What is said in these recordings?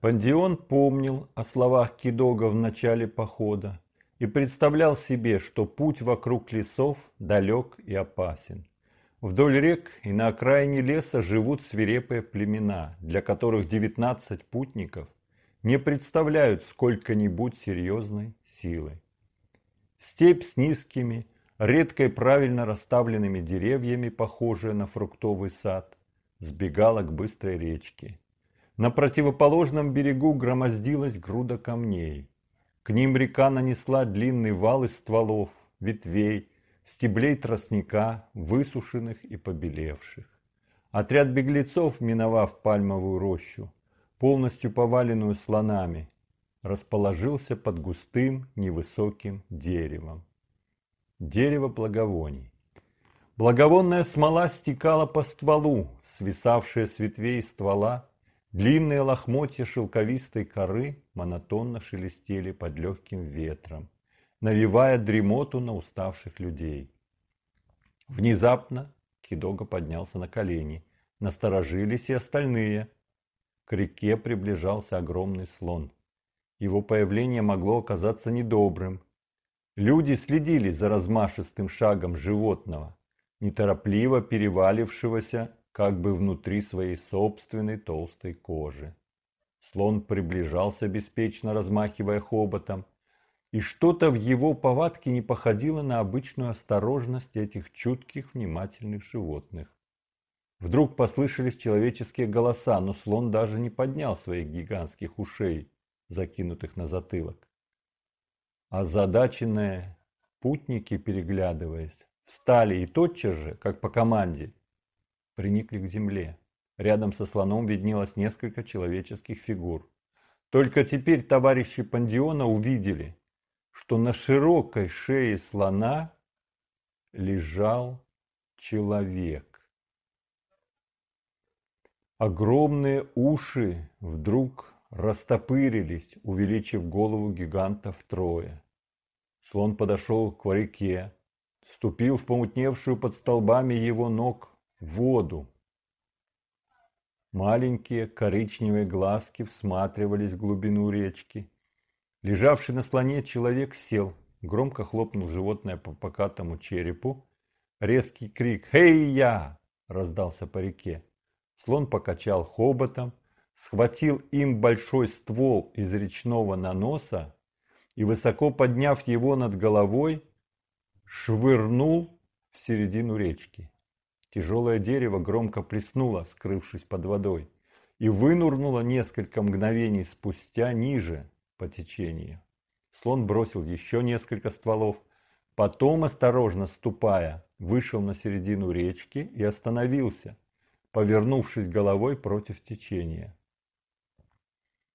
Пандион помнил о словах Кидога в начале похода и представлял себе, что путь вокруг лесов далек и опасен. Вдоль рек и на окраине леса живут свирепые племена, для которых 19 путников не представляют сколько-нибудь серьезной силы. Степь с низкими, редко и правильно расставленными деревьями, похожая на фруктовый сад, сбегала к быстрой речке. На противоположном берегу громоздилась груда камней. К ним река нанесла длинный вал из стволов, ветвей, стеблей тростника, высушенных и побелевших. Отряд беглецов, миновав пальмовую рощу, полностью поваленную слонами, расположился под густым невысоким деревом. Дерево благовоний. Благовонная смола стекала по стволу, свисавшая с ветвей ствола Длинные лохмотья шелковистой коры монотонно шелестели под легким ветром, навевая дремоту на уставших людей. Внезапно Кидога поднялся на колени. Насторожились и остальные. К реке приближался огромный слон. Его появление могло оказаться недобрым. Люди следили за размашистым шагом животного, неторопливо перевалившегося как бы внутри своей собственной толстой кожи. Слон приближался беспечно, размахивая хоботом, и что-то в его повадке не походило на обычную осторожность этих чутких, внимательных животных. Вдруг послышались человеческие голоса, но слон даже не поднял своих гигантских ушей, закинутых на затылок. А Озадаченные путники, переглядываясь, встали и тотчас же, как по команде, приникли к земле. Рядом со слоном виднелось несколько человеческих фигур. Только теперь товарищи Пандиона увидели, что на широкой шее слона лежал человек. Огромные уши вдруг растопырились, увеличив голову гиганта втрое. Слон подошел к реке, ступил в помутневшую под столбами его ног воду. Маленькие коричневые глазки всматривались в глубину речки. Лежавший на слоне человек сел, громко хлопнул животное по покатому черепу. Резкий крик «Эй, я раздался по реке. Слон покачал хоботом, схватил им большой ствол из речного наноса и, высоко подняв его над головой, швырнул в середину речки. Тяжелое дерево громко плеснуло, скрывшись под водой, и вынурнуло несколько мгновений спустя ниже по течению. Слон бросил еще несколько стволов, потом, осторожно ступая, вышел на середину речки и остановился, повернувшись головой против течения.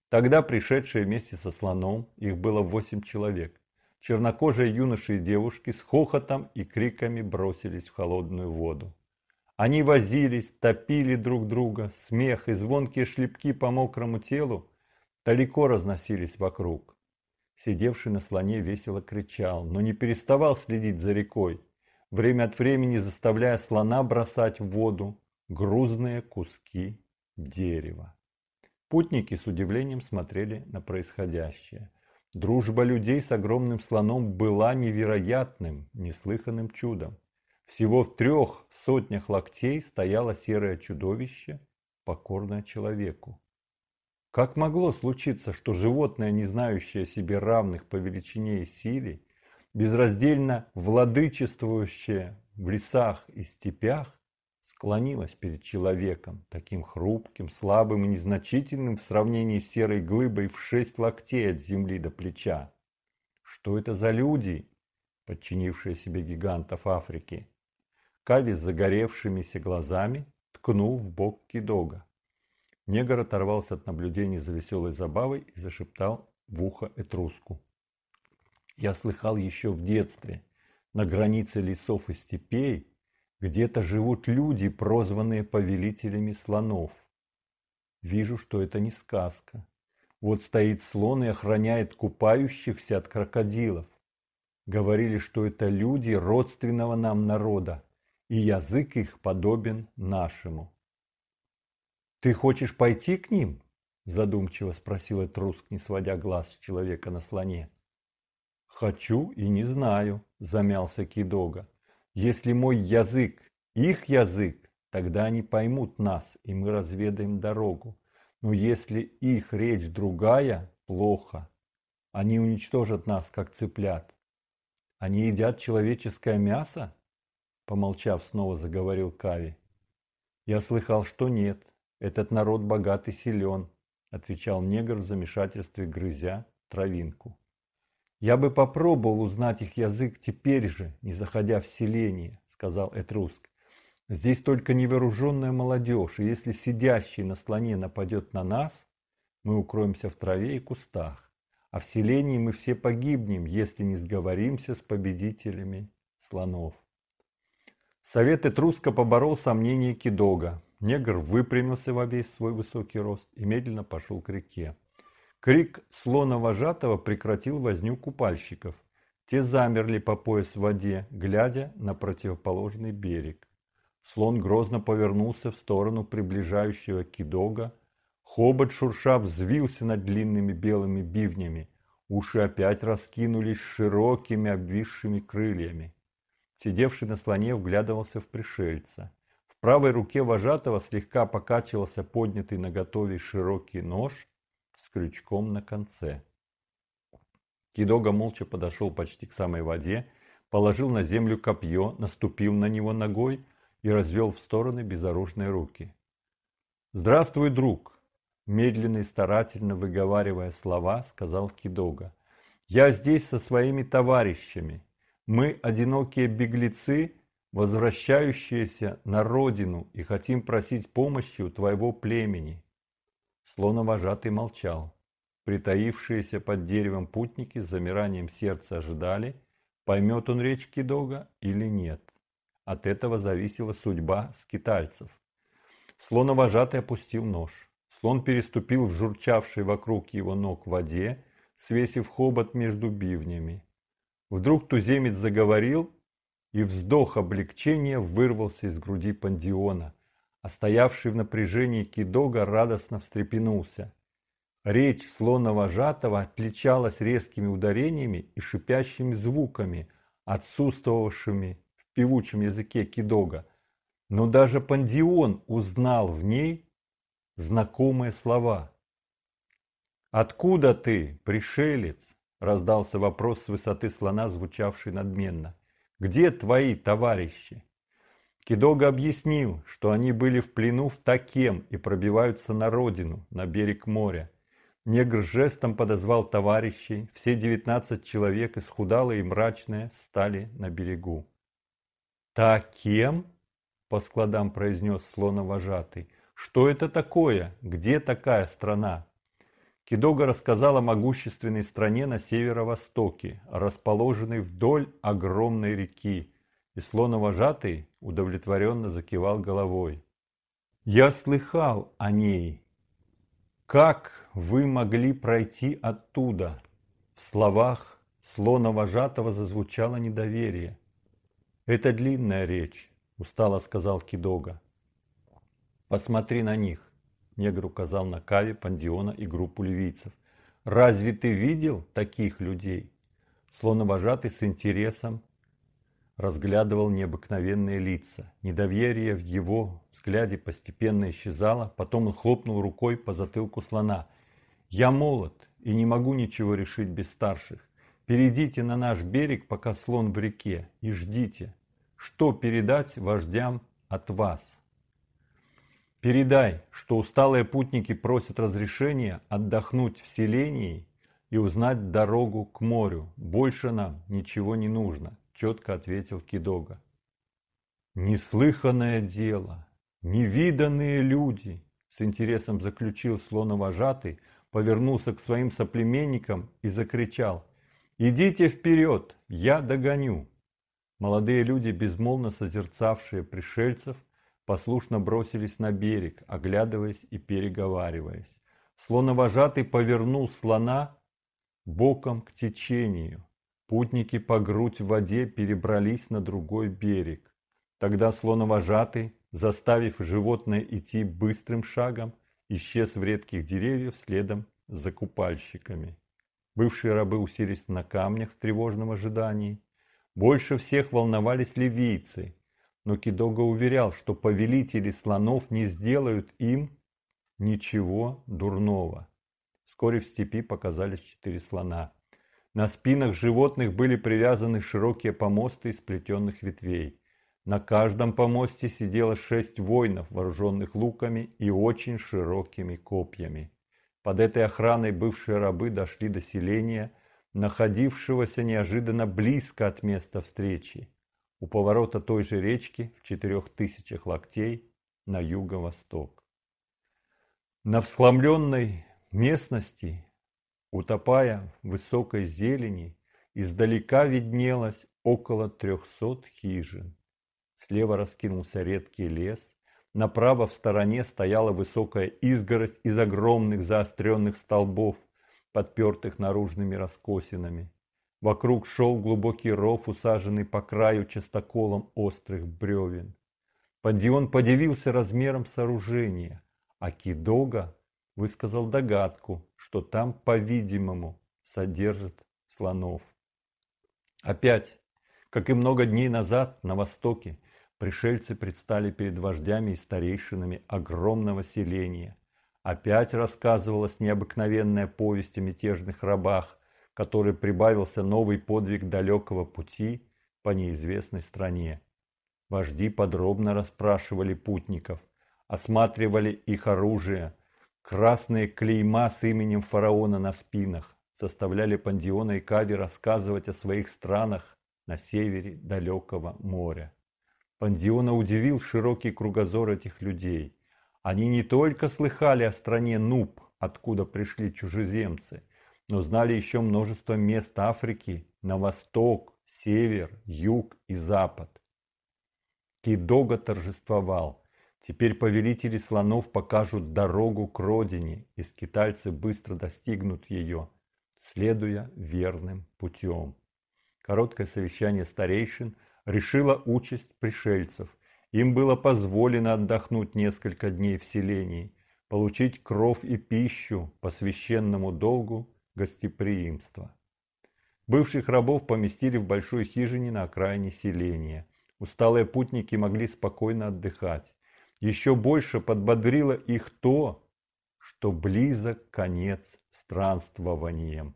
Тогда пришедшие вместе со слоном, их было восемь человек, чернокожие юноши и девушки с хохотом и криками бросились в холодную воду. Они возились, топили друг друга, смех и звонкие шлепки по мокрому телу далеко разносились вокруг. Сидевший на слоне весело кричал, но не переставал следить за рекой, время от времени заставляя слона бросать в воду грузные куски дерева. Путники с удивлением смотрели на происходящее. Дружба людей с огромным слоном была невероятным, неслыханным чудом. Всего в трех сотнях локтей стояло серое чудовище, покорное человеку. Как могло случиться, что животное, не знающее себе равных по величине и силе, безраздельно владычествующее в лесах и степях, склонилось перед человеком, таким хрупким, слабым и незначительным в сравнении с серой глыбой в шесть локтей от земли до плеча. Что это за люди, подчинившие себе гигантов Африки? Кави с загоревшимися глазами ткнул в бок Кидога. Негр оторвался от наблюдений за веселой забавой и зашептал в ухо этруску. Я слыхал еще в детстве, на границе лесов и степей где-то живут люди, прозванные повелителями слонов. Вижу, что это не сказка. Вот стоит слон и охраняет купающихся от крокодилов. Говорили, что это люди родственного нам народа и язык их подобен нашему. Ты хочешь пойти к ним? задумчиво спросил Этруск, не сводя глаз с человека на слоне. Хочу и не знаю, замялся Кидога. Если мой язык их язык, тогда они поймут нас, и мы разведаем дорогу. Но если их речь другая, плохо. Они уничтожат нас, как цыплят. Они едят человеческое мясо? помолчав, снова заговорил Кави. Я слыхал, что нет. Этот народ богат и силен, отвечал негр в замешательстве, грызя травинку. Я бы попробовал узнать их язык теперь же, не заходя в селение, сказал Этруск. Здесь только невооруженная молодежь, и если сидящий на слоне нападет на нас, мы укроемся в траве и кустах, а в селении мы все погибнем, если не сговоримся с победителями слонов. Совет Этруска поборол сомнения Кидога. Негр выпрямился во весь свой высокий рост и медленно пошел к реке. Крик слона вожатого прекратил возню купальщиков. Те замерли по пояс в воде, глядя на противоположный берег. Слон грозно повернулся в сторону приближающего кидога. Хобот шурша взвился над длинными белыми бивнями. Уши опять раскинулись широкими обвисшими крыльями сидевший на слоне, вглядывался в пришельца. В правой руке вожатого слегка покачивался поднятый на наготове широкий нож с крючком на конце. Кидога молча подошел почти к самой воде, положил на землю копье, наступил на него ногой и развел в стороны безоружные руки. «Здравствуй, друг!» Медленно и старательно выговаривая слова, сказал Кидога. «Я здесь со своими товарищами. Мы одинокие беглецы, возвращающиеся на родину, и хотим просить помощи у твоего племени. Слоновожатый молчал. Притаившиеся под деревом путники с замиранием сердца ждали, поймет он речь Кидога или нет. От этого зависела судьба скитальцев. Слоновожатый опустил нож. Слон переступил в журчавшей вокруг его ног воде, свесив хобот между бивнями. Вдруг туземец заговорил, и вздох облегчения вырвался из груди пандиона, а стоявший в напряжении кидога радостно встрепенулся. Речь слона слоновожатого отличалась резкими ударениями и шипящими звуками, отсутствовавшими в певучем языке кидога, но даже пандион узнал в ней знакомые слова. «Откуда ты, пришелец?» Раздался вопрос с высоты слона, звучавший надменно. «Где твои товарищи?» Кидога объяснил, что они были в плену в Такем и пробиваются на родину, на берег моря. Негр жестом подозвал товарищей, все девятнадцать человек, из худалой и мрачной стали на берегу. «Такем?» – по складам произнес слоновожатый. «Что это такое? Где такая страна?» Кидога рассказал о могущественной стране на северо-востоке, расположенной вдоль огромной реки, и слоновожатый удовлетворенно закивал головой. «Я слыхал о ней. Как вы могли пройти оттуда?» В словах слоновожатого зазвучало недоверие. «Это длинная речь», — устало сказал Кидога. «Посмотри на них. Негр указал на Кави, Пандиона и группу ливийцев. «Разве ты видел таких людей?» Словно вожатый с интересом разглядывал необыкновенные лица. Недоверие в его взгляде постепенно исчезало, потом он хлопнул рукой по затылку слона. «Я молод и не могу ничего решить без старших. Перейдите на наш берег, пока слон в реке, и ждите, что передать вождям от вас». Передай, что усталые путники просят разрешения отдохнуть в селении и узнать дорогу к морю. Больше нам ничего не нужно, четко ответил Кидога. Неслыханное дело, невиданные люди, с интересом заключил слоновожатый, повернулся к своим соплеменникам и закричал «Идите вперед, я догоню!». Молодые люди, безмолвно созерцавшие пришельцев, послушно бросились на берег, оглядываясь и переговариваясь. Слоновожатый повернул слона боком к течению. Путники по грудь в воде перебрались на другой берег. Тогда слоновожатый, заставив животное идти быстрым шагом, исчез в редких деревьях следом за купальщиками. Бывшие рабы уселись на камнях в тревожном ожидании. Больше всех волновались ливийцы – но Кидога уверял, что повелители слонов не сделают им ничего дурного. Вскоре в степи показались четыре слона. На спинах животных были привязаны широкие помосты из плетенных ветвей. На каждом помосте сидело шесть воинов, вооруженных луками и очень широкими копьями. Под этой охраной бывшие рабы дошли до селения, находившегося неожиданно близко от места встречи у поворота той же речки в четырех тысячах локтей на юго-восток. На всхламленной местности, утопая в высокой зелени, издалека виднелось около трехсот хижин. Слева раскинулся редкий лес, направо в стороне стояла высокая изгородь из огромных заостренных столбов, подпертых наружными раскосинами. Вокруг шел глубокий ров, усаженный по краю частоколом острых бревен. Пандион подивился размером сооружения, а Кидога высказал догадку, что там, по-видимому, содержат слонов. Опять, как и много дней назад, на востоке, пришельцы предстали перед вождями и старейшинами огромного селения. Опять рассказывалась необыкновенная повесть о мятежных рабах, которой прибавился новый подвиг далекого пути по неизвестной стране. Вожди подробно расспрашивали путников, осматривали их оружие, красные клейма с именем фараона на спинах, составляли Пандиона и Кави рассказывать о своих странах на севере далекого моря. Пандиона удивил широкий кругозор этих людей. Они не только слыхали о стране Нуб, откуда пришли чужеземцы – но знали еще множество мест Африки на восток, север, юг и запад. Кидога торжествовал. Теперь повелители слонов покажут дорогу к родине, и скитальцы быстро достигнут ее, следуя верным путем. Короткое совещание старейшин решило участь пришельцев. Им было позволено отдохнуть несколько дней в селении, получить кров и пищу по священному долгу гостеприимства. Бывших рабов поместили в большой хижине на окраине селения. Усталые путники могли спокойно отдыхать. Еще больше подбодрило их то, что близок конец странствованием.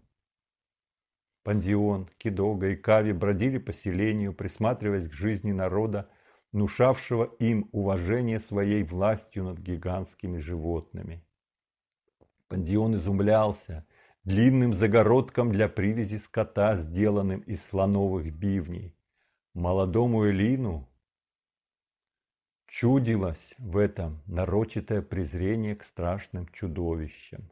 Пандион, Кидога и Кави бродили по селению, присматриваясь к жизни народа, нушавшего им уважение своей властью над гигантскими животными. Пандион изумлялся, длинным загородком для привязи скота, сделанным из слоновых бивней. Молодому Элину чудилось в этом нарочитое презрение к страшным чудовищам.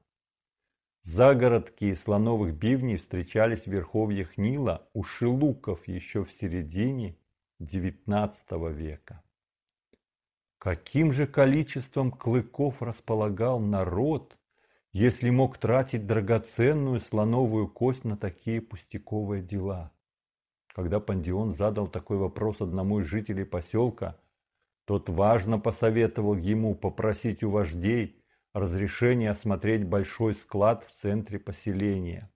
Загородки и слоновых бивней встречались в верховьях Нила у шелуков еще в середине XIX века. Каким же количеством клыков располагал народ, если мог тратить драгоценную слоновую кость на такие пустяковые дела. Когда Пандион задал такой вопрос одному из жителей поселка, тот важно посоветовал ему попросить у вождей разрешения осмотреть большой склад в центре поселения.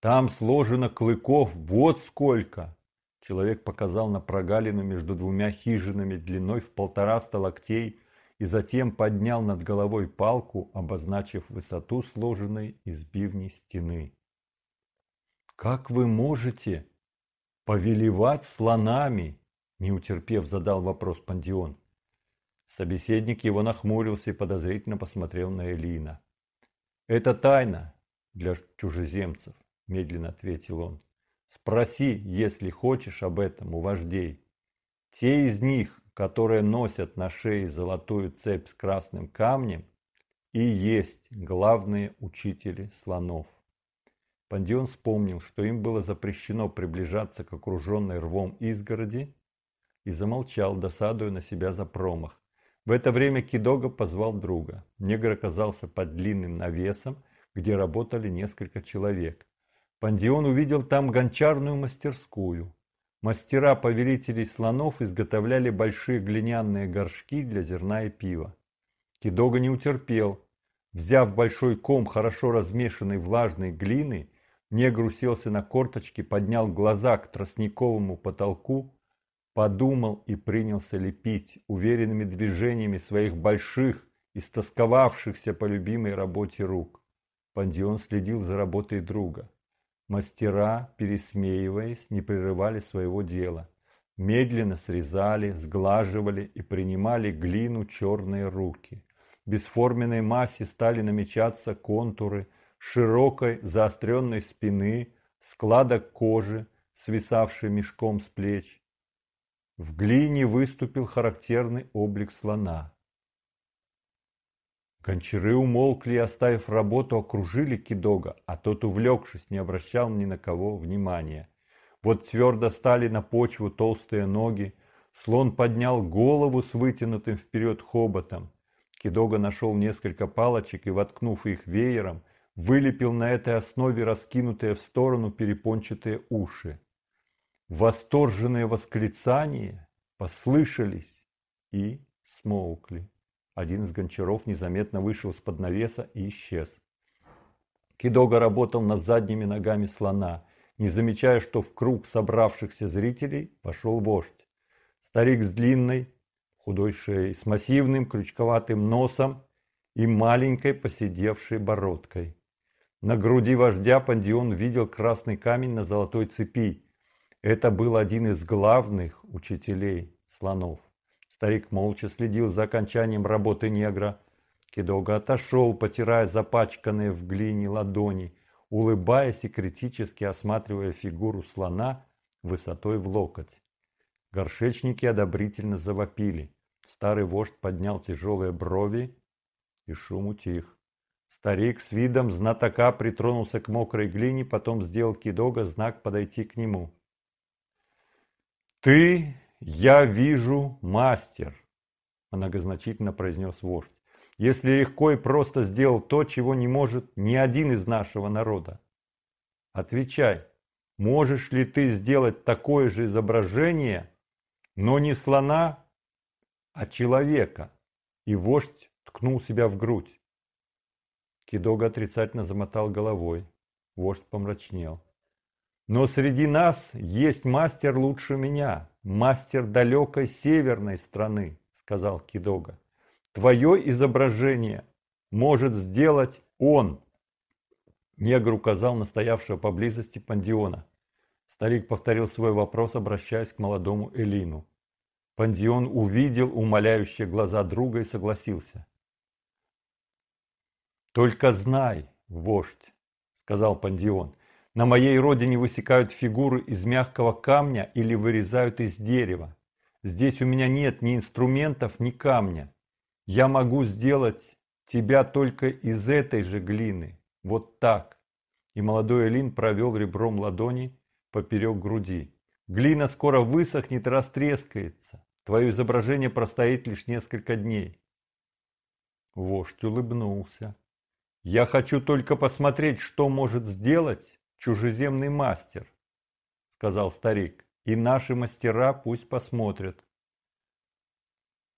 «Там сложено клыков вот сколько!» Человек показал на прогалину между двумя хижинами длиной в полтора локтей – и затем поднял над головой палку, обозначив высоту сложенной из бивней стены. «Как вы можете повелевать слонами?» – не утерпев, задал вопрос Пандион. Собеседник его нахмурился и подозрительно посмотрел на Элина. «Это тайна для чужеземцев», – медленно ответил он. «Спроси, если хочешь об этом, у вождей. Те из них, которые носят на шее золотую цепь с красным камнем, и есть главные учители слонов. Пандион вспомнил, что им было запрещено приближаться к окруженной рвом изгороди, и замолчал, досадуя на себя за промах. В это время Кидога позвал друга. Негр оказался под длинным навесом, где работали несколько человек. Пандион увидел там гончарную мастерскую мастера повелители слонов изготовляли большие глиняные горшки для зерна и пива. Кидога не утерпел. Взяв большой ком хорошо размешанной влажной глины, негр уселся на корточки, поднял глаза к тростниковому потолку, подумал и принялся лепить уверенными движениями своих больших, истосковавшихся по любимой работе рук. Пандион следил за работой друга. Мастера, пересмеиваясь, не прерывали своего дела. Медленно срезали, сглаживали и принимали глину черные руки. В бесформенной массе стали намечаться контуры широкой заостренной спины, складок кожи, свисавшей мешком с плеч. В глине выступил характерный облик слона. Кончары умолкли и, оставив работу, окружили Кидога, а тот, увлекшись, не обращал ни на кого внимания. Вот твердо стали на почву толстые ноги, слон поднял голову с вытянутым вперед хоботом. Кидога нашел несколько палочек и, воткнув их веером, вылепил на этой основе раскинутые в сторону перепончатые уши. Восторженные восклицания послышались и смолкли. Один из гончаров незаметно вышел из-под навеса и исчез. Кидога работал над задними ногами слона, не замечая, что в круг собравшихся зрителей пошел вождь. Старик с длинной, худой шеей, с массивным крючковатым носом и маленькой посидевшей бородкой. На груди вождя Пандион видел красный камень на золотой цепи. Это был один из главных учителей слонов. Старик молча следил за окончанием работы негра. Кедога отошел, потирая запачканные в глине ладони, улыбаясь и критически осматривая фигуру слона высотой в локоть. Горшечники одобрительно завопили. Старый вождь поднял тяжелые брови, и шум утих. Старик с видом знатока притронулся к мокрой глине, потом сделал Кидога знак подойти к нему. «Ты «Я вижу, мастер!» – многозначительно произнес вождь. «Если легко и просто сделал то, чего не может ни один из нашего народа. Отвечай, можешь ли ты сделать такое же изображение, но не слона, а человека?» И вождь ткнул себя в грудь. Кидога отрицательно замотал головой. Вождь помрачнел. «Но среди нас есть мастер лучше меня мастер далекой северной страны, сказал Кидога. Твое изображение может сделать он. Негр указал на стоявшего поблизости пандиона. Старик повторил свой вопрос, обращаясь к молодому Элину. Пандион увидел умоляющие глаза друга и согласился. «Только знай, вождь», — сказал Пандион, на моей родине высекают фигуры из мягкого камня или вырезают из дерева. Здесь у меня нет ни инструментов, ни камня. Я могу сделать тебя только из этой же глины. Вот так. И молодой Элин провел ребром ладони поперек груди. Глина скоро высохнет и растрескается. Твое изображение простоит лишь несколько дней. Вождь улыбнулся. Я хочу только посмотреть, что может сделать чужеземный мастер, сказал старик, и наши мастера пусть посмотрят.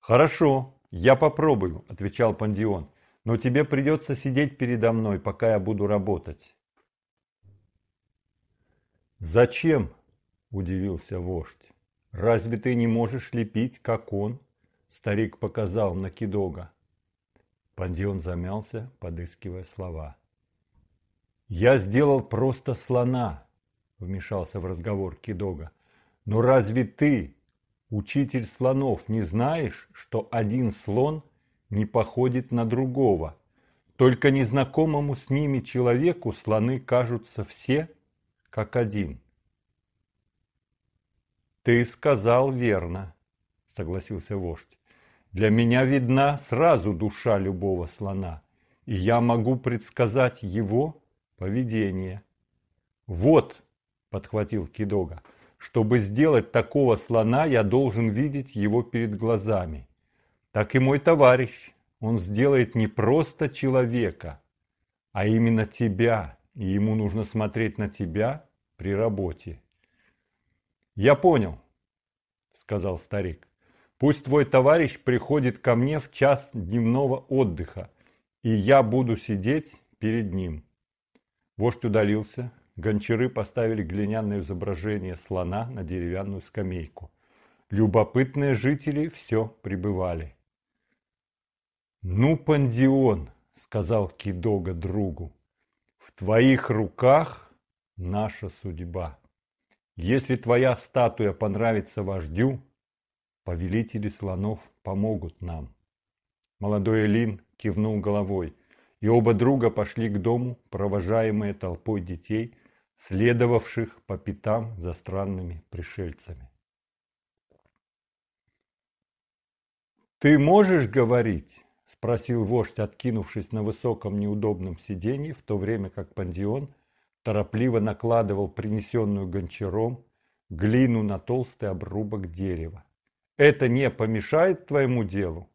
Хорошо, я попробую, отвечал Пандион, но тебе придется сидеть передо мной, пока я буду работать. Зачем? удивился вождь. Разве ты не можешь лепить, как он? Старик показал на Кидога. Пандион замялся, подыскивая слова. «Я сделал просто слона», – вмешался в разговор Кидога. «Но разве ты, учитель слонов, не знаешь, что один слон не походит на другого? Только незнакомому с ними человеку слоны кажутся все как один». «Ты сказал верно», – согласился вождь. «Для меня видна сразу душа любого слона, и я могу предсказать его, поведение. Вот, подхватил Кидога, чтобы сделать такого слона, я должен видеть его перед глазами. Так и мой товарищ, он сделает не просто человека, а именно тебя, и ему нужно смотреть на тебя при работе. Я понял, сказал старик. Пусть твой товарищ приходит ко мне в час дневного отдыха, и я буду сидеть перед ним. Вождь удалился. Гончары поставили глиняное изображение слона на деревянную скамейку. Любопытные жители все прибывали. «Ну, Пандион!» — сказал Кидога другу. «В твоих руках наша судьба. Если твоя статуя понравится вождю, повелители слонов помогут нам». Молодой Элин кивнул головой и оба друга пошли к дому, провожаемые толпой детей, следовавших по пятам за странными пришельцами. «Ты можешь говорить?» – спросил вождь, откинувшись на высоком неудобном сиденье, в то время как Пандион торопливо накладывал принесенную гончаром глину на толстый обрубок дерева. «Это не помешает твоему делу?»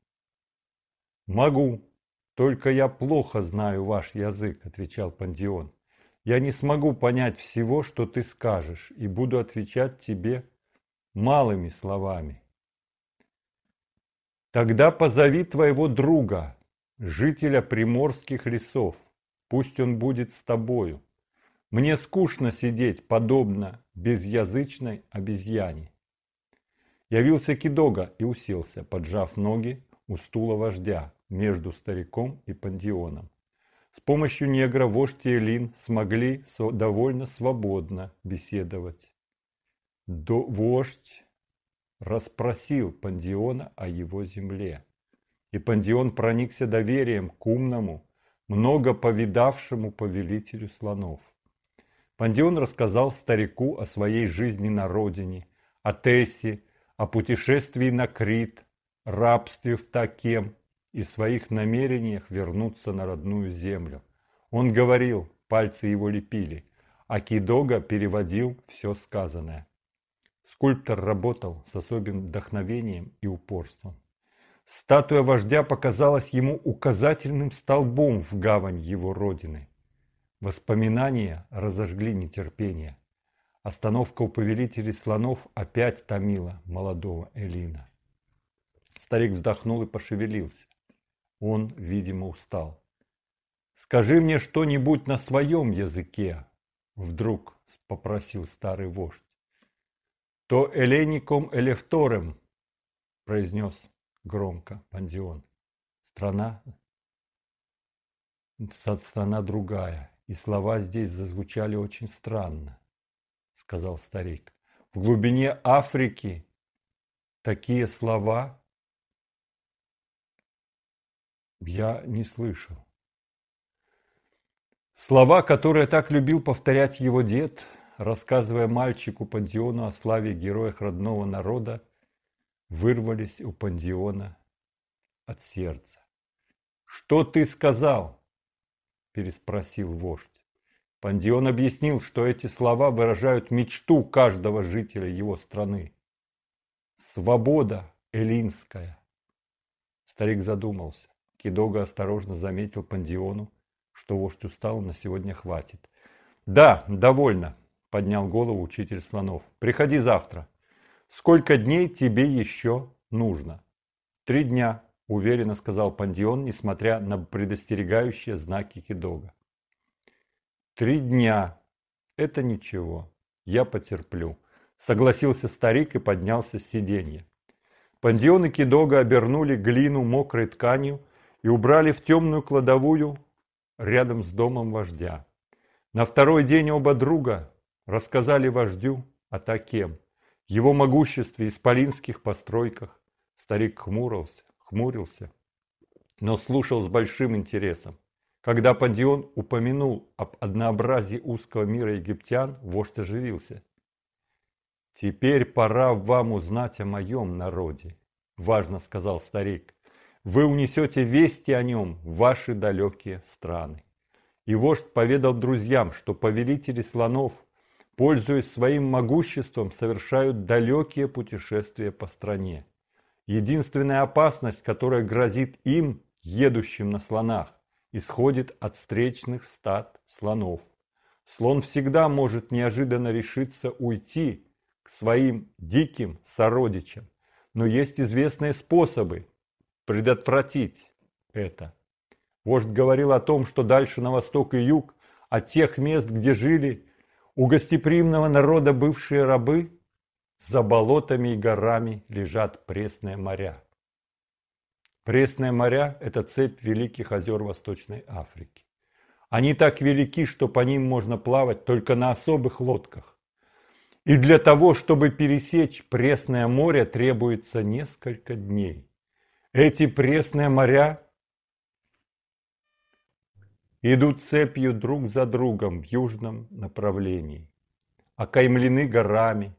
«Могу», «Только я плохо знаю ваш язык», — отвечал Пандион. «Я не смогу понять всего, что ты скажешь, и буду отвечать тебе малыми словами». «Тогда позови твоего друга, жителя приморских лесов, пусть он будет с тобою. Мне скучно сидеть, подобно безязычной обезьяне». Явился Кидога и уселся, поджав ноги у стула вождя, между стариком и Пандионом С помощью негра вождь и смогли довольно свободно беседовать. До вождь расспросил Пандиона о его земле. И Пандион проникся доверием к умному, много повидавшему повелителю слонов. Пандион рассказал старику о своей жизни на родине, о Тессе, о путешествии на Крит, рабстве в Такем и своих намерениях вернуться на родную землю. Он говорил, пальцы его лепили, а Кидога переводил все сказанное. Скульптор работал с особым вдохновением и упорством. Статуя вождя показалась ему указательным столбом в гавань его родины. Воспоминания разожгли нетерпение. Остановка у повелителей слонов опять томила молодого Элина. Старик вздохнул и пошевелился. Он, видимо, устал. «Скажи мне что-нибудь на своем языке!» Вдруг попросил старый вождь. «То эллеником элефторем!» произнес громко Пандион. «Страна страна другая, и слова здесь зазвучали очень странно, сказал старик. В глубине Африки такие слова я не слышал. Слова, которые так любил повторять его дед, рассказывая мальчику Пандиону о славе героях родного народа, вырвались у Пандиона от сердца. «Что ты сказал?» – переспросил вождь. Пандион объяснил, что эти слова выражают мечту каждого жителя его страны. «Свобода элинская!» Старик задумался. Кидога осторожно заметил Пандиону, что вождь устал, на сегодня хватит. «Да, довольно», – поднял голову учитель слонов. «Приходи завтра. Сколько дней тебе еще нужно?» «Три дня», – уверенно сказал Пандион, несмотря на предостерегающие знаки Кидога. «Три дня. Это ничего. Я потерплю», – согласился старик и поднялся с сиденья. Пандион и Кидога обернули глину мокрой тканью – и убрали в темную кладовую рядом с домом вождя. На второй день оба друга рассказали вождю о Такем, его могуществе и исполинских постройках. Старик хмурился, хмурился, но слушал с большим интересом. Когда Пандион упомянул об однообразии узкого мира египтян, вождь оживился. «Теперь пора вам узнать о моем народе», – важно сказал старик. Вы унесете вести о нем в ваши далекие страны. И вождь поведал друзьям, что повелители слонов, пользуясь своим могуществом, совершают далекие путешествия по стране. Единственная опасность, которая грозит им, едущим на слонах, исходит от встречных стад слонов. Слон всегда может неожиданно решиться уйти к своим диким сородичам, но есть известные способы, предотвратить это. Вождь говорил о том, что дальше на восток и юг, от тех мест, где жили у гостеприимного народа бывшие рабы, за болотами и горами лежат пресные моря. Пресные моря – это цепь великих озер Восточной Африки. Они так велики, что по ним можно плавать только на особых лодках. И для того, чтобы пересечь Пресное море, требуется несколько дней. Эти пресные моря идут цепью друг за другом в южном направлении, окаймлены горами,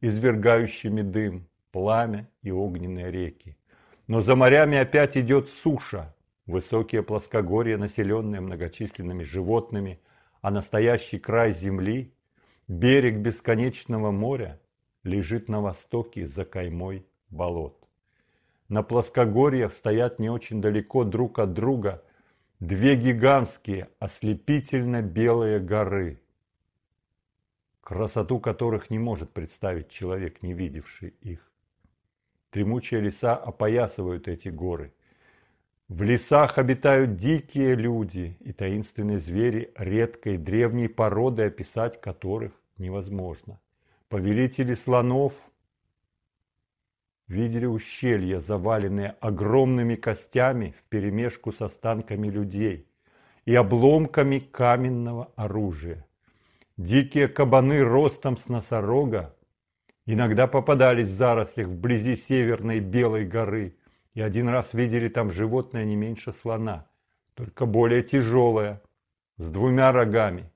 извергающими дым, пламя и огненные реки. Но за морями опять идет суша, высокие плоскогорья, населенные многочисленными животными, а настоящий край земли, берег бесконечного моря, лежит на востоке за каймой болот на плоскогорьях стоят не очень далеко друг от друга две гигантские, ослепительно белые горы, красоту которых не может представить человек, не видевший их. Тремучие леса опоясывают эти горы. В лесах обитают дикие люди и таинственные звери редкой древней породы, описать которых невозможно. Повелители слонов – видели ущелья, заваленные огромными костями вперемешку с останками людей и обломками каменного оружия. Дикие кабаны ростом с носорога иногда попадались в зарослях вблизи Северной Белой горы, и один раз видели там животное не меньше слона, только более тяжелое, с двумя рогами,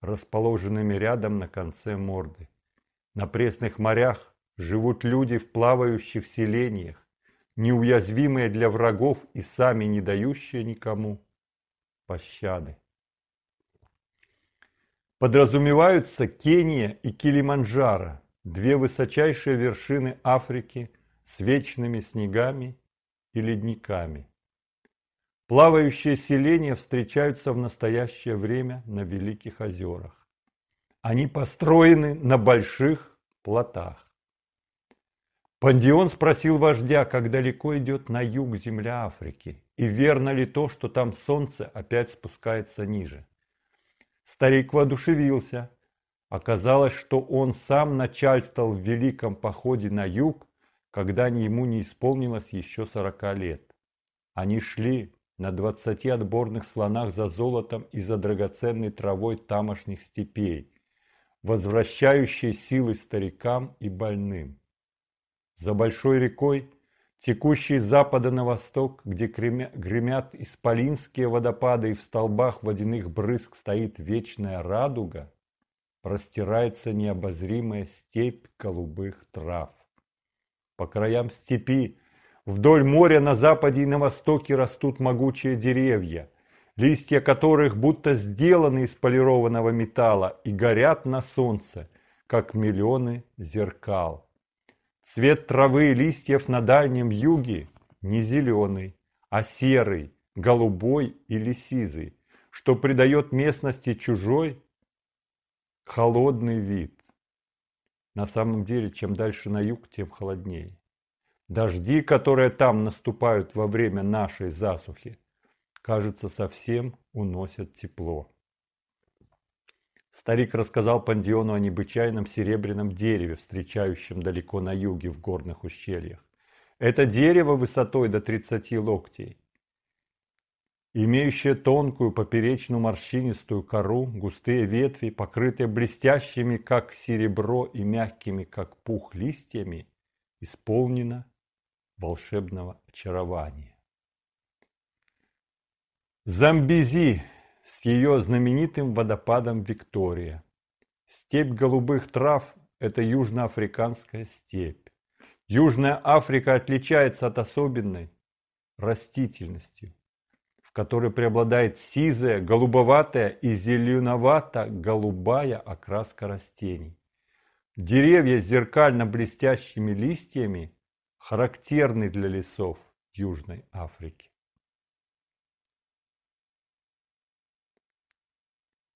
расположенными рядом на конце морды. На пресных морях живут люди в плавающих селениях, неуязвимые для врагов и сами не дающие никому пощады. Подразумеваются Кения и Килиманджаро, две высочайшие вершины Африки с вечными снегами и ледниками. Плавающие селения встречаются в настоящее время на Великих озерах. Они построены на больших плотах. Пандион спросил вождя, как далеко идет на юг земля Африки, и верно ли то, что там солнце опять спускается ниже. Старик воодушевился. Оказалось, что он сам начальствовал в великом походе на юг, когда ему не исполнилось еще сорока лет. Они шли на двадцати отборных слонах за золотом и за драгоценной травой тамошних степей, возвращающей силы старикам и больным за большой рекой, текущей с запада на восток, где гремят исполинские водопады и в столбах водяных брызг стоит вечная радуга, простирается необозримая степь голубых трав. По краям степи, вдоль моря на западе и на востоке растут могучие деревья, листья которых будто сделаны из полированного металла и горят на солнце, как миллионы зеркал. Цвет травы и листьев на дальнем юге не зеленый, а серый, голубой или сизый, что придает местности чужой холодный вид. На самом деле, чем дальше на юг, тем холоднее. Дожди, которые там наступают во время нашей засухи, кажется, совсем уносят тепло. Старик рассказал Пандиону о необычайном серебряном дереве, встречающем далеко на юге в горных ущельях. Это дерево высотой до 30 локтей, имеющее тонкую поперечную морщинистую кору, густые ветви, покрытые блестящими, как серебро, и мягкими, как пух, листьями, исполнено волшебного очарования. Замбези ее знаменитым водопадом Виктория. Степь голубых трав – это южноафриканская степь. Южная Африка отличается от особенной растительностью, в которой преобладает сизая, голубоватая и зеленовато-голубая окраска растений. Деревья с зеркально блестящими листьями характерны для лесов Южной Африки.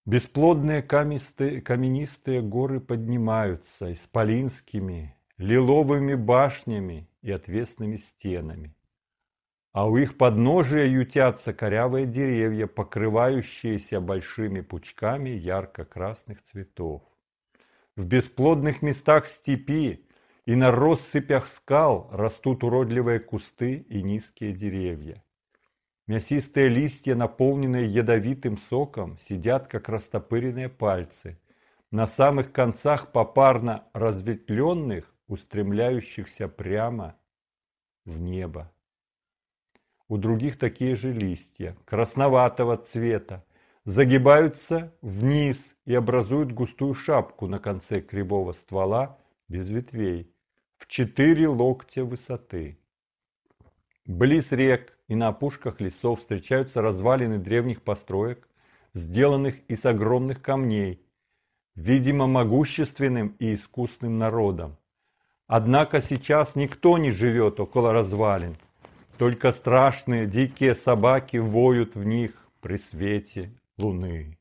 Бесплодные камистые, каменистые горы поднимаются исполинскими, лиловыми башнями и отвесными стенами. А у их подножия ютятся корявые деревья, покрывающиеся большими пучками ярко-красных цветов. В бесплодных местах степи и на россыпях скал растут уродливые кусты и низкие деревья. Мясистые листья, наполненные ядовитым соком, сидят как растопыренные пальцы. На самых концах попарно разветвленных, устремляющихся прямо в небо. У других такие же листья, красноватого цвета, загибаются вниз и образуют густую шапку на конце кривого ствола без ветвей в четыре локтя высоты. Близ рек и на опушках лесов встречаются развалины древних построек, сделанных из огромных камней, видимо могущественным и искусным народом. Однако сейчас никто не живет около развалин, только страшные дикие собаки воют в них при свете луны.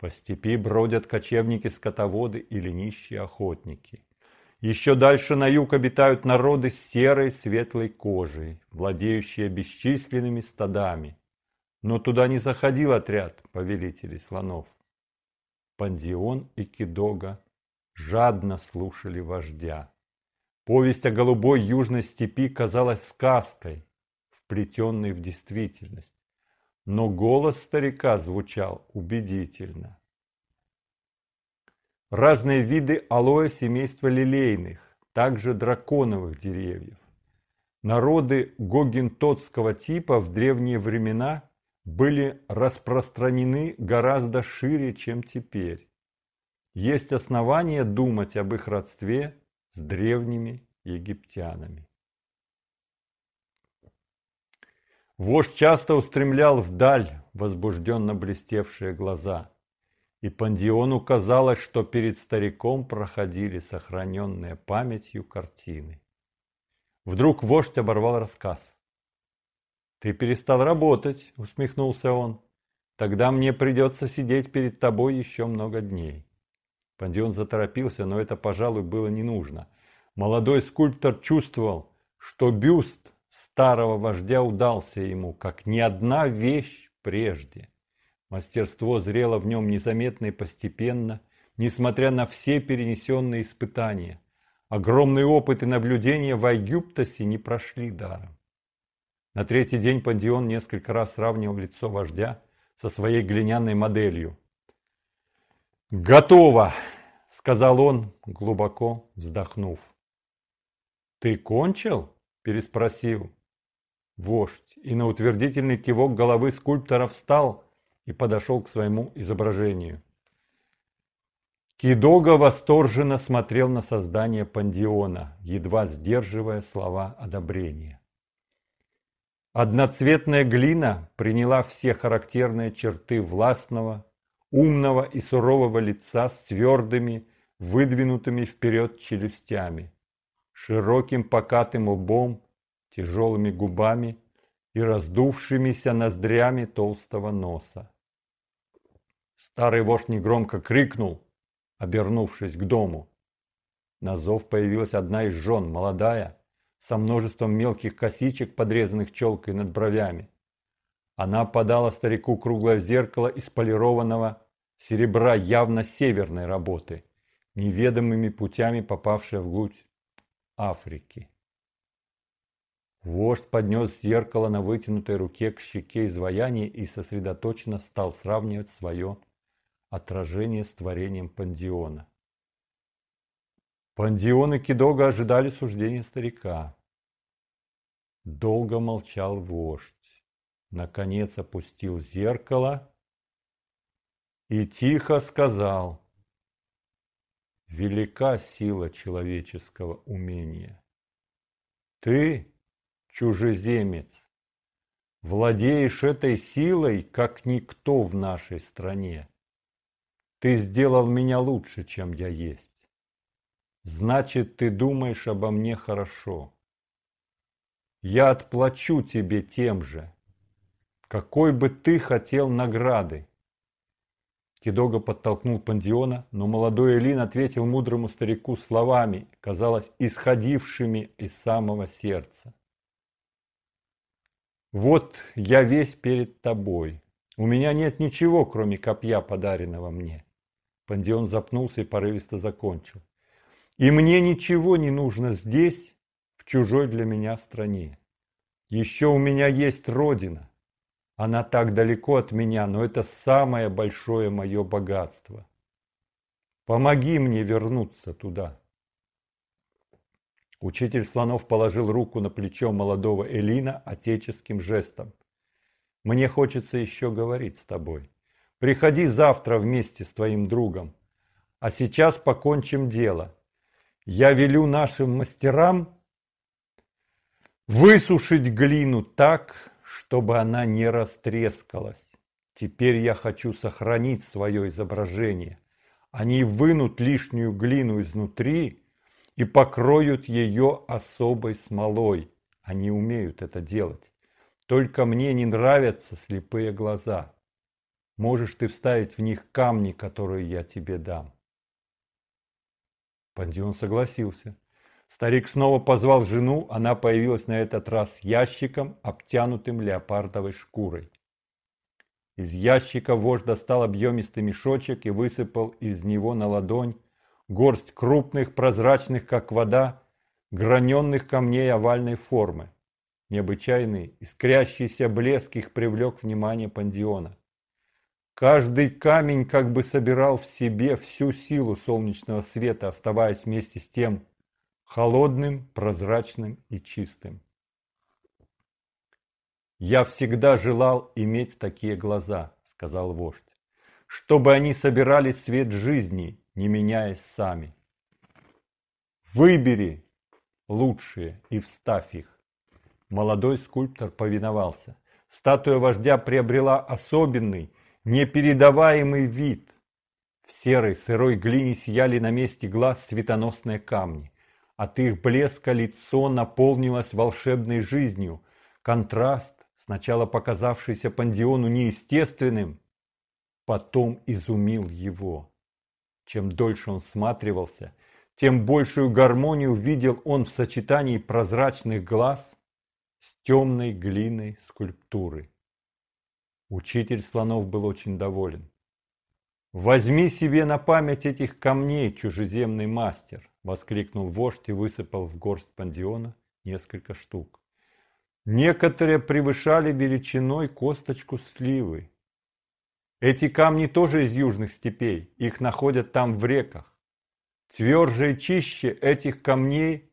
По степи бродят кочевники-скотоводы или нищие охотники. Еще дальше на юг обитают народы с серой светлой кожей, владеющие бесчисленными стадами. Но туда не заходил отряд повелителей слонов. Пандион и Кидога жадно слушали вождя. Повесть о голубой южной степи казалась сказкой, вплетенной в действительность. Но голос старика звучал убедительно. Разные виды алоэ семейства лилейных, также драконовых деревьев. Народы гогентотского типа в древние времена были распространены гораздо шире, чем теперь. Есть основания думать об их родстве с древними египтянами. Вождь часто устремлял вдаль возбужденно блестевшие глаза – и Пандиону казалось, что перед стариком проходили сохраненные памятью картины. Вдруг вождь оборвал рассказ. «Ты перестал работать», — усмехнулся он. «Тогда мне придется сидеть перед тобой еще много дней». Пандион заторопился, но это, пожалуй, было не нужно. Молодой скульптор чувствовал, что бюст старого вождя удался ему, как ни одна вещь прежде. Мастерство зрело в нем незаметно и постепенно, несмотря на все перенесенные испытания. Огромный опыт и наблюдения в Айгюптосе не прошли даром. На третий день Пандион несколько раз сравнивал лицо вождя со своей глиняной моделью. «Готово!» — сказал он, глубоко вздохнув. «Ты кончил?» — переспросил вождь, и на утвердительный кивок головы скульптора встал, и подошел к своему изображению. Кидога восторженно смотрел на создание Пандиона, едва сдерживая слова одобрения. Одноцветная глина приняла все характерные черты властного, умного и сурового лица с твердыми, выдвинутыми вперед челюстями, широким покатым лбом, тяжелыми губами и раздувшимися ноздрями толстого носа. Старый вождь негромко крикнул, обернувшись к дому. На зов появилась одна из жен, молодая, со множеством мелких косичек, подрезанных челкой над бровями. Она подала старику круглое зеркало из полированного серебра явно северной работы, неведомыми путями попавшее вглубь Африки. Вождь поднес зеркало на вытянутой руке к щеке изваяния и сосредоточенно стал сравнивать свое отражение с творением Пандиона. Пандион и Кидога ожидали суждения старика. Долго молчал вождь. Наконец опустил зеркало и тихо сказал. Велика сила человеческого умения. Ты, чужеземец, владеешь этой силой, как никто в нашей стране. Ты сделал меня лучше, чем я есть. Значит, ты думаешь обо мне хорошо. Я отплачу тебе тем же. Какой бы ты хотел награды? Кедога подтолкнул Пандиона, но молодой Элин ответил мудрому старику словами, казалось, исходившими из самого сердца. «Вот я весь перед тобой. У меня нет ничего, кроме копья, подаренного мне. Пандион запнулся и порывисто закончил. И мне ничего не нужно здесь, в чужой для меня стране. Еще у меня есть родина. Она так далеко от меня, но это самое большое мое богатство. Помоги мне вернуться туда. Учитель слонов положил руку на плечо молодого Элина отеческим жестом. «Мне хочется еще говорить с тобой». Приходи завтра вместе с твоим другом. А сейчас покончим дело. Я велю нашим мастерам высушить глину так, чтобы она не растрескалась. Теперь я хочу сохранить свое изображение. Они вынут лишнюю глину изнутри и покроют ее особой смолой. Они умеют это делать. Только мне не нравятся слепые глаза. Можешь ты вставить в них камни, которые я тебе дам. Пандион согласился. Старик снова позвал жену, она появилась на этот раз с ящиком, обтянутым леопардовой шкурой. Из ящика вождь достал объемистый мешочек и высыпал из него на ладонь горсть крупных, прозрачных, как вода, граненных камней овальной формы. Необычайный, искрящийся блеск их привлек внимание Пандиона. Каждый камень как бы собирал в себе всю силу солнечного света, оставаясь вместе с тем холодным, прозрачным и чистым. «Я всегда желал иметь такие глаза», — сказал вождь, «чтобы они собирали свет жизни, не меняясь сами. Выбери лучшие и вставь их». Молодой скульптор повиновался. Статуя вождя приобрела особенный, непередаваемый вид. В серой сырой глине сияли на месте глаз светоносные камни. От их блеска лицо наполнилось волшебной жизнью. Контраст, сначала показавшийся Пандиону неестественным, потом изумил его. Чем дольше он всматривался, тем большую гармонию видел он в сочетании прозрачных глаз с темной глиной скульптуры. Учитель слонов был очень доволен. «Возьми себе на память этих камней, чужеземный мастер!» – воскликнул вождь и высыпал в горсть пандиона несколько штук. Некоторые превышали величиной косточку сливы. Эти камни тоже из южных степей, их находят там в реках. Тверже и чище этих камней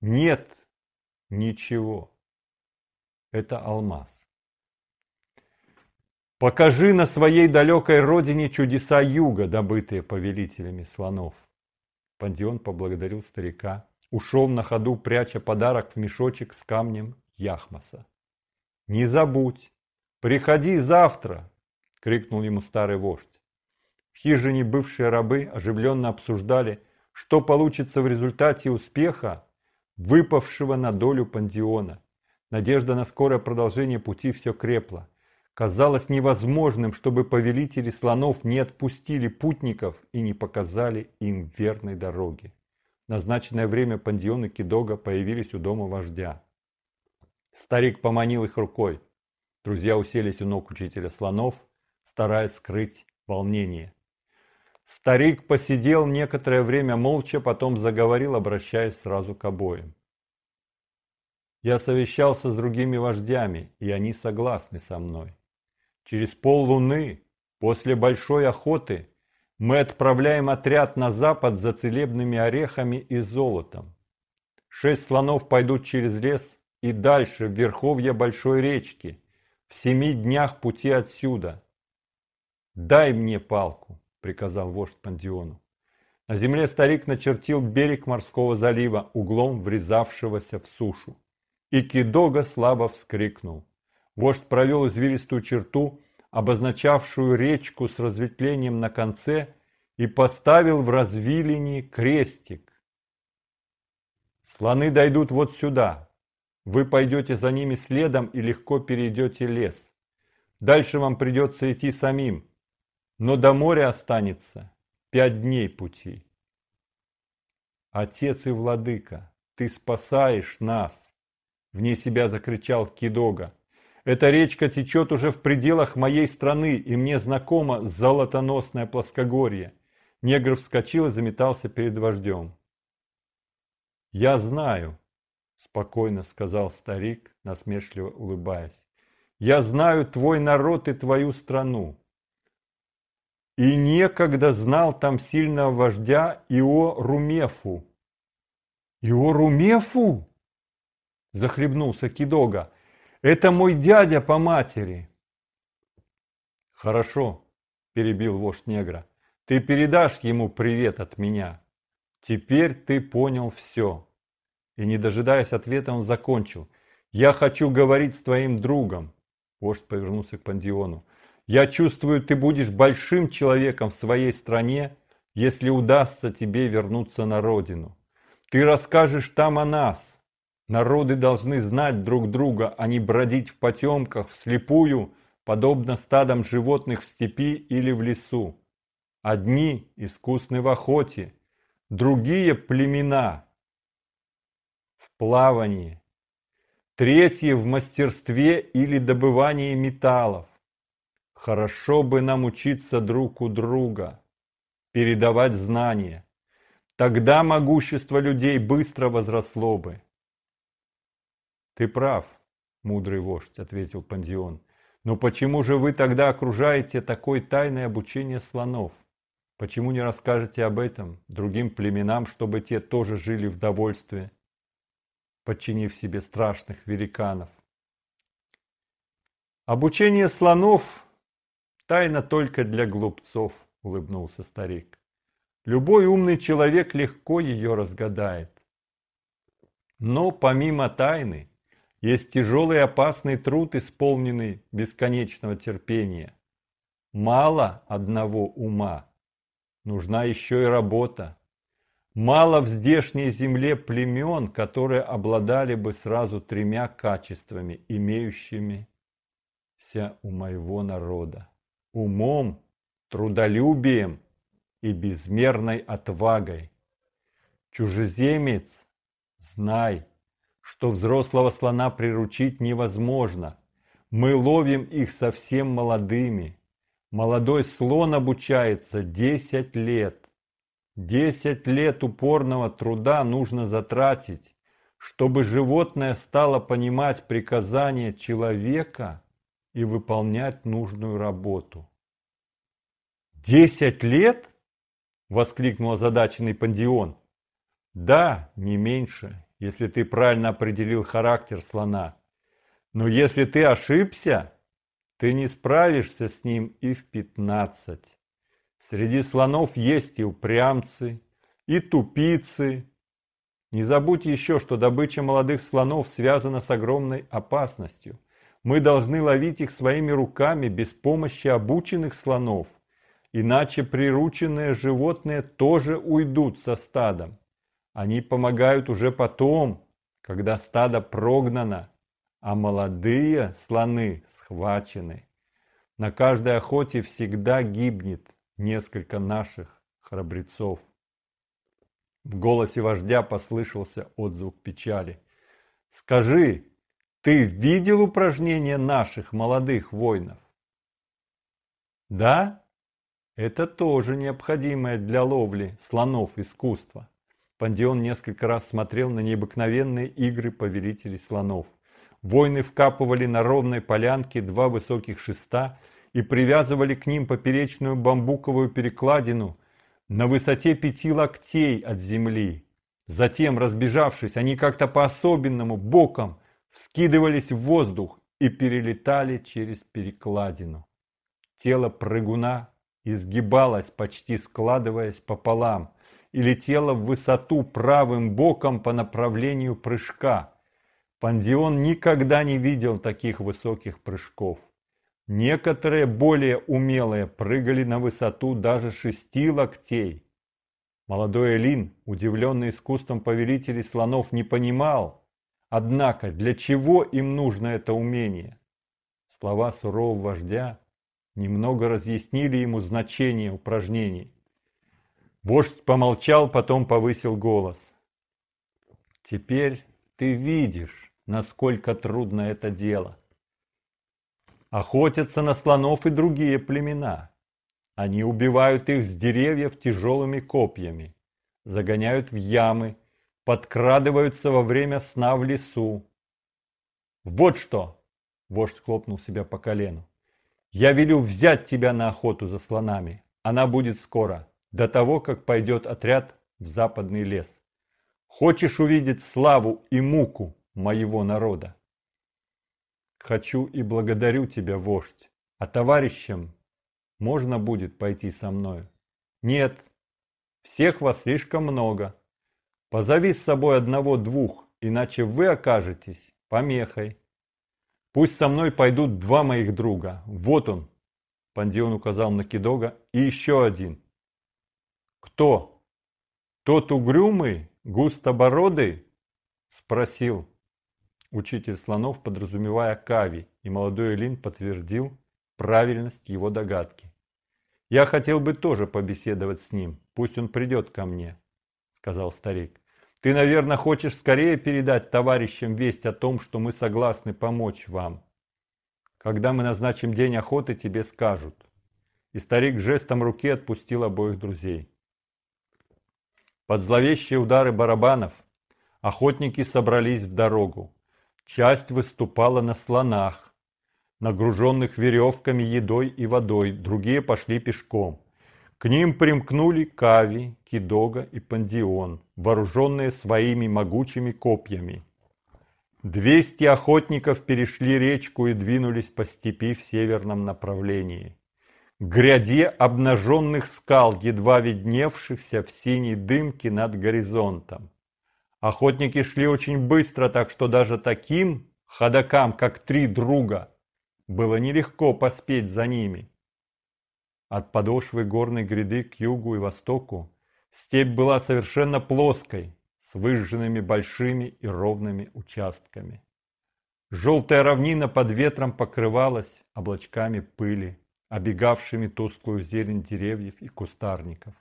нет ничего. Это алмаз. Покажи на своей далекой родине чудеса юга, добытые повелителями слонов. Пандион поблагодарил старика, ушел на ходу, пряча подарок в мешочек с камнем Яхмаса. «Не забудь! Приходи завтра!» — крикнул ему старый вождь. В хижине бывшие рабы оживленно обсуждали, что получится в результате успеха, выпавшего на долю пандиона. Надежда на скорое продолжение пути все крепла. Казалось невозможным, чтобы повелители слонов не отпустили путников и не показали им верной дороги. назначенное время Пандион и Кидога появились у дома вождя. Старик поманил их рукой. Друзья уселись у ног учителя слонов, стараясь скрыть волнение. Старик посидел некоторое время молча, потом заговорил, обращаясь сразу к обоим. «Я совещался с другими вождями, и они согласны со мной. Через поллуны, после большой охоты, мы отправляем отряд на запад за целебными орехами и золотом. Шесть слонов пойдут через лес и дальше, в верховье большой речки, в семи днях пути отсюда. «Дай мне палку», — приказал вождь Пандиону. На земле старик начертил берег морского залива, углом врезавшегося в сушу. И Кидога слабо вскрикнул. Вождь провел извилистую черту, обозначавшую речку с разветвлением на конце, и поставил в развилине крестик. Слоны дойдут вот сюда. Вы пойдете за ними следом и легко перейдете лес. Дальше вам придется идти самим, но до моря останется пять дней пути. Отец и владыка, ты спасаешь нас! Вне себя закричал Кидога. Эта речка течет уже в пределах моей страны, и мне знакомо золотоносное плоскогорье. Негр вскочил и заметался перед вождем. «Я знаю», — спокойно сказал старик, насмешливо улыбаясь, — «я знаю твой народ и твою страну. И некогда знал там сильного вождя Ио Румефу». «Ио Румефу?» — захлебнулся Кидога. Это мой дядя по матери. Хорошо, перебил вождь негра. Ты передашь ему привет от меня. Теперь ты понял все. И не дожидаясь ответа, он закончил. Я хочу говорить с твоим другом. Вождь повернулся к Пандиону. Я чувствую, ты будешь большим человеком в своей стране, если удастся тебе вернуться на родину. Ты расскажешь там о нас, Народы должны знать друг друга, а не бродить в потемках, вслепую, подобно стадам животных в степи или в лесу. Одни искусны в охоте, другие племена в плавании, третьи в мастерстве или добывании металлов. Хорошо бы нам учиться друг у друга, передавать знания. Тогда могущество людей быстро возросло бы. «Ты прав, мудрый вождь», — ответил Пандион. «Но почему же вы тогда окружаете такое тайное обучение слонов? Почему не расскажете об этом другим племенам, чтобы те тоже жили в довольстве, подчинив себе страшных великанов?» «Обучение слонов — тайна только для глупцов», — улыбнулся старик. «Любой умный человек легко ее разгадает. Но помимо тайны, есть тяжелый и опасный труд, исполненный бесконечного терпения. Мало одного ума. Нужна еще и работа. Мало в здешней земле племен, которые обладали бы сразу тремя качествами, имеющимися у моего народа. Умом, трудолюбием и безмерной отвагой. Чужеземец, знай, что взрослого слона приручить невозможно. Мы ловим их совсем молодыми. Молодой слон обучается 10 лет. 10 лет упорного труда нужно затратить, чтобы животное стало понимать приказания человека и выполнять нужную работу. «Десять лет?» – воскликнул озадаченный Пандион. «Да, не меньше, если ты правильно определил характер слона. Но если ты ошибся, ты не справишься с ним и в 15. Среди слонов есть и упрямцы, и тупицы. Не забудь еще, что добыча молодых слонов связана с огромной опасностью. Мы должны ловить их своими руками без помощи обученных слонов, иначе прирученные животные тоже уйдут со стадом. Они помогают уже потом, когда стадо прогнано, а молодые слоны схвачены. На каждой охоте всегда гибнет несколько наших храбрецов. В голосе вождя послышался отзвук печали. «Скажи, ты видел упражнение наших молодых воинов?» «Да, это тоже необходимое для ловли слонов искусство. Пандион несколько раз смотрел на необыкновенные игры повелителей слонов. Воины вкапывали на ровной полянке два высоких шеста и привязывали к ним поперечную бамбуковую перекладину на высоте пяти локтей от земли. Затем, разбежавшись, они как-то по-особенному, боком, вскидывались в воздух и перелетали через перекладину. Тело прыгуна изгибалось, почти складываясь пополам – и летела в высоту правым боком по направлению прыжка. Пандион никогда не видел таких высоких прыжков. Некоторые более умелые прыгали на высоту даже шести локтей. Молодой Элин, удивленный искусством повелителей слонов, не понимал, однако, для чего им нужно это умение. Слова сурового вождя немного разъяснили ему значение упражнений. Вождь помолчал, потом повысил голос. Теперь ты видишь, насколько трудно это дело. Охотятся на слонов и другие племена. Они убивают их с деревьев тяжелыми копьями, загоняют в ямы, подкрадываются во время сна в лесу. Вот что! Вождь хлопнул себя по колену. Я велю взять тебя на охоту за слонами. Она будет скоро до того, как пойдет отряд в западный лес. Хочешь увидеть славу и муку моего народа? Хочу и благодарю тебя, вождь, а товарищам можно будет пойти со мною? Нет, всех вас слишком много. Позови с собой одного-двух, иначе вы окажетесь помехой. Пусть со мной пойдут два моих друга. Вот он, Пандион указал на Кидога, и еще один. Кто? Тот угрюмый, густобородый? Спросил учитель слонов, подразумевая Кави, и молодой Элин подтвердил правильность его догадки. «Я хотел бы тоже побеседовать с ним, пусть он придет ко мне», — сказал старик. «Ты, наверное, хочешь скорее передать товарищам весть о том, что мы согласны помочь вам. Когда мы назначим день охоты, тебе скажут». И старик жестом руки отпустил обоих друзей. Под зловещие удары барабанов охотники собрались в дорогу. Часть выступала на слонах, нагруженных веревками, едой и водой, другие пошли пешком. К ним примкнули Кави, Кидога и Пандион, вооруженные своими могучими копьями. Двести охотников перешли речку и двинулись по степи в северном направлении гряде обнаженных скал, едва видневшихся в синей дымке над горизонтом. Охотники шли очень быстро, так что даже таким ходокам, как три друга, было нелегко поспеть за ними. От подошвы горной гряды к югу и востоку степь была совершенно плоской, с выжженными большими и ровными участками. Желтая равнина под ветром покрывалась облачками пыли обегавшими тусклую зелень деревьев и кустарников.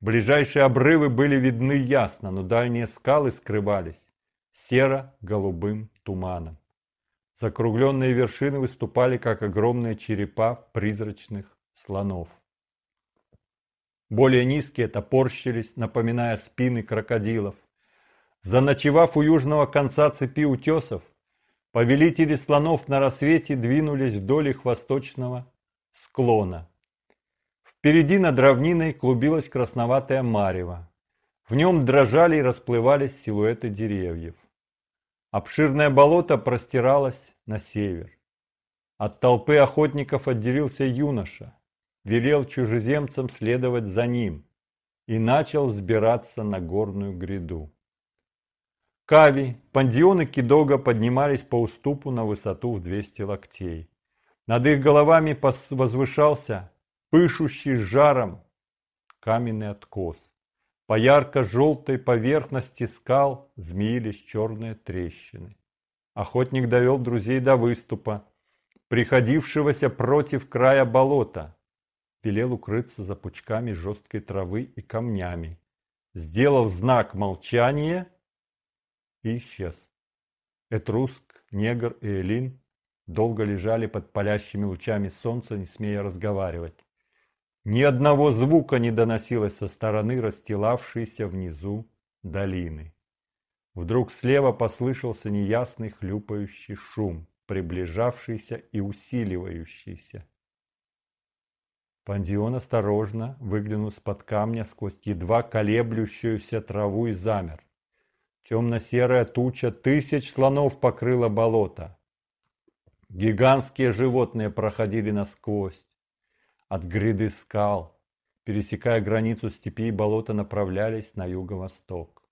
Ближайшие обрывы были видны ясно, но дальние скалы скрывались серо-голубым туманом. Закругленные вершины выступали, как огромные черепа призрачных слонов. Более низкие топорщились, напоминая спины крокодилов. Заночевав у южного конца цепи утесов, повелители слонов на рассвете двинулись вдоль их восточного склона. Впереди над равниной клубилась красноватая марево. В нем дрожали и расплывались силуэты деревьев. Обширное болото простиралось на север. От толпы охотников отделился юноша, велел чужеземцам следовать за ним и начал взбираться на горную гряду. Кави, пандион и кидога поднимались по уступу на высоту в 200 локтей. Над их головами возвышался пышущий жаром каменный откос. По ярко-желтой поверхности скал змеились черные трещины. Охотник довел друзей до выступа, приходившегося против края болота. Велел укрыться за пучками жесткой травы и камнями. Сделал знак молчания и исчез. Этруск, негр и элин долго лежали под палящими лучами солнца, не смея разговаривать. Ни одного звука не доносилось со стороны расстилавшейся внизу долины. Вдруг слева послышался неясный хлюпающий шум, приближавшийся и усиливающийся. Пандион осторожно выглянул из-под камня сквозь едва колеблющуюся траву и замер. Темно-серая туча тысяч слонов покрыла болото. Гигантские животные проходили насквозь, от гряды скал, пересекая границу степи и болота, направлялись на юго-восток.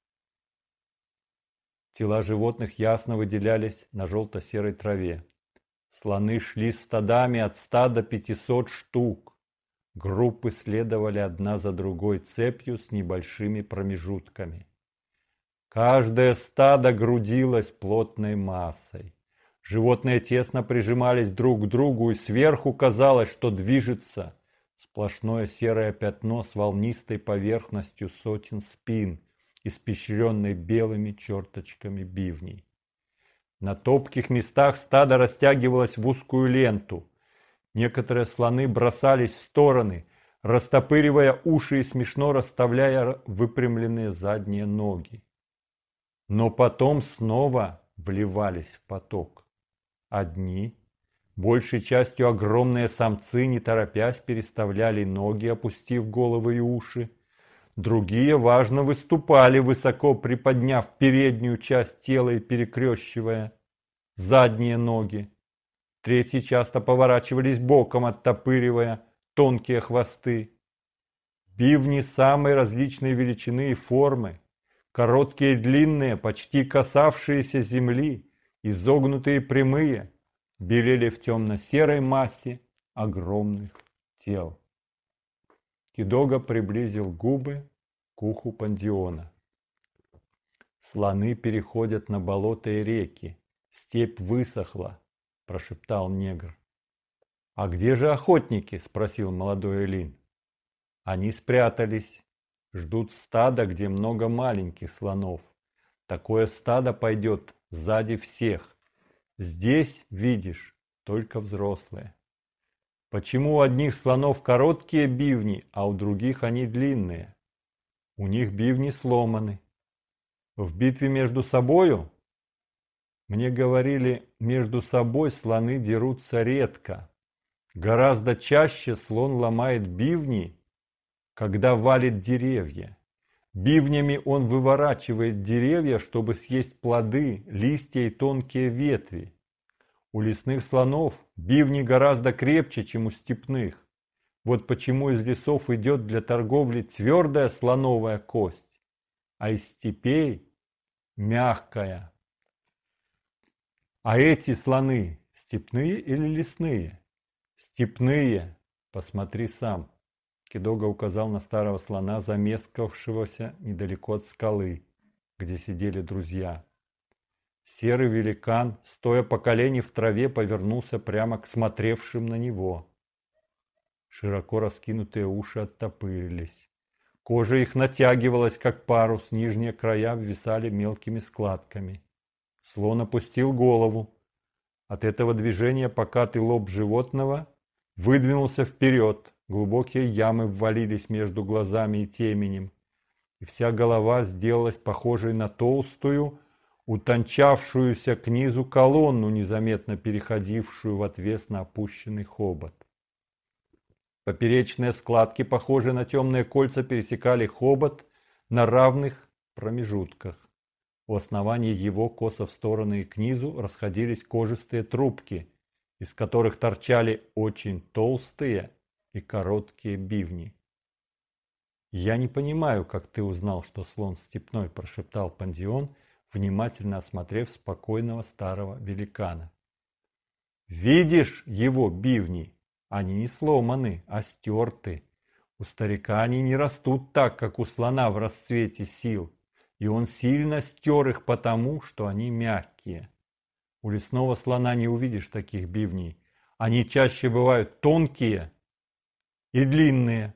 Тела животных ясно выделялись на желто-серой траве. Слоны шли стадами от ста до пятисот штук. Группы следовали одна за другой цепью с небольшими промежутками. Каждое стадо грудилось плотной массой. Животные тесно прижимались друг к другу, и сверху казалось, что движется сплошное серое пятно с волнистой поверхностью сотен спин, испещренной белыми черточками бивней. На топких местах стадо растягивалось в узкую ленту. Некоторые слоны бросались в стороны, растопыривая уши и смешно расставляя выпрямленные задние ноги. Но потом снова вливались в поток. Одни, большей частью огромные самцы, не торопясь, переставляли ноги, опустив головы и уши. Другие важно выступали, высоко приподняв переднюю часть тела и перекрещивая задние ноги. Третьи часто поворачивались боком, оттопыривая тонкие хвосты. Бивни самой различной величины и формы, короткие и длинные, почти касавшиеся земли, изогнутые прямые, белели в темно-серой массе огромных тел. Кидога приблизил губы к уху пандиона. «Слоны переходят на болота и реки. Степь высохла», – прошептал негр. «А где же охотники?» – спросил молодой Элин. «Они спрятались. Ждут стада, где много маленьких слонов. Такое стадо пойдет сзади всех. Здесь видишь только взрослые. Почему у одних слонов короткие бивни, а у других они длинные? У них бивни сломаны. В битве между собою? Мне говорили, между собой слоны дерутся редко. Гораздо чаще слон ломает бивни, когда валит деревья. Бивнями он выворачивает деревья, чтобы съесть плоды, листья и тонкие ветви. У лесных слонов бивни гораздо крепче, чем у степных. Вот почему из лесов идет для торговли твердая слоновая кость, а из степей – мягкая. А эти слоны – степные или лесные? Степные, посмотри сам. Кедога указал на старого слона, замескавшегося недалеко от скалы, где сидели друзья. Серый великан, стоя по колени в траве, повернулся прямо к смотревшим на него. Широко раскинутые уши оттопырились. Кожа их натягивалась, как парус, нижние края ввисали мелкими складками. Слон опустил голову. От этого движения покатый лоб животного выдвинулся вперед, Глубокие ямы ввалились между глазами и теменем, и вся голова сделалась похожей на толстую, утончавшуюся к низу колонну, незаметно переходившую в отвесно опущенный хобот. Поперечные складки, похожие на темные кольца, пересекали хобот на равных промежутках. У основания его косо в стороны и к низу расходились кожистые трубки, из которых торчали очень толстые и короткие бивни. «Я не понимаю, как ты узнал, что слон степной», – прошептал Пандион, внимательно осмотрев спокойного старого великана. «Видишь его бивни? Они не сломаны, а стерты. У старика они не растут так, как у слона в расцвете сил, и он сильно стер их потому, что они мягкие. У лесного слона не увидишь таких бивней. Они чаще бывают тонкие и длинные.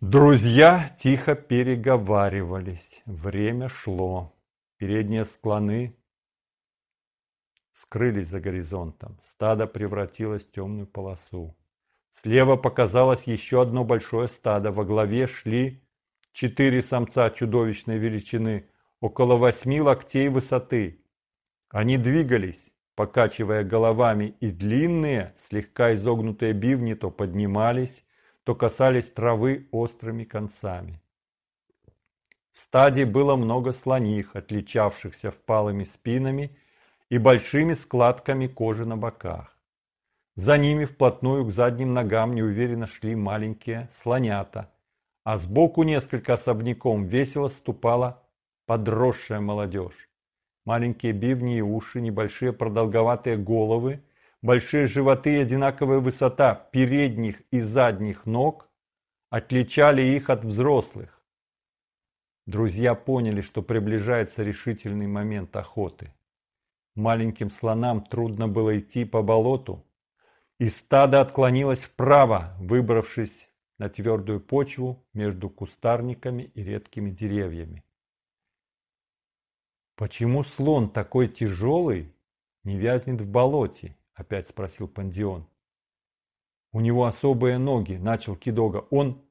Друзья тихо переговаривались. Время шло. Передние склоны скрылись за горизонтом. Стадо превратилось в темную полосу. Слева показалось еще одно большое стадо. Во главе шли четыре самца чудовищной величины, около восьми локтей высоты. Они двигались, покачивая головами, и длинные, слегка изогнутые бивни то поднимались, то касались травы острыми концами. В стаде было много слоних, отличавшихся впалыми спинами и большими складками кожи на боках. За ними вплотную к задним ногам неуверенно шли маленькие слонята, а сбоку несколько особняком весело ступала подросшая молодежь. Маленькие бивни и уши, небольшие продолговатые головы, большие животы и одинаковая высота передних и задних ног отличали их от взрослых. Друзья поняли, что приближается решительный момент охоты. Маленьким слонам трудно было идти по болоту, и стадо отклонилось вправо, выбравшись на твердую почву между кустарниками и редкими деревьями. Почему слон такой тяжелый не вязнет в болоте? Опять спросил Пандион. У него особые ноги, начал Кидога. Он...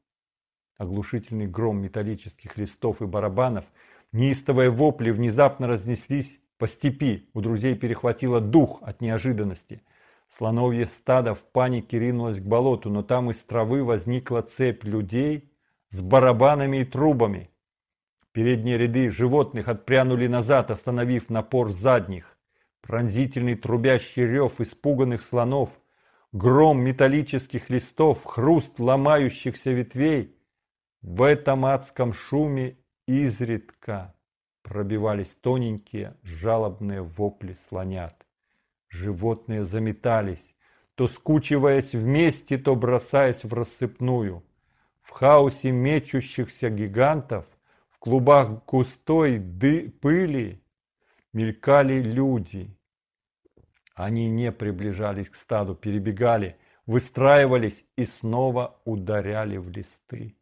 Оглушительный гром металлических листов и барабанов, неистовые вопли внезапно разнеслись по степи. У друзей перехватило дух от неожиданности. Слоновье стадо в панике ринулось к болоту, но там из травы возникла цепь людей с барабанами и трубами. Передние ряды животных отпрянули назад, остановив напор задних. Пронзительный трубящий рев испуганных слонов, гром металлических листов, хруст ломающихся ветвей. В этом адском шуме изредка пробивались тоненькие жалобные вопли слонят. Животные заметались, то скучиваясь вместе, то бросаясь в рассыпную. В хаосе мечущихся гигантов клубах густой ды пыли мелькали люди. Они не приближались к стаду, перебегали, выстраивались и снова ударяли в листы.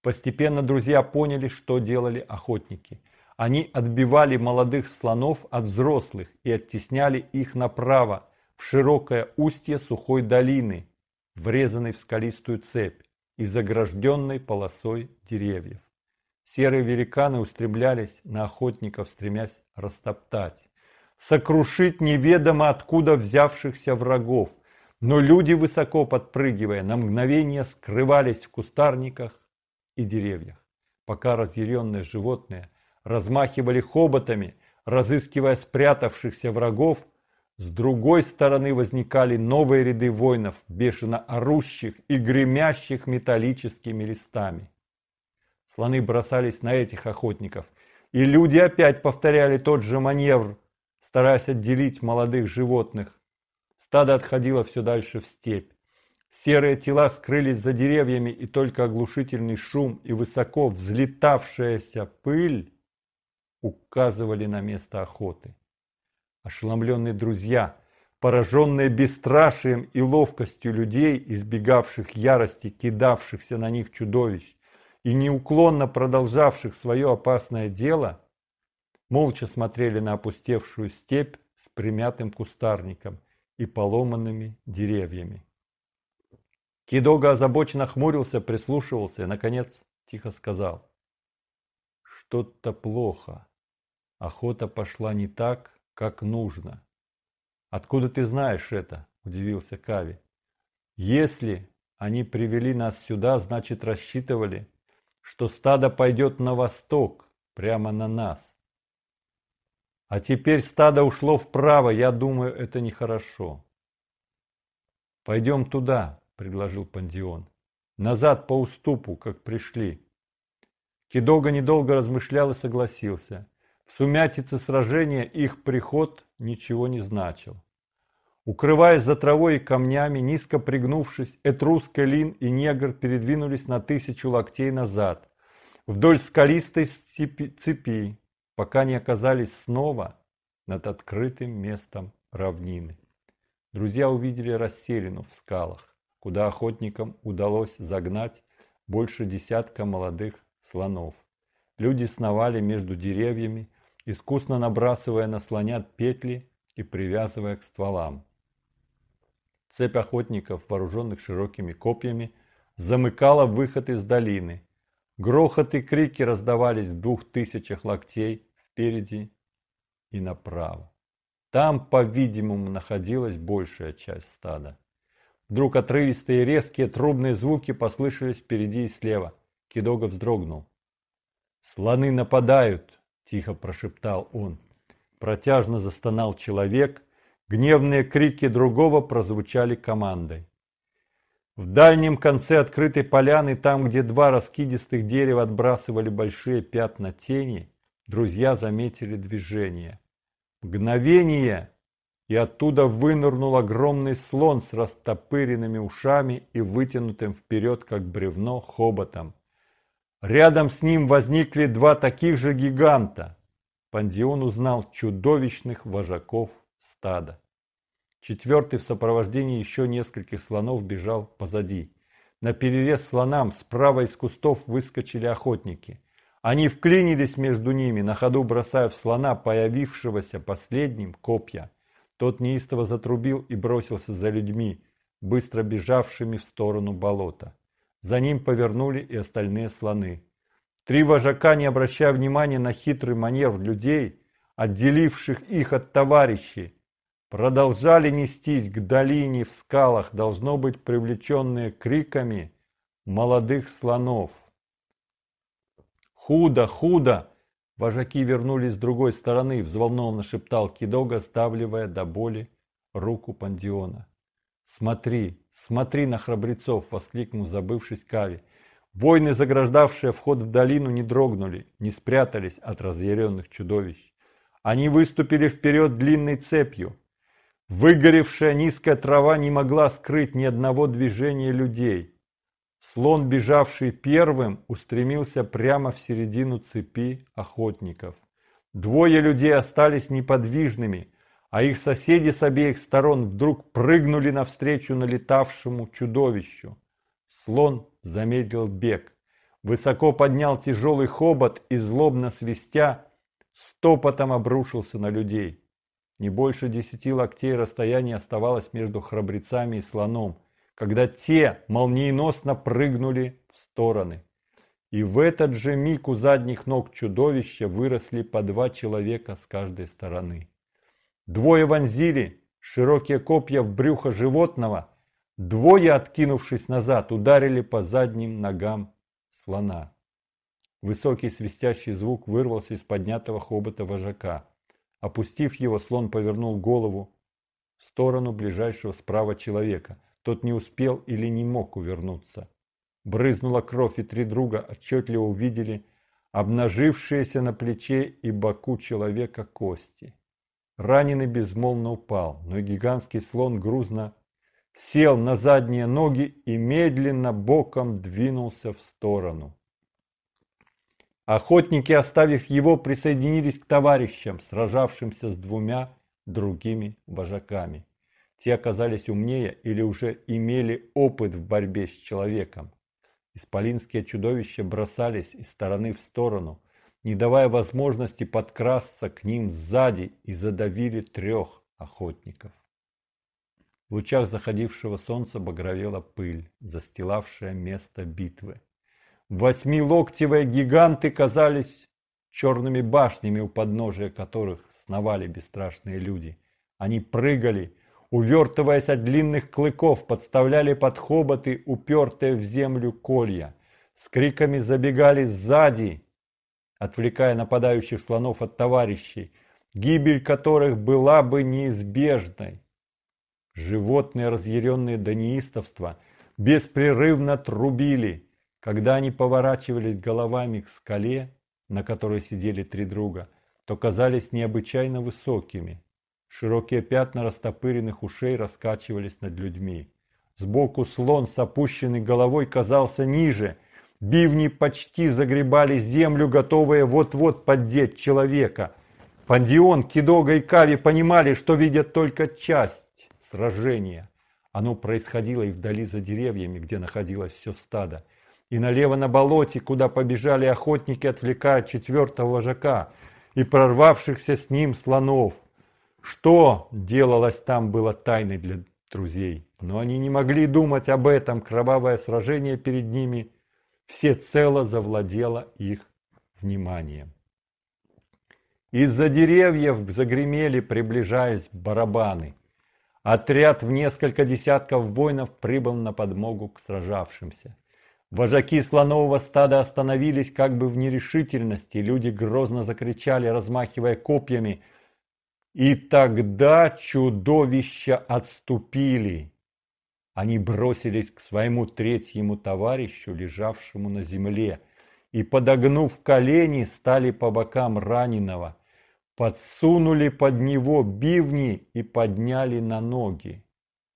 Постепенно друзья поняли, что делали охотники. Они отбивали молодых слонов от взрослых и оттесняли их направо, в широкое устье сухой долины, врезанной в скалистую цепь и загражденной полосой деревьев. Серые великаны устремлялись на охотников, стремясь растоптать, сокрушить неведомо откуда взявшихся врагов. Но люди, высоко подпрыгивая, на мгновение скрывались в кустарниках и деревьях, пока разъяренные животные размахивали хоботами, разыскивая спрятавшихся врагов, с другой стороны возникали новые ряды воинов, бешено орущих и гремящих металлическими листами. Слоны бросались на этих охотников. И люди опять повторяли тот же маневр, стараясь отделить молодых животных. Стадо отходило все дальше в степь. Серые тела скрылись за деревьями, и только оглушительный шум и высоко взлетавшаяся пыль указывали на место охоты. Ошеломленные друзья, пораженные бесстрашием и ловкостью людей, избегавших ярости, кидавшихся на них чудовищ, и неуклонно продолжавших свое опасное дело, молча смотрели на опустевшую степь с примятым кустарником и поломанными деревьями. Кидога озабоченно хмурился, прислушивался и, наконец, тихо сказал. «Что-то плохо. Охота пошла не так, как нужно». «Откуда ты знаешь это?» – удивился Кави. «Если они привели нас сюда, значит, рассчитывали, что стадо пойдет на восток, прямо на нас. А теперь стадо ушло вправо, я думаю, это нехорошо. Пойдем туда, предложил Пандион. Назад по уступу, как пришли. Кидога недолго размышлял и согласился. В сумятице сражения их приход ничего не значил. Укрываясь за травой и камнями, низко пригнувшись, этруск, лин и негр передвинулись на тысячу локтей назад, вдоль скалистой цепи, пока не оказались снова над открытым местом равнины. Друзья увидели расселину в скалах, куда охотникам удалось загнать больше десятка молодых слонов. Люди сновали между деревьями, искусно набрасывая на слонят петли и привязывая к стволам. Цепь охотников, вооруженных широкими копьями, замыкала выход из долины. Грохот и крики раздавались в двух тысячах локтей впереди и направо. Там, по-видимому, находилась большая часть стада. Вдруг отрывистые резкие трубные звуки послышались впереди и слева. Кидога вздрогнул. «Слоны нападают!» – тихо прошептал он. Протяжно застонал человек, Гневные крики другого прозвучали командой. В дальнем конце открытой поляны, там, где два раскидистых дерева отбрасывали большие пятна тени, друзья заметили движение. Мгновение! И оттуда вынырнул огромный слон с растопыренными ушами и вытянутым вперед, как бревно, хоботом. Рядом с ним возникли два таких же гиганта. Пандион узнал чудовищных вожаков стада. Четвертый в сопровождении еще нескольких слонов бежал позади. На перерез слонам справа из кустов выскочили охотники. Они вклинились между ними, на ходу бросая в слона появившегося последним копья. Тот неистово затрубил и бросился за людьми, быстро бежавшими в сторону болота. За ним повернули и остальные слоны. Три вожака, не обращая внимания на хитрый маневр людей, отделивших их от товарищей, продолжали нестись к долине в скалах, должно быть, привлеченные криками молодых слонов. «Худо, худо!» Вожаки вернулись с другой стороны, взволнованно шептал Кидога, сдавливая до боли руку Пандиона. «Смотри, смотри на храбрецов!» — воскликнул, забывшись Кави. Войны, заграждавшие вход в долину, не дрогнули, не спрятались от разъяренных чудовищ. Они выступили вперед длинной цепью — Выгоревшая низкая трава не могла скрыть ни одного движения людей. Слон, бежавший первым, устремился прямо в середину цепи охотников. Двое людей остались неподвижными, а их соседи с обеих сторон вдруг прыгнули навстречу налетавшему чудовищу. Слон замедлил бег, высоко поднял тяжелый хобот и, злобно свистя, стопотом обрушился на людей. Не больше десяти локтей расстояние оставалось между храбрецами и слоном, когда те молниеносно прыгнули в стороны. И в этот же миг у задних ног чудовища выросли по два человека с каждой стороны. Двое вонзили широкие копья в брюхо животного, двое, откинувшись назад, ударили по задним ногам слона. Высокий свистящий звук вырвался из поднятого хобота вожака – Опустив его, слон повернул голову в сторону ближайшего справа человека. Тот не успел или не мог увернуться. Брызнула кровь, и три друга отчетливо увидели обнажившиеся на плече и боку человека кости. Раненый безмолвно упал, но гигантский слон грузно сел на задние ноги и медленно боком двинулся в сторону. Охотники, оставив его, присоединились к товарищам, сражавшимся с двумя другими вожаками. Те оказались умнее или уже имели опыт в борьбе с человеком. Исполинские чудовища бросались из стороны в сторону, не давая возможности подкрасться к ним сзади и задавили трех охотников. В лучах заходившего солнца багровела пыль, застилавшая место битвы. Восьмилоктевые гиганты казались черными башнями, у подножия которых сновали бесстрашные люди. Они прыгали, увертываясь от длинных клыков, подставляли под хоботы, упертые в землю колья. С криками забегали сзади, отвлекая нападающих слонов от товарищей, гибель которых была бы неизбежной. Животные, разъяренные до неистовства, беспрерывно трубили – когда они поворачивались головами к скале, на которой сидели три друга, то казались необычайно высокими. Широкие пятна растопыренных ушей раскачивались над людьми. Сбоку слон с опущенной головой казался ниже. Бивни почти загребали землю, готовые вот-вот поддеть человека. Пандион, Кидога и Кави понимали, что видят только часть сражения. Оно происходило и вдали за деревьями, где находилось все стадо и налево на болоте, куда побежали охотники, отвлекая четвертого вожака и прорвавшихся с ним слонов. Что делалось там было тайной для друзей, но они не могли думать об этом, кровавое сражение перед ними всецело завладело их вниманием. Из-за деревьев загремели, приближаясь барабаны. Отряд в несколько десятков воинов прибыл на подмогу к сражавшимся. Вожаки слонового стада остановились как бы в нерешительности, люди грозно закричали, размахивая копьями. И тогда чудовища отступили. Они бросились к своему третьему товарищу, лежавшему на земле, и, подогнув колени, стали по бокам раненого, подсунули под него бивни и подняли на ноги.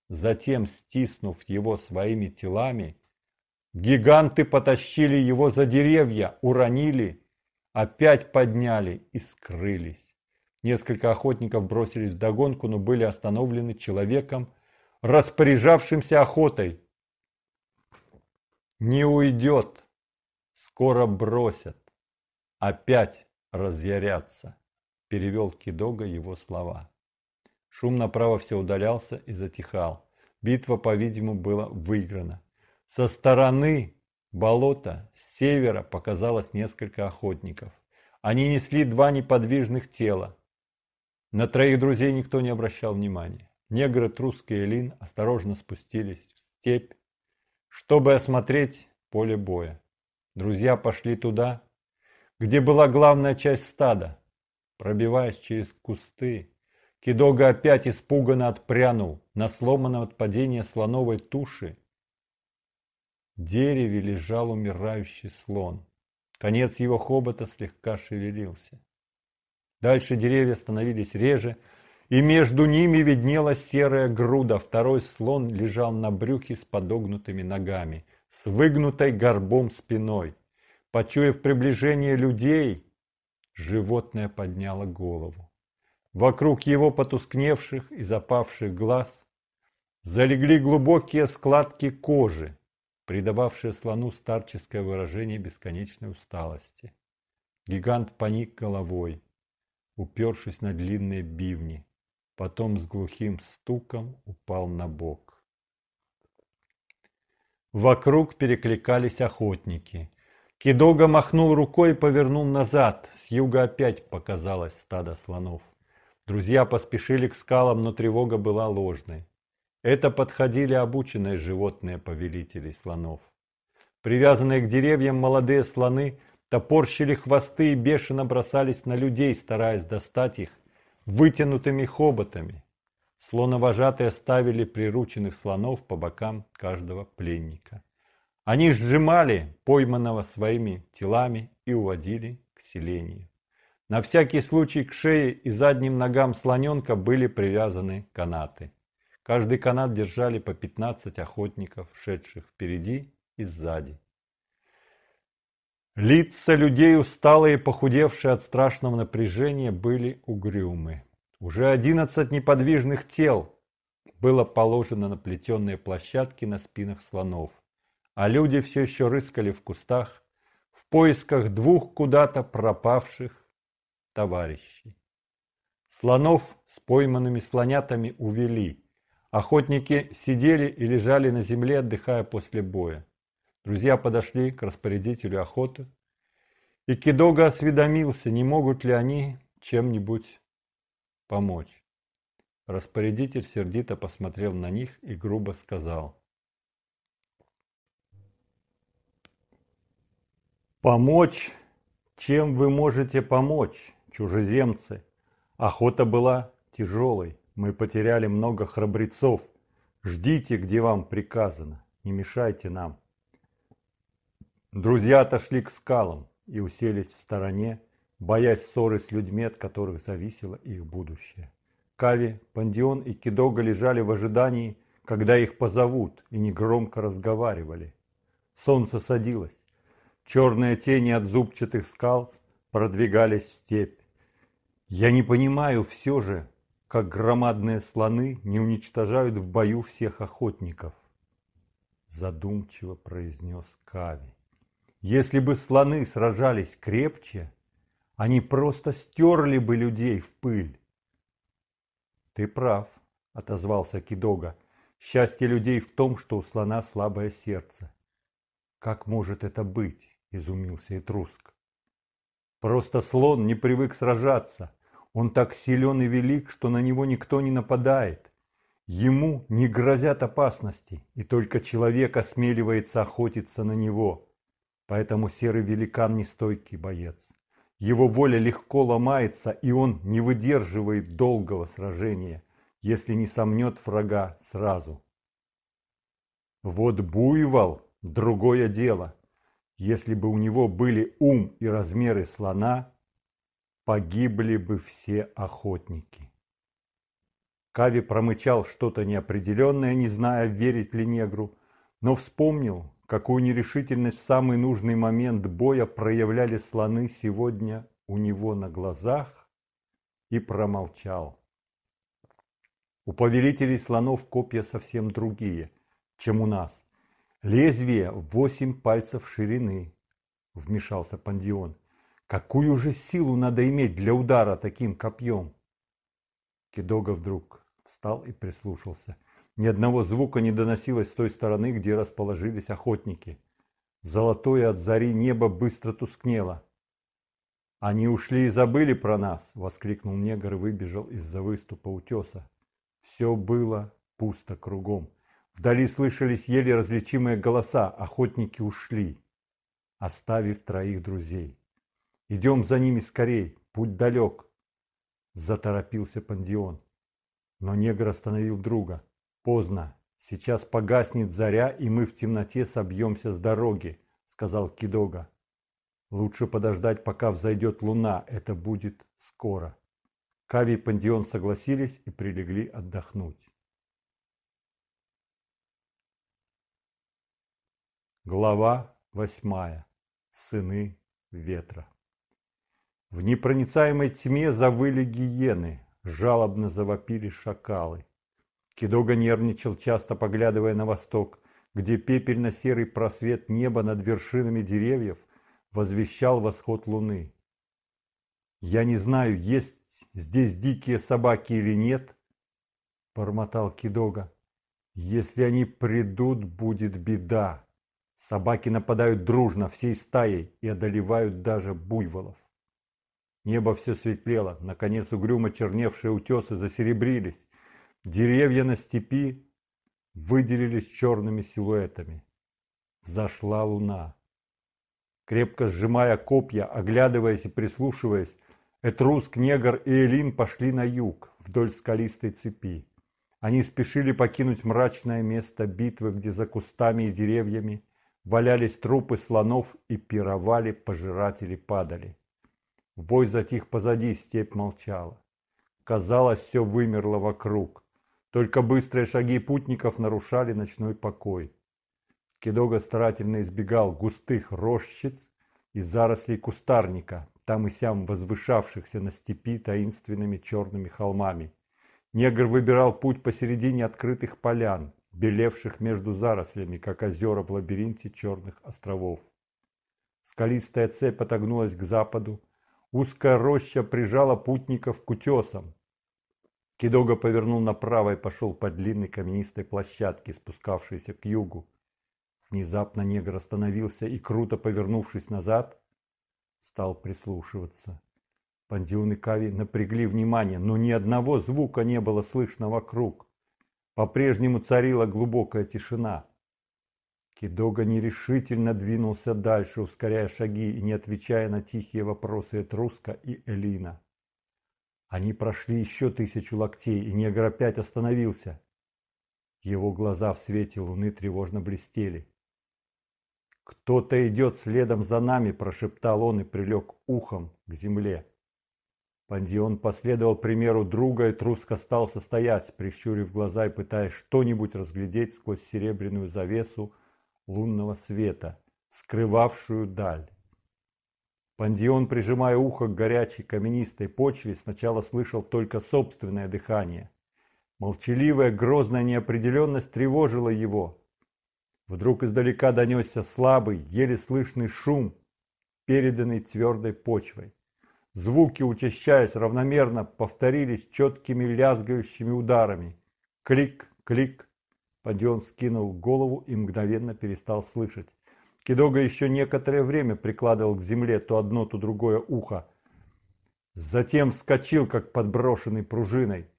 Затем, стиснув его своими телами, Гиганты потащили его за деревья, уронили, опять подняли и скрылись. Несколько охотников бросились в догонку, но были остановлены человеком, распоряжавшимся охотой. Не уйдет, скоро бросят, опять разъярятся, перевел Кидога его слова. Шум направо все удалялся и затихал. Битва, по-видимому, была выиграна. Со стороны болота с севера показалось несколько охотников. Они несли два неподвижных тела. На троих друзей никто не обращал внимания. Негры Труск и Элин осторожно спустились в степь, чтобы осмотреть поле боя. Друзья пошли туда, где была главная часть стада. Пробиваясь через кусты, Кидога опять испуганно отпрянул на сломанном от падения слоновой туши дереве лежал умирающий слон. Конец его хобота слегка шевелился. Дальше деревья становились реже, и между ними виднелась серая груда. Второй слон лежал на брюхе с подогнутыми ногами, с выгнутой горбом спиной. Почуяв приближение людей, животное подняло голову. Вокруг его потускневших и запавших глаз залегли глубокие складки кожи, придававшее слону старческое выражение бесконечной усталости. Гигант поник головой, упершись на длинные бивни, потом с глухим стуком упал на бок. Вокруг перекликались охотники. Кидога махнул рукой и повернул назад. С юга опять показалось стадо слонов. Друзья поспешили к скалам, но тревога была ложной. Это подходили обученные животные повелители слонов. Привязанные к деревьям молодые слоны топорщили хвосты и бешено бросались на людей, стараясь достать их вытянутыми хоботами. Слоновожатые ставили прирученных слонов по бокам каждого пленника. Они сжимали пойманного своими телами и уводили к селению. На всякий случай к шее и задним ногам слоненка были привязаны канаты. Каждый канат держали по 15 охотников, шедших впереди и сзади. Лица людей, усталые и похудевшие от страшного напряжения, были угрюмы. Уже одиннадцать неподвижных тел было положено на плетеные площадки на спинах слонов, а люди все еще рыскали в кустах в поисках двух куда-то пропавших товарищей. Слонов с пойманными слонятами увели – Охотники сидели и лежали на земле, отдыхая после боя. Друзья подошли к распорядителю охоты, и Кидога осведомился, не могут ли они чем-нибудь помочь. Распорядитель сердито посмотрел на них и грубо сказал. «Помочь? Чем вы можете помочь, чужеземцы? Охота была тяжелой. Мы потеряли много храбрецов. Ждите, где вам приказано. Не мешайте нам. Друзья отошли к скалам и уселись в стороне, боясь ссоры с людьми, от которых зависело их будущее. Кави, Пандион и Кидога лежали в ожидании, когда их позовут, и негромко разговаривали. Солнце садилось. Черные тени от зубчатых скал продвигались в степь. «Я не понимаю все же», как громадные слоны не уничтожают в бою всех охотников. Задумчиво произнес Кави. Если бы слоны сражались крепче, они просто стерли бы людей в пыль. Ты прав, отозвался Кидога. Счастье людей в том, что у слона слабое сердце. Как может это быть? Изумился Этруск. Просто слон не привык сражаться. Он так силен и велик, что на него никто не нападает. Ему не грозят опасности, и только человек осмеливается охотиться на него. Поэтому серый великан – нестойкий боец. Его воля легко ломается, и он не выдерживает долгого сражения, если не сомнет врага сразу. Вот буйвол – другое дело. Если бы у него были ум и размеры слона, погибли бы все охотники. Кави промычал что-то неопределенное, не зная, верить ли негру, но вспомнил, какую нерешительность в самый нужный момент боя проявляли слоны сегодня у него на глазах, и промолчал. У повелителей слонов копья совсем другие, чем у нас. Лезвие восемь пальцев ширины, вмешался Пандион. Какую же силу надо иметь для удара таким копьем? Кедога вдруг встал и прислушался. Ни одного звука не доносилось с той стороны, где расположились охотники. Золотое от зари небо быстро тускнело. «Они ушли и забыли про нас!» — воскликнул негр и выбежал из-за выступа утеса. Все было пусто кругом. Вдали слышались еле различимые голоса. Охотники ушли, оставив троих друзей. Идем за ними скорей, путь далек. Заторопился Пандион. Но негр остановил друга. Поздно. Сейчас погаснет заря, и мы в темноте собьемся с дороги, сказал Кидога. Лучше подождать, пока взойдет луна. Это будет скоро. Кави и Пандион согласились и прилегли отдохнуть. Глава восьмая. Сыны ветра. В непроницаемой тьме завыли гиены, жалобно завопили шакалы. Кедога нервничал, часто поглядывая на восток, где пепельно-серый просвет неба над вершинами деревьев возвещал восход луны. «Я не знаю, есть здесь дикие собаки или нет», — бормотал Кедога. «Если они придут, будет беда. Собаки нападают дружно всей стаей и одолевают даже буйволов». Небо все светлело, наконец угрюмо черневшие утесы засеребрились. Деревья на степи выделились черными силуэтами. Зашла луна. Крепко сжимая копья, оглядываясь и прислушиваясь, Этруск, Негр и Элин пошли на юг, вдоль скалистой цепи. Они спешили покинуть мрачное место битвы, где за кустами и деревьями валялись трупы слонов и пировали пожиратели падали. Бой затих позади, степь молчала. Казалось, все вымерло вокруг. Только быстрые шаги путников нарушали ночной покой. Кедога старательно избегал густых рощиц и зарослей кустарника, там и сям возвышавшихся на степи таинственными черными холмами. Негр выбирал путь посередине открытых полян, белевших между зарослями, как озера в лабиринте черных островов. Скалистая цепь отогнулась к западу, Узкая роща прижала путников к утесам. Кидога повернул направо и пошел по длинной каменистой площадке, спускавшейся к югу. Внезапно негр остановился и, круто повернувшись назад, стал прислушиваться. Пандион и Кави напрягли внимание, но ни одного звука не было слышно вокруг. По-прежнему царила глубокая тишина. Кидога нерешительно двинулся дальше, ускоряя шаги и не отвечая на тихие вопросы Труска и Элина. Они прошли еще тысячу локтей, и негр опять остановился. Его глаза в свете луны тревожно блестели. «Кто-то идет следом за нами!» – прошептал он и прилег ухом к земле. Пандион последовал примеру друга, и Труска стал стоять, прищурив глаза и пытаясь что-нибудь разглядеть сквозь серебряную завесу – лунного света, скрывавшую даль. Пандион, прижимая ухо к горячей каменистой почве, сначала слышал только собственное дыхание. Молчаливая грозная неопределенность тревожила его. Вдруг издалека донесся слабый, еле слышный шум, переданный твердой почвой. Звуки, учащаясь равномерно, повторились четкими лязгающими ударами. Клик, клик, Падион скинул голову и мгновенно перестал слышать. Кидога еще некоторое время прикладывал к земле то одно, то другое ухо. Затем вскочил, как подброшенный пружиной.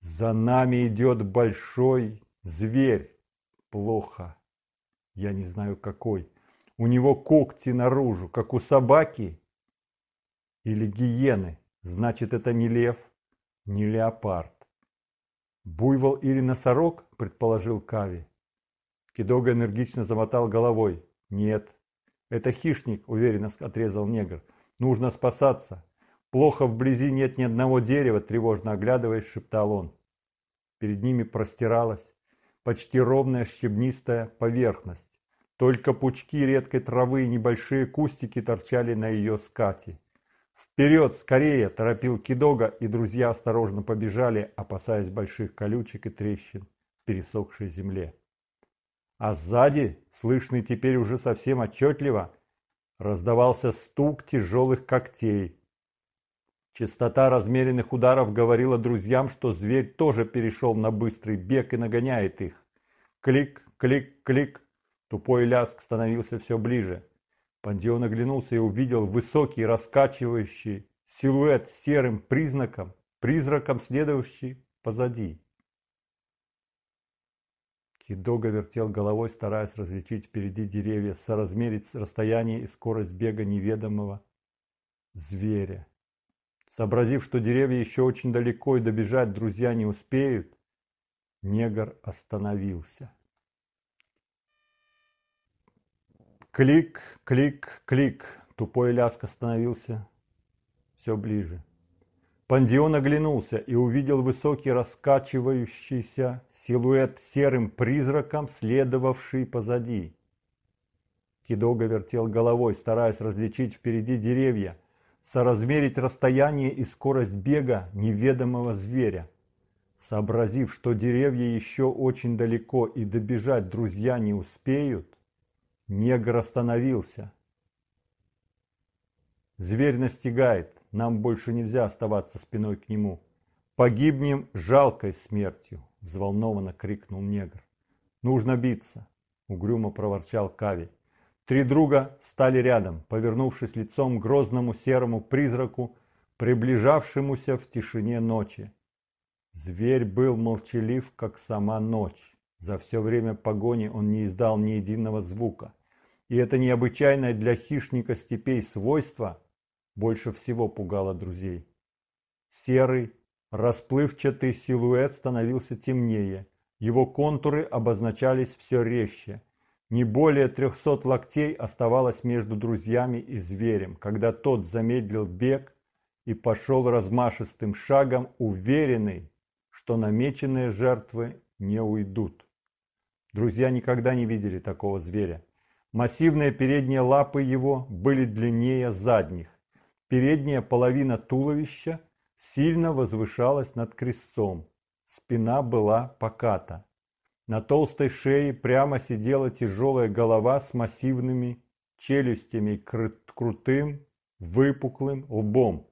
«За нами идет большой зверь. Плохо. Я не знаю, какой. У него когти наружу, как у собаки или гиены. Значит, это не лев, не леопард. Буйвол или носорог? предположил Кави. Кидога энергично замотал головой. «Нет». «Это хищник», — уверенно отрезал негр. «Нужно спасаться. Плохо вблизи нет ни одного дерева», — тревожно оглядываясь, шептал он. Перед ними простиралась почти ровная щебнистая поверхность. Только пучки редкой травы и небольшие кустики торчали на ее скате. «Вперед, скорее!» – торопил Кидога, и друзья осторожно побежали, опасаясь больших колючек и трещин пересохшей земле. А сзади, слышный теперь уже совсем отчетливо, раздавался стук тяжелых когтей. Частота размеренных ударов говорила друзьям, что зверь тоже перешел на быстрый бег и нагоняет их. Клик, клик, клик. Тупой ляск становился все ближе. Пандион оглянулся и увидел высокий, раскачивающий силуэт серым признаком, призраком, следующий позади. И Дога вертел головой, стараясь различить впереди деревья, соразмерить расстояние и скорость бега неведомого зверя. Сообразив, что деревья еще очень далеко и добежать друзья не успеют, негр остановился. Клик, клик, клик. Тупой ляск остановился все ближе. Пандион оглянулся и увидел высокий раскачивающийся Силуэт серым призраком, следовавший позади. Кидога вертел головой, стараясь различить впереди деревья, соразмерить расстояние и скорость бега неведомого зверя. Сообразив, что деревья еще очень далеко и добежать друзья не успеют, негр остановился. «Зверь настигает, нам больше нельзя оставаться спиной к нему», «Погибнем жалкой смертью!» – взволнованно крикнул негр. «Нужно биться!» – угрюмо проворчал Кави. Три друга стали рядом, повернувшись лицом к грозному серому призраку, приближавшемуся в тишине ночи. Зверь был молчалив, как сама ночь. За все время погони он не издал ни единого звука. И это необычайное для хищника степей свойство больше всего пугало друзей. Серый Расплывчатый силуэт становился темнее, его контуры обозначались все резче. Не более трехсот локтей оставалось между друзьями и зверем, когда тот замедлил бег и пошел размашистым шагом, уверенный, что намеченные жертвы не уйдут. Друзья никогда не видели такого зверя. Массивные передние лапы его были длиннее задних. Передняя половина туловища – сильно возвышалась над крестцом. Спина была поката. На толстой шее прямо сидела тяжелая голова с массивными челюстями крутым, выпуклым лбом.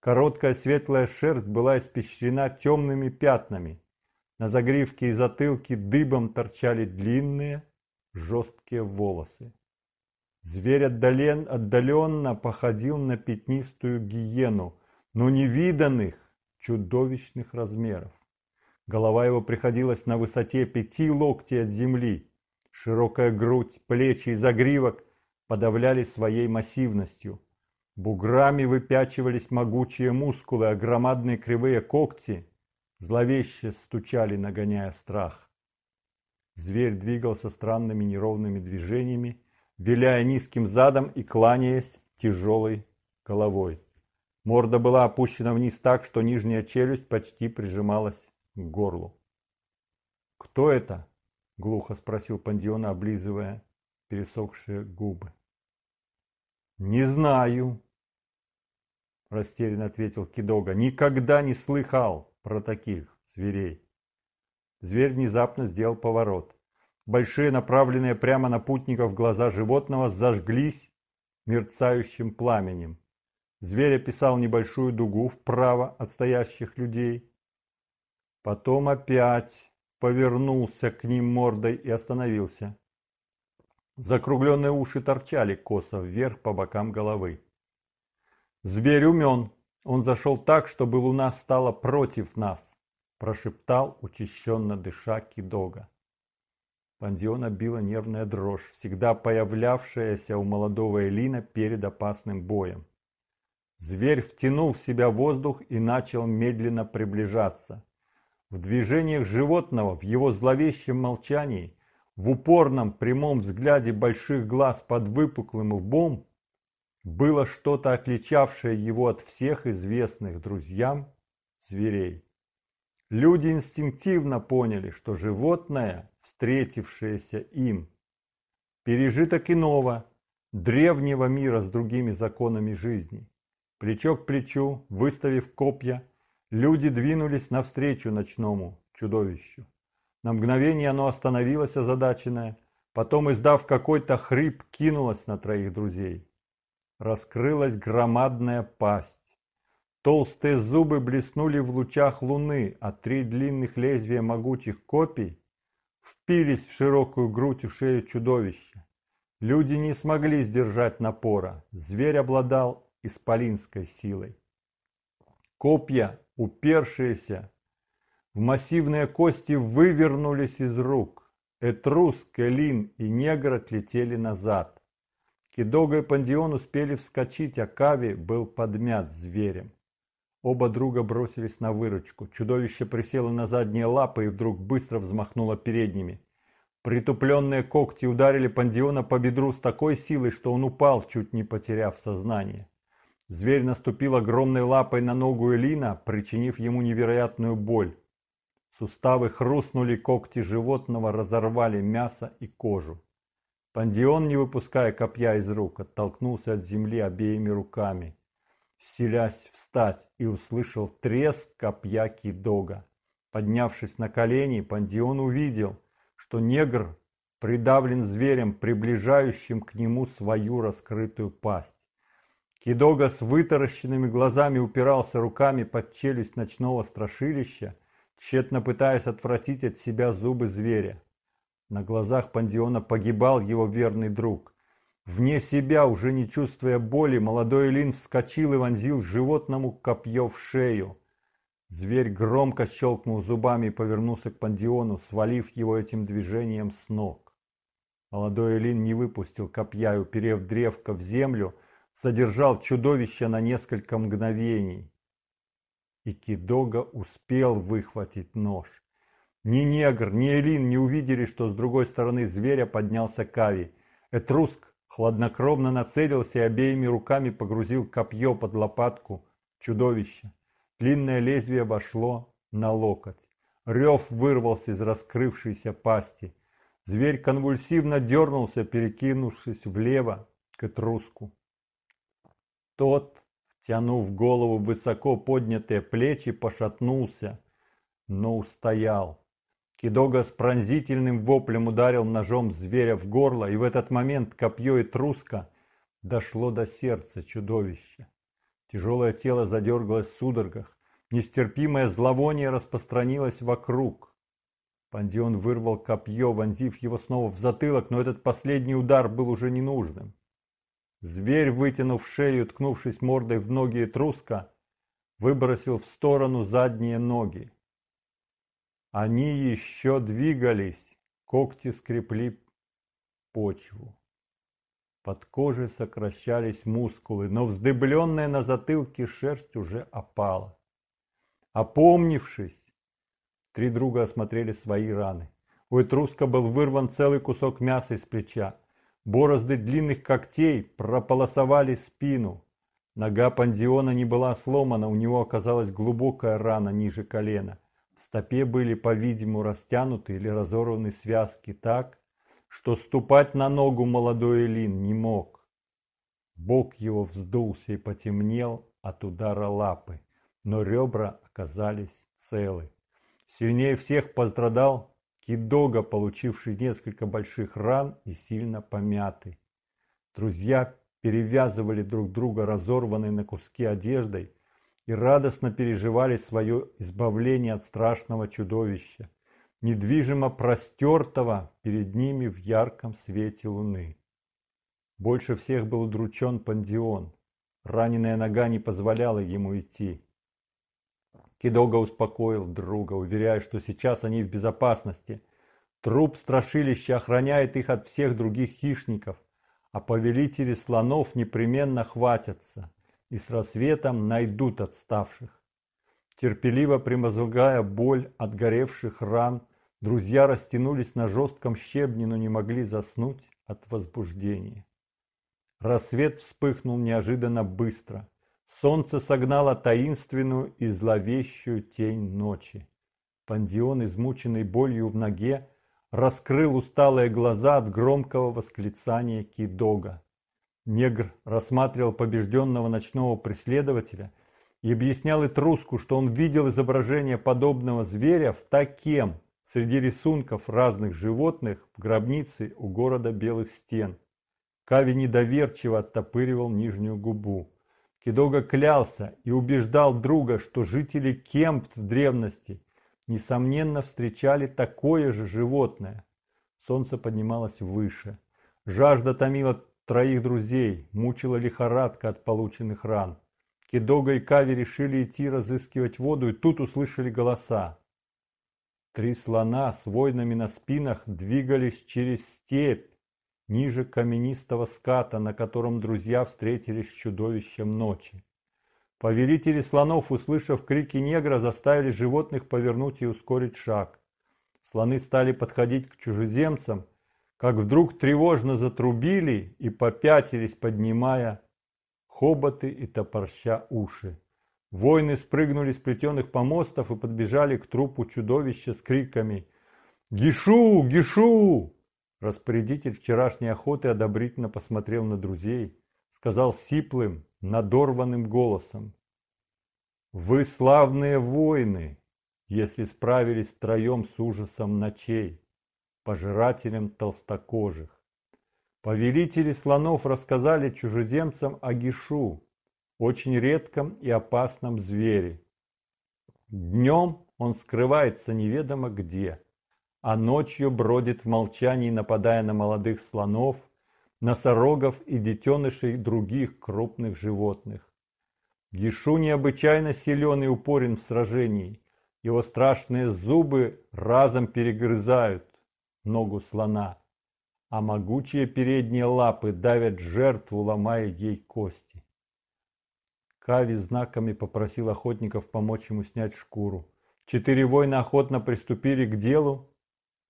Короткая светлая шерсть была испещрена темными пятнами. На загривке и затылке дыбом торчали длинные, жесткие волосы. Зверь отдален, отдаленно походил на пятнистую гиену – но невиданных, чудовищных размеров. Голова его приходилась на высоте пяти локтей от земли. Широкая грудь, плечи и загривок подавляли своей массивностью. Буграми выпячивались могучие мускулы, а громадные кривые когти зловеще стучали, нагоняя страх. Зверь двигался странными неровными движениями, виляя низким задом и кланяясь тяжелой головой. Морда была опущена вниз так, что нижняя челюсть почти прижималась к горлу. «Кто это?» – глухо спросил Пандион, облизывая пересохшие губы. «Не знаю», – растерянно ответил Кидога. «Никогда не слыхал про таких зверей». Зверь внезапно сделал поворот. Большие, направленные прямо на путников глаза животного, зажглись мерцающим пламенем. Зверь описал небольшую дугу вправо от стоящих людей. Потом опять повернулся к ним мордой и остановился. Закругленные уши торчали косо вверх по бокам головы. «Зверь умен. Он зашел так, чтобы луна стала против нас», – прошептал учащенно дыша Кидога. Пандиона била нервная дрожь, всегда появлявшаяся у молодого Элина перед опасным боем. Зверь втянул в себя воздух и начал медленно приближаться. В движениях животного, в его зловещем молчании, в упорном прямом взгляде больших глаз под выпуклым лбом было что-то, отличавшее его от всех известных друзьям зверей. Люди инстинктивно поняли, что животное, встретившееся им, пережито иного, древнего мира с другими законами жизни. Плечо к плечу, выставив копья, люди двинулись навстречу ночному чудовищу. На мгновение оно остановилось озадаченное, потом, издав какой-то хрип, кинулось на троих друзей. Раскрылась громадная пасть. Толстые зубы блеснули в лучах луны, а три длинных лезвия могучих копий впились в широкую грудь и шею чудовища. Люди не смогли сдержать напора. Зверь обладал исполинской силой. Копья, упершиеся в массивные кости, вывернулись из рук. Этрус, Келин и Негр отлетели назад. Кидога и Пандион успели вскочить, а Кави был подмят зверем. Оба друга бросились на выручку. Чудовище присело на задние лапы и вдруг быстро взмахнуло передними. Притупленные когти ударили Пандиона по бедру с такой силой, что он упал, чуть не потеряв сознание. Зверь наступил огромной лапой на ногу Элина, причинив ему невероятную боль. Суставы хрустнули, когти животного разорвали мясо и кожу. Пандион, не выпуская копья из рук, оттолкнулся от земли обеими руками, селясь встать и услышал треск копья кидога. Поднявшись на колени, Пандион увидел, что негр придавлен зверем, приближающим к нему свою раскрытую пасть. Кидога с вытаращенными глазами упирался руками под челюсть ночного страшилища, тщетно пытаясь отвратить от себя зубы зверя. На глазах Пандиона погибал его верный друг. Вне себя, уже не чувствуя боли, молодой Лин вскочил и вонзил животному копье в шею. Зверь громко щелкнул зубами и повернулся к Пандиону, свалив его этим движением с ног. Молодой Элин не выпустил копья и, уперев древко в землю, содержал чудовище на несколько мгновений. И Кидога успел выхватить нож. Ни негр, ни элин не увидели, что с другой стороны зверя поднялся Кави. Этруск хладнокровно нацелился и обеими руками погрузил копье под лопатку чудовища. Длинное лезвие вошло на локоть. Рев вырвался из раскрывшейся пасти. Зверь конвульсивно дернулся, перекинувшись влево к этруску. Тот, втянув голову в высоко поднятые плечи, пошатнулся, но устоял. Кидога с пронзительным воплем ударил ножом зверя в горло, и в этот момент копье и труска дошло до сердца чудовища. Тяжелое тело задергалось в судорогах, нестерпимое зловоние распространилось вокруг. Пандион вырвал копье, вонзив его снова в затылок, но этот последний удар был уже ненужным. Зверь, вытянув шею, ткнувшись мордой в ноги труска, выбросил в сторону задние ноги. Они еще двигались, когти скрепли почву. Под кожей сокращались мускулы, но вздыбленная на затылке шерсть уже опала. Опомнившись, три друга осмотрели свои раны. У Этруска был вырван целый кусок мяса из плеча. Борозды длинных когтей прополосовали спину. Нога Пандиона не была сломана, у него оказалась глубокая рана ниже колена. В стопе были, по-видимому, растянуты или разорваны связки так, что ступать на ногу молодой Элин не мог. Бок его вздулся и потемнел от удара лапы, но ребра оказались целы. Сильнее всех пострадал Кидога, получивший несколько больших ран и сильно помятый. Друзья перевязывали друг друга разорванной на куски одеждой и радостно переживали свое избавление от страшного чудовища, недвижимо простертого перед ними в ярком свете луны. Больше всех был удручен Пандион. Раненая нога не позволяла ему идти. Кидога успокоил друга, уверяя, что сейчас они в безопасности. Труп страшилища охраняет их от всех других хищников, а повелители слонов непременно хватятся и с рассветом найдут отставших. Терпеливо примозгая боль от горевших ран, друзья растянулись на жестком щебне, но не могли заснуть от возбуждения. Рассвет вспыхнул неожиданно быстро. Солнце согнало таинственную и зловещую тень ночи. Пандион, измученный болью в ноге, раскрыл усталые глаза от громкого восклицания Кидога. Негр рассматривал побежденного ночного преследователя и объяснял Этруску, что он видел изображение подобного зверя в такем среди рисунков разных животных в гробнице у города Белых Стен. Кави недоверчиво оттопыривал нижнюю губу. Кедога клялся и убеждал друга, что жители Кемпт в древности, несомненно, встречали такое же животное. Солнце поднималось выше. Жажда томила троих друзей, мучила лихорадка от полученных ран. Кедога и Кави решили идти разыскивать воду, и тут услышали голоса. Три слона с войнами на спинах двигались через степь, ниже каменистого ската, на котором друзья встретились с чудовищем ночи. Повелители слонов, услышав крики негра, заставили животных повернуть и ускорить шаг. Слоны стали подходить к чужеземцам, как вдруг тревожно затрубили и попятились, поднимая хоботы и топорща уши. Воины спрыгнули с плетеных помостов и подбежали к трупу чудовища с криками «Гишу! Гишу!» Распорядитель вчерашней охоты одобрительно посмотрел на друзей, сказал сиплым, надорванным голосом. «Вы славные воины, если справились втроем с ужасом ночей, пожирателем толстокожих. Повелители слонов рассказали чужеземцам о гишу, очень редком и опасном звере. Днем он скрывается неведомо где, а ночью бродит в молчании, нападая на молодых слонов, носорогов и детенышей других крупных животных. Гишу необычайно силен и упорен в сражении. Его страшные зубы разом перегрызают ногу слона, а могучие передние лапы давят жертву, ломая ей кости. Кави знаками попросил охотников помочь ему снять шкуру. Четыре воина охотно приступили к делу,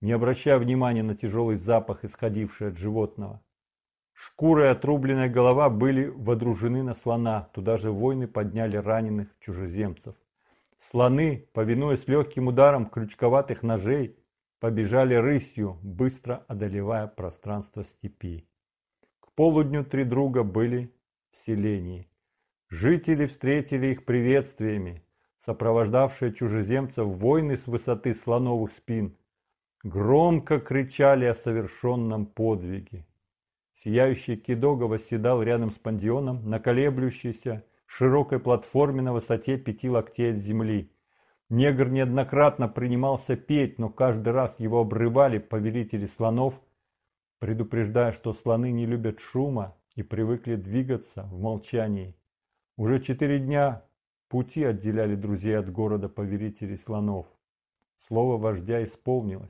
не обращая внимания на тяжелый запах, исходивший от животного. Шкуры и отрубленная голова были водружены на слона, туда же воины подняли раненых чужеземцев. Слоны, повинуясь легким ударом крючковатых ножей, побежали рысью, быстро одолевая пространство степи. К полудню три друга были в селении. Жители встретили их приветствиями, сопровождавшие чужеземцев войны с высоты слоновых спин – громко кричали о совершенном подвиге. Сияющий кидога восседал рядом с пандионом на колеблющейся широкой платформе на высоте пяти локтей от земли. Негр неоднократно принимался петь, но каждый раз его обрывали повелители слонов, предупреждая, что слоны не любят шума и привыкли двигаться в молчании. Уже четыре дня пути отделяли друзей от города повелителей слонов. Слово вождя исполнилось.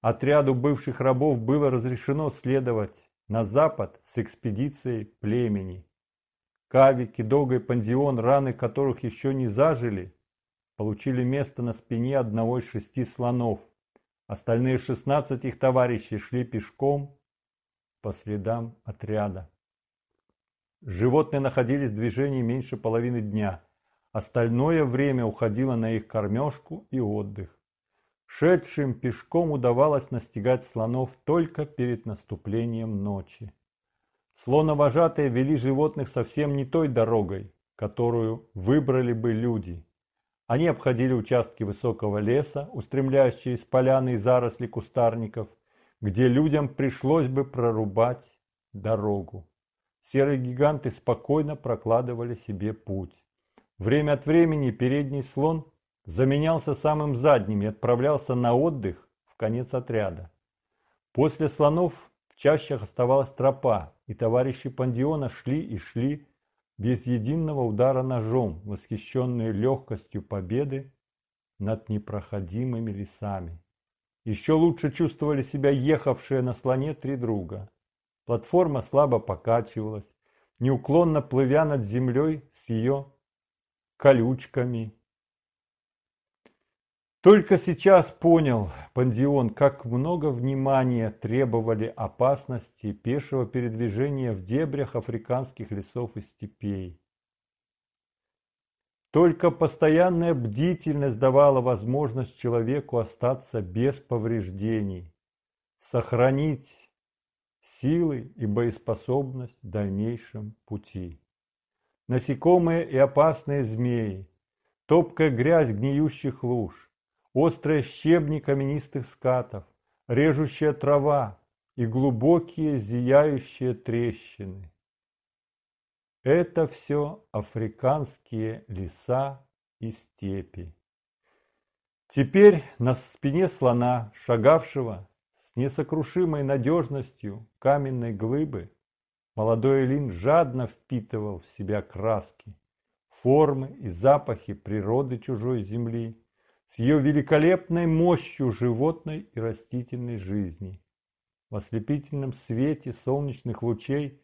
Отряду бывших рабов было разрешено следовать на запад с экспедицией племени. Кави, Дога и Пандион, раны которых еще не зажили, получили место на спине одного из шести слонов. Остальные шестнадцать их товарищей шли пешком по следам отряда. Животные находились в движении меньше половины дня. Остальное время уходило на их кормежку и отдых. Шедшим пешком удавалось настигать слонов только перед наступлением ночи. Слоновожатые вели животных совсем не той дорогой, которую выбрали бы люди. Они обходили участки высокого леса, устремляясь через поляны и заросли кустарников, где людям пришлось бы прорубать дорогу. Серые гиганты спокойно прокладывали себе путь. Время от времени передний слон заменялся самым задним и отправлялся на отдых в конец отряда. После слонов в чащах оставалась тропа, и товарищи Пандиона шли и шли без единого удара ножом, восхищенные легкостью победы над непроходимыми лесами. Еще лучше чувствовали себя ехавшие на слоне три друга. Платформа слабо покачивалась, неуклонно плывя над землей с ее колючками только сейчас понял, Пандион, как много внимания требовали опасности пешего передвижения в дебрях африканских лесов и степей. Только постоянная бдительность давала возможность человеку остаться без повреждений, сохранить силы и боеспособность в дальнейшем пути. Насекомые и опасные змеи, топкая грязь гниющих луж, острые щебни каменистых скатов, режущая трава и глубокие зияющие трещины. Это все африканские леса и степи. Теперь на спине слона, шагавшего с несокрушимой надежностью каменной глыбы, молодой Элин жадно впитывал в себя краски, формы и запахи природы чужой земли, с ее великолепной мощью животной и растительной жизни. В ослепительном свете солнечных лучей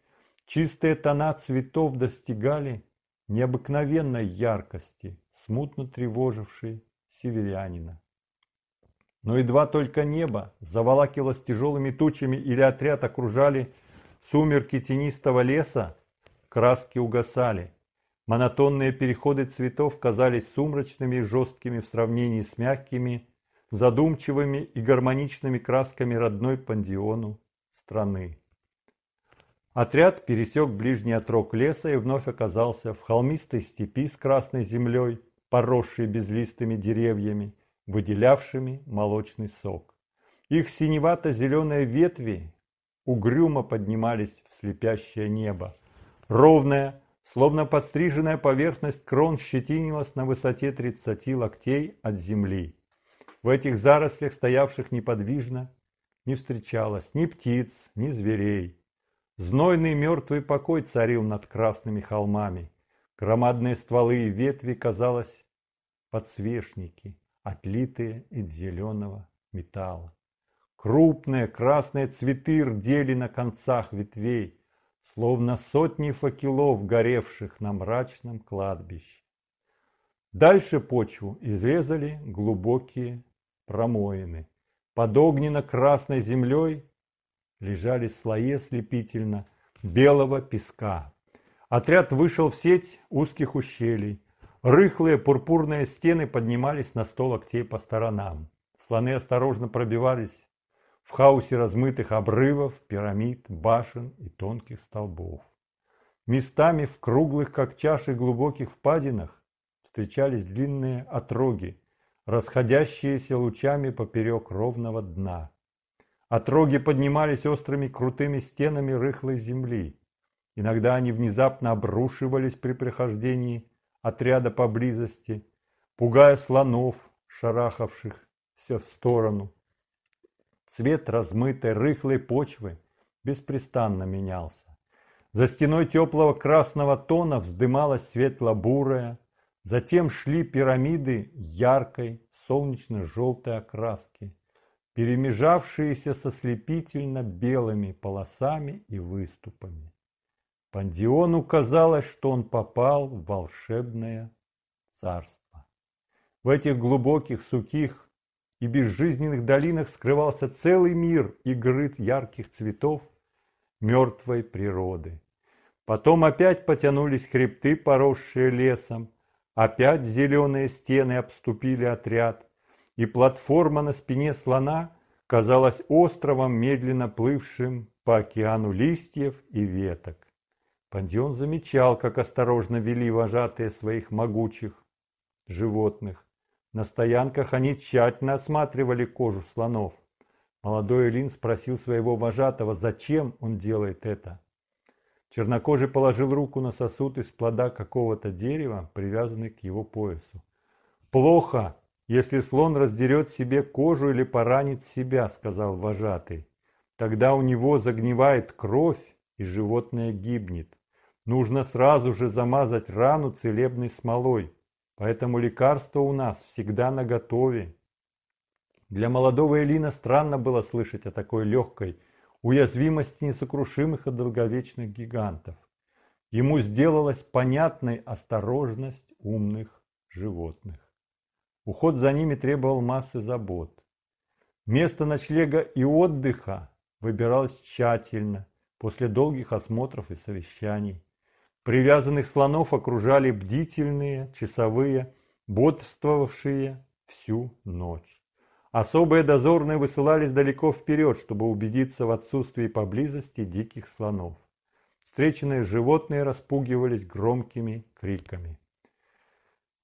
чистые тона цветов достигали необыкновенной яркости, смутно тревожившей северянина. Но едва только небо заволакилось тяжелыми тучами или отряд окружали сумерки тенистого леса, краски угасали, Монотонные переходы цветов казались сумрачными и жесткими в сравнении с мягкими, задумчивыми и гармоничными красками родной пандиону страны. Отряд пересек ближний отрог леса и вновь оказался в холмистой степи с красной землей, поросшей безлистыми деревьями, выделявшими молочный сок. Их синевато-зеленые ветви угрюмо поднимались в слепящее небо. Ровная, Словно подстриженная поверхность крон щетинилась на высоте 30 локтей от земли. В этих зарослях, стоявших неподвижно, не встречалось ни птиц, ни зверей. Знойный мертвый покой царил над красными холмами. Громадные стволы и ветви, казалось, подсвечники, отлитые из зеленого металла. Крупные красные цветы рдели на концах ветвей, словно сотни факелов, горевших на мрачном кладбище. Дальше почву изрезали глубокие промоины. Под огненно-красной землей лежали слои ослепительно белого песка. Отряд вышел в сеть узких ущелий. Рыхлые пурпурные стены поднимались на сто локтей по сторонам. Слоны осторожно пробивались в хаосе размытых обрывов, пирамид, башен и тонких столбов. Местами в круглых, как чаши, глубоких впадинах встречались длинные отроги, расходящиеся лучами поперек ровного дна. Отроги поднимались острыми крутыми стенами рыхлой земли. Иногда они внезапно обрушивались при прихождении отряда поблизости, пугая слонов, шарахавшихся в сторону. Цвет размытой, рыхлой почвы беспрестанно менялся. За стеной теплого красного тона вздымалась светло-бурая, затем шли пирамиды яркой солнечно-желтой окраски, перемежавшиеся со слепительно-белыми полосами и выступами. Пандиону казалось, что он попал в волшебное царство. В этих глубоких, сухих, и безжизненных долинах скрывался целый мир и грыт ярких цветов мертвой природы. Потом опять потянулись хребты, поросшие лесом, опять зеленые стены обступили отряд, и платформа на спине слона казалась островом, медленно плывшим по океану листьев и веток. Пандион замечал, как осторожно вели вожатые своих могучих животных. На стоянках они тщательно осматривали кожу слонов. Молодой Элин спросил своего вожатого, зачем он делает это. Чернокожий положил руку на сосуд из плода какого-то дерева, привязанный к его поясу. «Плохо, если слон раздерет себе кожу или поранит себя», — сказал вожатый. «Тогда у него загнивает кровь, и животное гибнет. Нужно сразу же замазать рану целебной смолой. Поэтому лекарство у нас всегда на готове. Для молодого Элина странно было слышать о такой легкой уязвимости несокрушимых и долговечных гигантов. Ему сделалась понятной осторожность умных животных. Уход за ними требовал массы забот. Место ночлега и отдыха выбиралось тщательно, после долгих осмотров и совещаний. Привязанных слонов окружали бдительные, часовые, бодствовавшие всю ночь. Особые дозорные высылались далеко вперед, чтобы убедиться в отсутствии поблизости диких слонов. Встреченные животные распугивались громкими криками.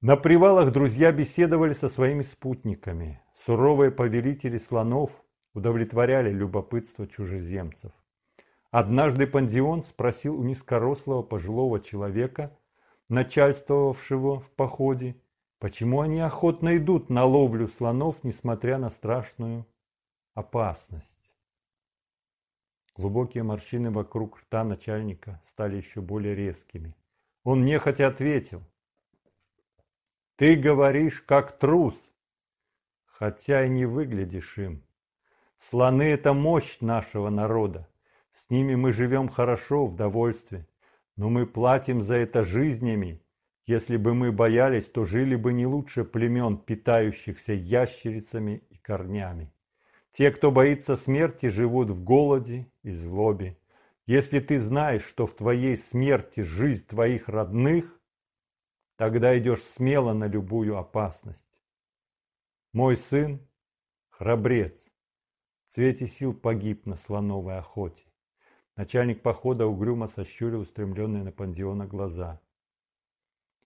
На привалах друзья беседовали со своими спутниками. Суровые повелители слонов удовлетворяли любопытство чужеземцев. Однажды Пандион спросил у низкорослого пожилого человека, начальствовавшего в походе, почему они охотно идут на ловлю слонов, несмотря на страшную опасность. Глубокие морщины вокруг рта начальника стали еще более резкими. Он нехотя ответил. «Ты говоришь, как трус, хотя и не выглядишь им. Слоны – это мощь нашего народа. С ними мы живем хорошо, в довольстве. Но мы платим за это жизнями. Если бы мы боялись, то жили бы не лучше племен, питающихся ящерицами и корнями. Те, кто боится смерти, живут в голоде и злобе. Если ты знаешь, что в твоей смерти жизнь твоих родных, тогда идешь смело на любую опасность. Мой сын – храбрец, в цвете сил погиб на слоновой охоте. Начальник похода угрюмо сощурил устремленные на Пандиона глаза.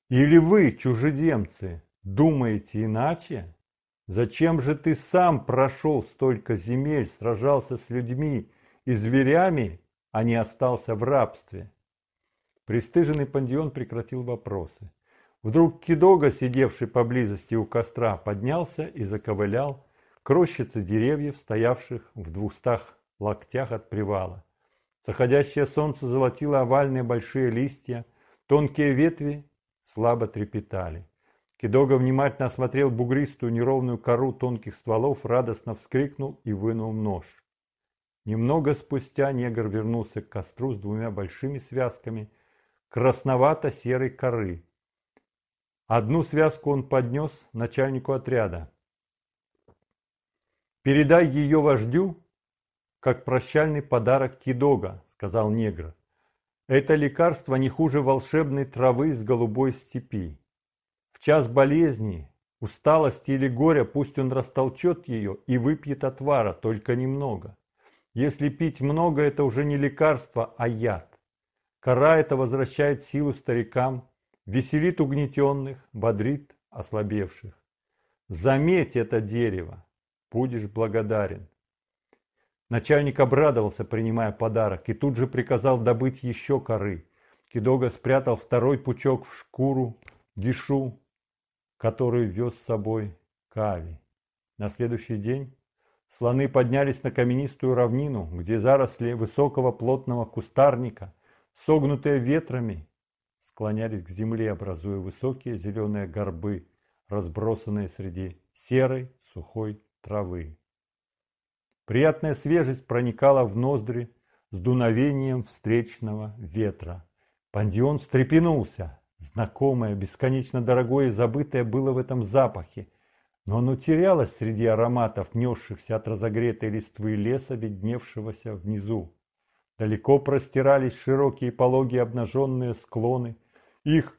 «Или вы, чужеземцы, думаете иначе? Зачем же ты сам прошел столько земель, сражался с людьми и зверями, а не остался в рабстве?» Престыженный пандион прекратил вопросы. Вдруг Кидога, сидевший поблизости у костра, поднялся и заковылял к рощице деревьев, стоявших в двухстах локтях от привала. Заходящее солнце золотило овальные большие листья, тонкие ветви слабо трепетали. Кедога внимательно осмотрел бугристую неровную кору тонких стволов, радостно вскрикнул и вынул нож. Немного спустя негр вернулся к костру с двумя большими связками красновато-серой коры. Одну связку он поднес начальнику отряда. «Передай ее вождю как прощальный подарок Кидога», — сказал негр. «Это лекарство не хуже волшебной травы с голубой степи. В час болезни, усталости или горя пусть он растолчет ее и выпьет отвара, только немного. Если пить много, это уже не лекарство, а яд. Кора это возвращает силу старикам, веселит угнетенных, бодрит ослабевших. Заметь это дерево, будешь благодарен. Начальник обрадовался, принимая подарок, и тут же приказал добыть еще коры. Кидога спрятал второй пучок в шкуру гишу, который вез с собой Кави. На следующий день слоны поднялись на каменистую равнину, где заросли высокого плотного кустарника, согнутые ветрами, склонялись к земле, образуя высокие зеленые горбы, разбросанные среди серой сухой травы. Приятная свежесть проникала в ноздри с дуновением встречного ветра. Пандион встрепенулся. Знакомое, бесконечно дорогое и забытое было в этом запахе. Но оно терялось среди ароматов, несшихся от разогретой листвы леса, видневшегося внизу. Далеко простирались широкие пологие обнаженные склоны. Их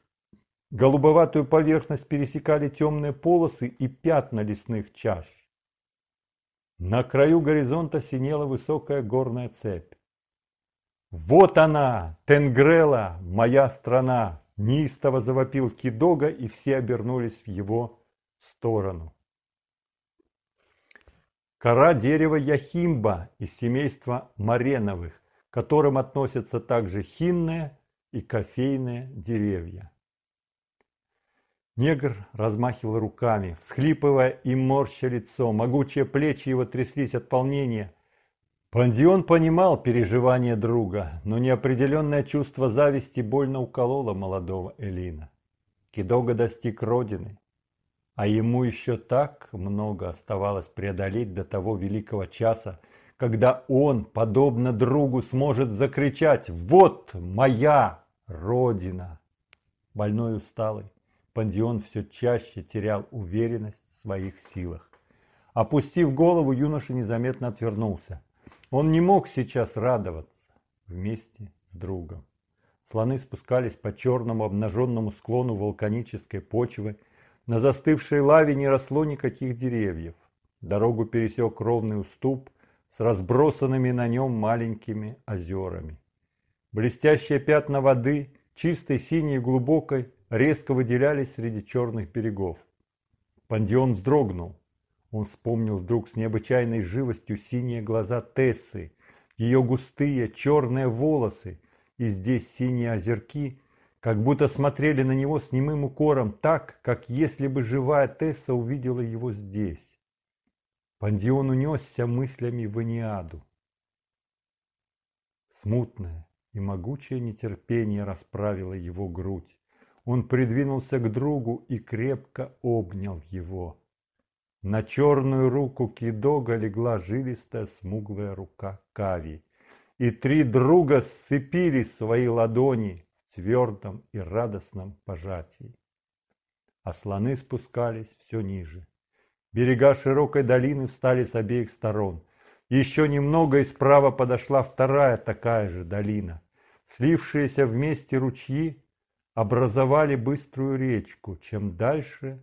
голубоватую поверхность пересекали темные полосы и пятна лесных чаш. На краю горизонта синела высокая горная цепь. «Вот она, Тенгрела, моя страна!» – неистово завопил Кидога, и все обернулись в его сторону. Кора дерева Яхимба из семейства Мареновых, к которым относятся также хинные и кофейное деревья. Негр размахивал руками, всхлипывая и морща лицо, могучие плечи его тряслись от волнения. Пандион понимал переживания друга, но неопределенное чувство зависти больно укололо молодого Элина. Кидога достиг родины, а ему еще так много оставалось преодолеть до того великого часа, когда он, подобно другу, сможет закричать «Вот моя Родина!» Больной усталый, Пандион все чаще терял уверенность в своих силах. Опустив голову, юноша незаметно отвернулся. Он не мог сейчас радоваться вместе с другом. Слоны спускались по черному обнаженному склону вулканической почвы. На застывшей лаве не росло никаких деревьев. Дорогу пересек ровный уступ с разбросанными на нем маленькими озерами. Блестящие пятна воды, чистой, синей, глубокой, резко выделялись среди черных берегов. Пандион вздрогнул. Он вспомнил вдруг с необычайной живостью синие глаза Тессы, ее густые черные волосы и здесь синие озерки, как будто смотрели на него с немым укором так, как если бы живая Тесса увидела его здесь. Пандион унесся мыслями в Иниаду. Смутное и могучее нетерпение расправило его грудь. Он придвинулся к другу и крепко обнял его. На черную руку Кидога легла жилистая смуглая рука Кави, и три друга сцепили свои ладони в твердом и радостном пожатии. А слоны спускались все ниже. Берега широкой долины встали с обеих сторон. Еще немного и справа подошла вторая такая же долина. Слившиеся вместе ручьи образовали быструю речку, чем дальше,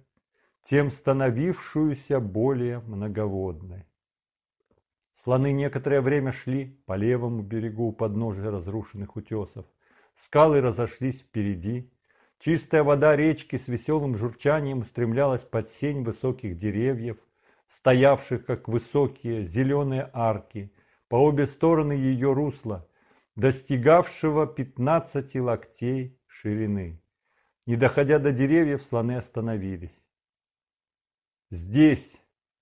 тем становившуюся более многоводной. Слоны некоторое время шли по левому берегу подножия разрушенных утесов. Скалы разошлись впереди. Чистая вода речки с веселым журчанием устремлялась под сень высоких деревьев, стоявших как высокие зеленые арки по обе стороны ее русла, достигавшего 15 локтей ширины. Не доходя до деревьев, слоны остановились. «Здесь»,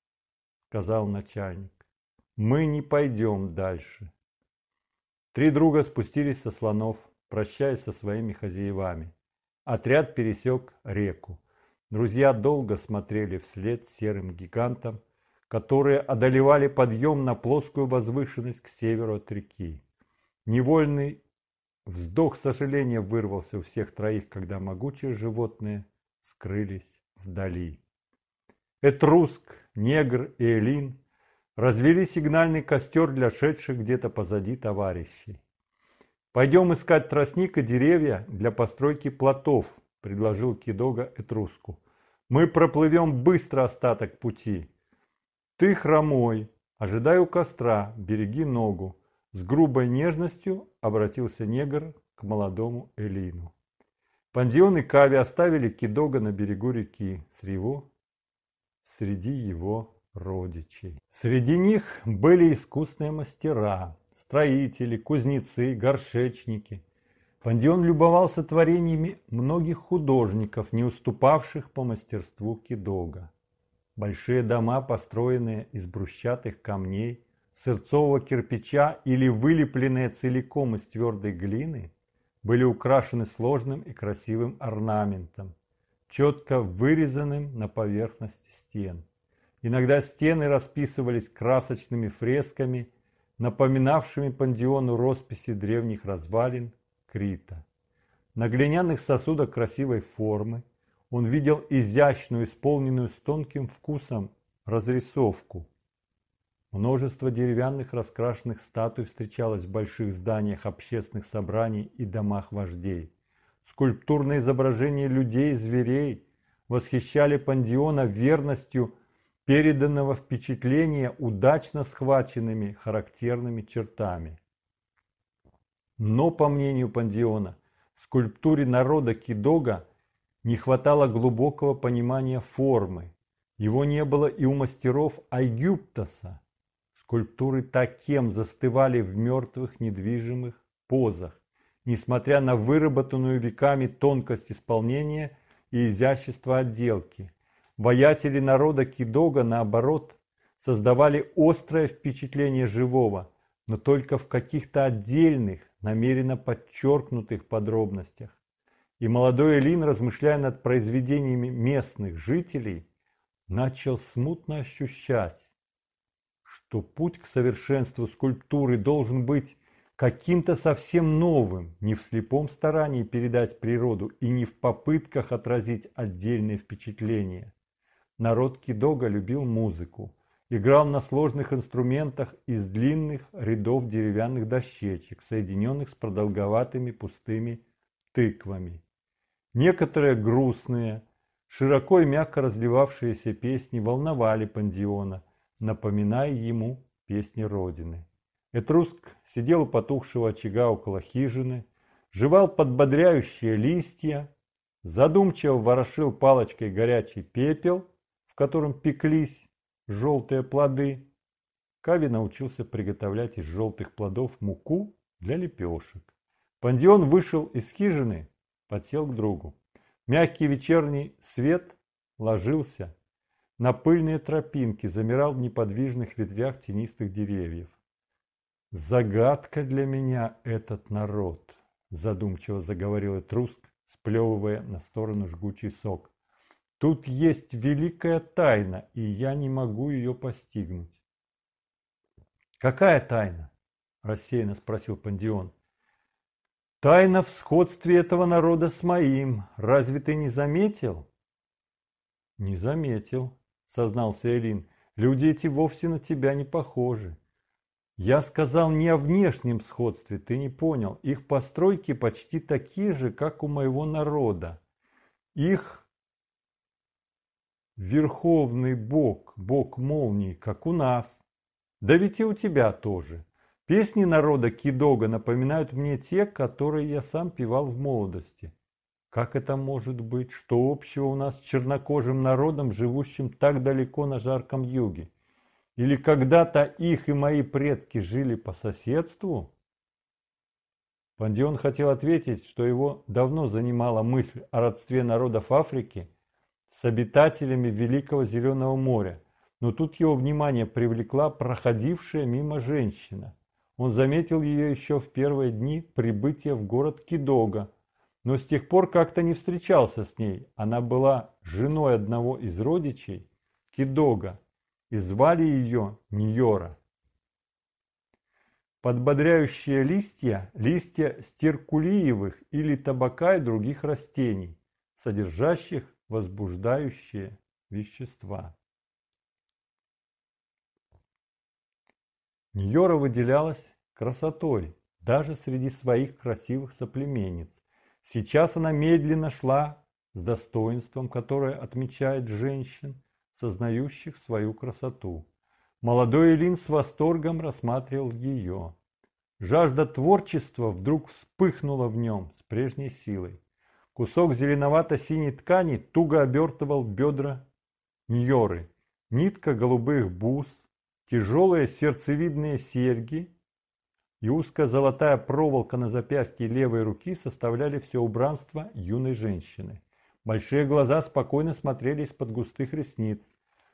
— сказал начальник, — «мы не пойдем дальше». Три друга спустились со слонов, прощаясь со своими хозяевами. Отряд пересек реку. Друзья долго смотрели вслед серым гигантам, которые одолевали подъем на плоскую возвышенность к северу от реки. Невольный Вздох сожаления вырвался у всех троих, когда могучие животные скрылись вдали. Этруск, Негр и Элин развели сигнальный костер для шедших где-то позади товарищей. «Пойдем искать тростник и деревья для постройки плотов», – предложил Кидога Этруску. «Мы проплывем быстро остаток пути. Ты хромой, ожидай у костра, береги ногу. С грубой нежностью обратился негр к молодому Элину. Пандион и Кави оставили Кидога на берегу реки Сриву среди его родичей. Среди них были искусные мастера, строители, кузнецы, горшечники. Пандион любовался творениями многих художников, не уступавших по мастерству Кидога. Большие дома, построенные из брусчатых камней, сырцового кирпича или вылепленные целиком из твердой глины, были украшены сложным и красивым орнаментом, четко вырезанным на поверхности стен. Иногда стены расписывались красочными фресками, напоминавшими пандеону росписи древних развалин Крита. На глиняных сосудах красивой формы он видел изящную, исполненную с тонким вкусом разрисовку – Множество деревянных раскрашенных статуй встречалось в больших зданиях общественных собраний и домах вождей. Скульптурные изображения людей и зверей восхищали пандиона верностью переданного впечатления удачно схваченными характерными чертами. Но, по мнению пандиона, в скульптуре народа Кидога не хватало глубокого понимания формы. Его не было и у мастеров Айгюптаса скульптуры такем застывали в мертвых недвижимых позах, несмотря на выработанную веками тонкость исполнения и изящество отделки. Воятели народа Кидога, наоборот, создавали острое впечатление живого, но только в каких-то отдельных, намеренно подчеркнутых подробностях. И молодой Элин, размышляя над произведениями местных жителей, начал смутно ощущать, то путь к совершенству скульптуры должен быть каким-то совсем новым, не в слепом старании передать природу и не в попытках отразить отдельные впечатления. Народ Кидога любил музыку, играл на сложных инструментах из длинных рядов деревянных дощечек, соединенных с продолговатыми пустыми тыквами. Некоторые грустные, широко и мягко разливавшиеся песни волновали пандиона – напоминая ему песни Родины. Этруск сидел у потухшего очага около хижины, жевал подбодряющие листья, задумчиво ворошил палочкой горячий пепел, в котором пеклись желтые плоды. Кави научился приготовлять из желтых плодов муку для лепешек. Пандион вышел из хижины, подсел к другу. Мягкий вечерний свет ложился на пыльные тропинки, замирал в неподвижных ветвях тенистых деревьев. «Загадка для меня этот народ», – задумчиво заговорил Этруск, сплевывая на сторону жгучий сок. «Тут есть великая тайна, и я не могу ее постигнуть». «Какая тайна?» – рассеянно спросил Пандион. «Тайна в сходстве этого народа с моим. Разве ты не заметил?» «Не заметил», – сознался Элин. «Люди эти вовсе на тебя не похожи. Я сказал не о внешнем сходстве, ты не понял. Их постройки почти такие же, как у моего народа. Их верховный бог, бог молнии, как у нас. Да ведь и у тебя тоже. Песни народа Кидога напоминают мне те, которые я сам певал в молодости. Как это может быть? Что общего у нас с чернокожим народом, живущим так далеко на жарком юге? Или когда-то их и мои предки жили по соседству? Пандион хотел ответить, что его давно занимала мысль о родстве народов Африки с обитателями Великого Зеленого моря, но тут его внимание привлекла проходившая мимо женщина. Он заметил ее еще в первые дни прибытия в город Кидога – но с тех пор как-то не встречался с ней. Она была женой одного из родичей, Кидога, и звали ее Ньора. Подбодряющие листья – листья стеркулиевых или табака и других растений, содержащих возбуждающие вещества. Ньора выделялась красотой даже среди своих красивых соплеменниц. Сейчас она медленно шла с достоинством, которое отмечает женщин, сознающих свою красоту. Молодой Элин с восторгом рассматривал ее. Жажда творчества вдруг вспыхнула в нем с прежней силой. Кусок зеленовато-синей ткани туго обертывал бедра Ньоры. Нитка голубых бус, тяжелые сердцевидные серьги и узкая золотая проволока на запястье левой руки составляли все убранство юной женщины. Большие глаза спокойно смотрели из-под густых ресниц.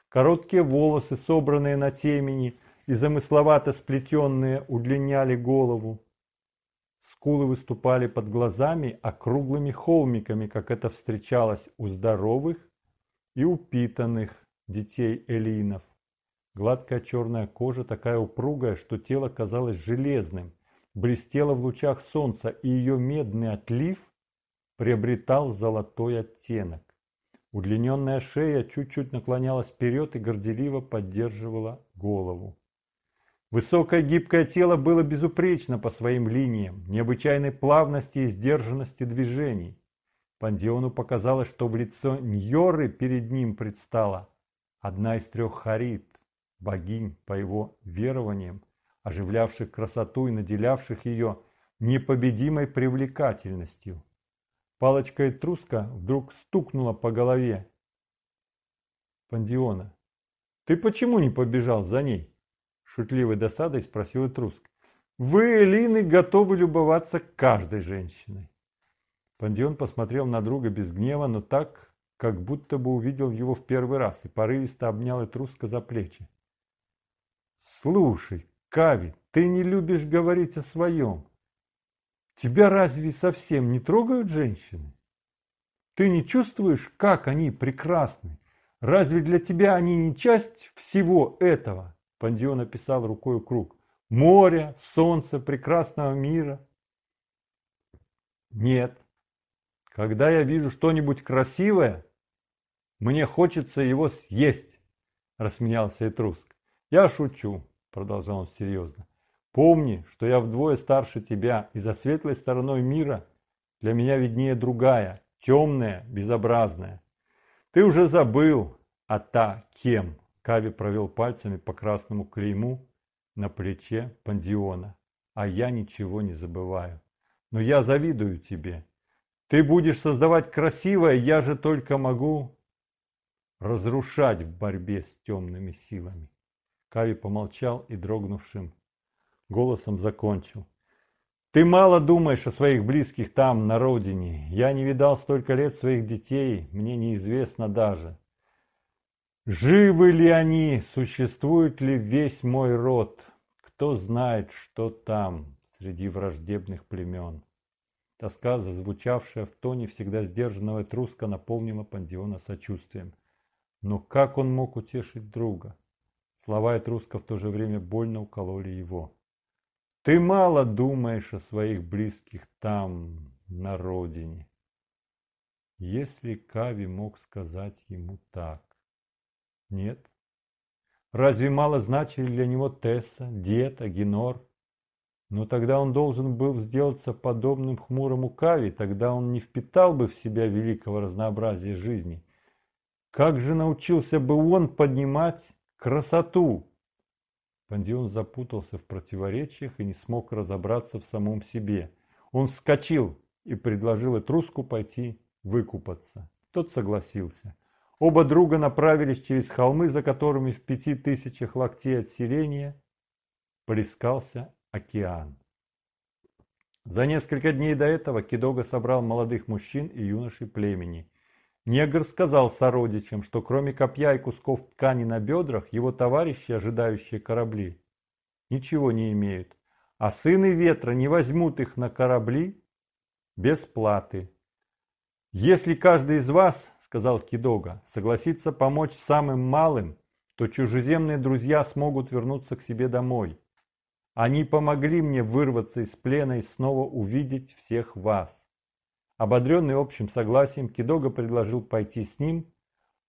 Короткие волосы, собранные на темени и замысловато сплетенные, удлиняли голову. Скулы выступали под глазами округлыми холмиками, как это встречалось у здоровых и упитанных детей элинов. Гладкая черная кожа, такая упругая, что тело казалось железным, блестела в лучах солнца, и ее медный отлив приобретал золотой оттенок. Удлиненная шея чуть-чуть наклонялась вперед и горделиво поддерживала голову. Высокое гибкое тело было безупречно по своим линиям, необычайной плавности и сдержанности движений. Пандиону показалось, что в лицо Ньоры перед ним предстала одна из трех харит, богинь по его верованиям, оживлявших красоту и наделявших ее непобедимой привлекательностью. Палочка Труска вдруг стукнула по голове Пандиона. «Ты почему не побежал за ней?» Шутливой досадой спросил Этруск. «Вы, Элины, готовы любоваться каждой женщиной». Пандион посмотрел на друга без гнева, но так, как будто бы увидел его в первый раз, и порывисто обнял Труска за плечи. Слушай, Кави, ты не любишь говорить о своем. Тебя разве совсем не трогают женщины? Ты не чувствуешь, как они прекрасны? Разве для тебя они не часть всего этого? Пандион описал рукой круг. Море, солнце прекрасного мира. Нет. Когда я вижу что-нибудь красивое, мне хочется его съесть, рассмеялся Этрус. «Я шучу», — продолжал он серьезно. «Помни, что я вдвое старше тебя, и за светлой стороной мира для меня виднее другая, темная, безобразная. Ты уже забыл, а та кем?» Кави провел пальцами по красному клейму на плече пандиона. «А я ничего не забываю. Но я завидую тебе. Ты будешь создавать красивое, я же только могу разрушать в борьбе с темными силами». Кави помолчал и дрогнувшим голосом закончил. Ты мало думаешь о своих близких там, на родине. Я не видал столько лет своих детей, мне неизвестно даже. Живы ли они, существует ли весь мой род? Кто знает, что там, среди враждебных племен? Тоска, зазвучавшая в тоне всегда сдержанного труска, наполнила Пандиона сочувствием. Но как он мог утешить друга? Слова этруска в то же время больно укололи его. «Ты мало думаешь о своих близких там, на родине». Если Кави мог сказать ему так. Нет. Разве мало значили для него Тесса, Дед, Генор? Но тогда он должен был сделаться подобным хмурому Кави, тогда он не впитал бы в себя великого разнообразия жизни. Как же научился бы он поднимать красоту!» Пандион запутался в противоречиях и не смог разобраться в самом себе. Он вскочил и предложил Этруску пойти выкупаться. Тот согласился. Оба друга направились через холмы, за которыми в пяти тысячах локтей от селения плескался океан. За несколько дней до этого Кидога собрал молодых мужчин и юношей племени Негр сказал сородичам, что кроме копья и кусков ткани на бедрах, его товарищи, ожидающие корабли, ничего не имеют, а сыны ветра не возьмут их на корабли без платы. Если каждый из вас, сказал Кидога, согласится помочь самым малым, то чужеземные друзья смогут вернуться к себе домой. Они помогли мне вырваться из плена и снова увидеть всех вас. Ободренный общим согласием, Кидога предложил пойти с ним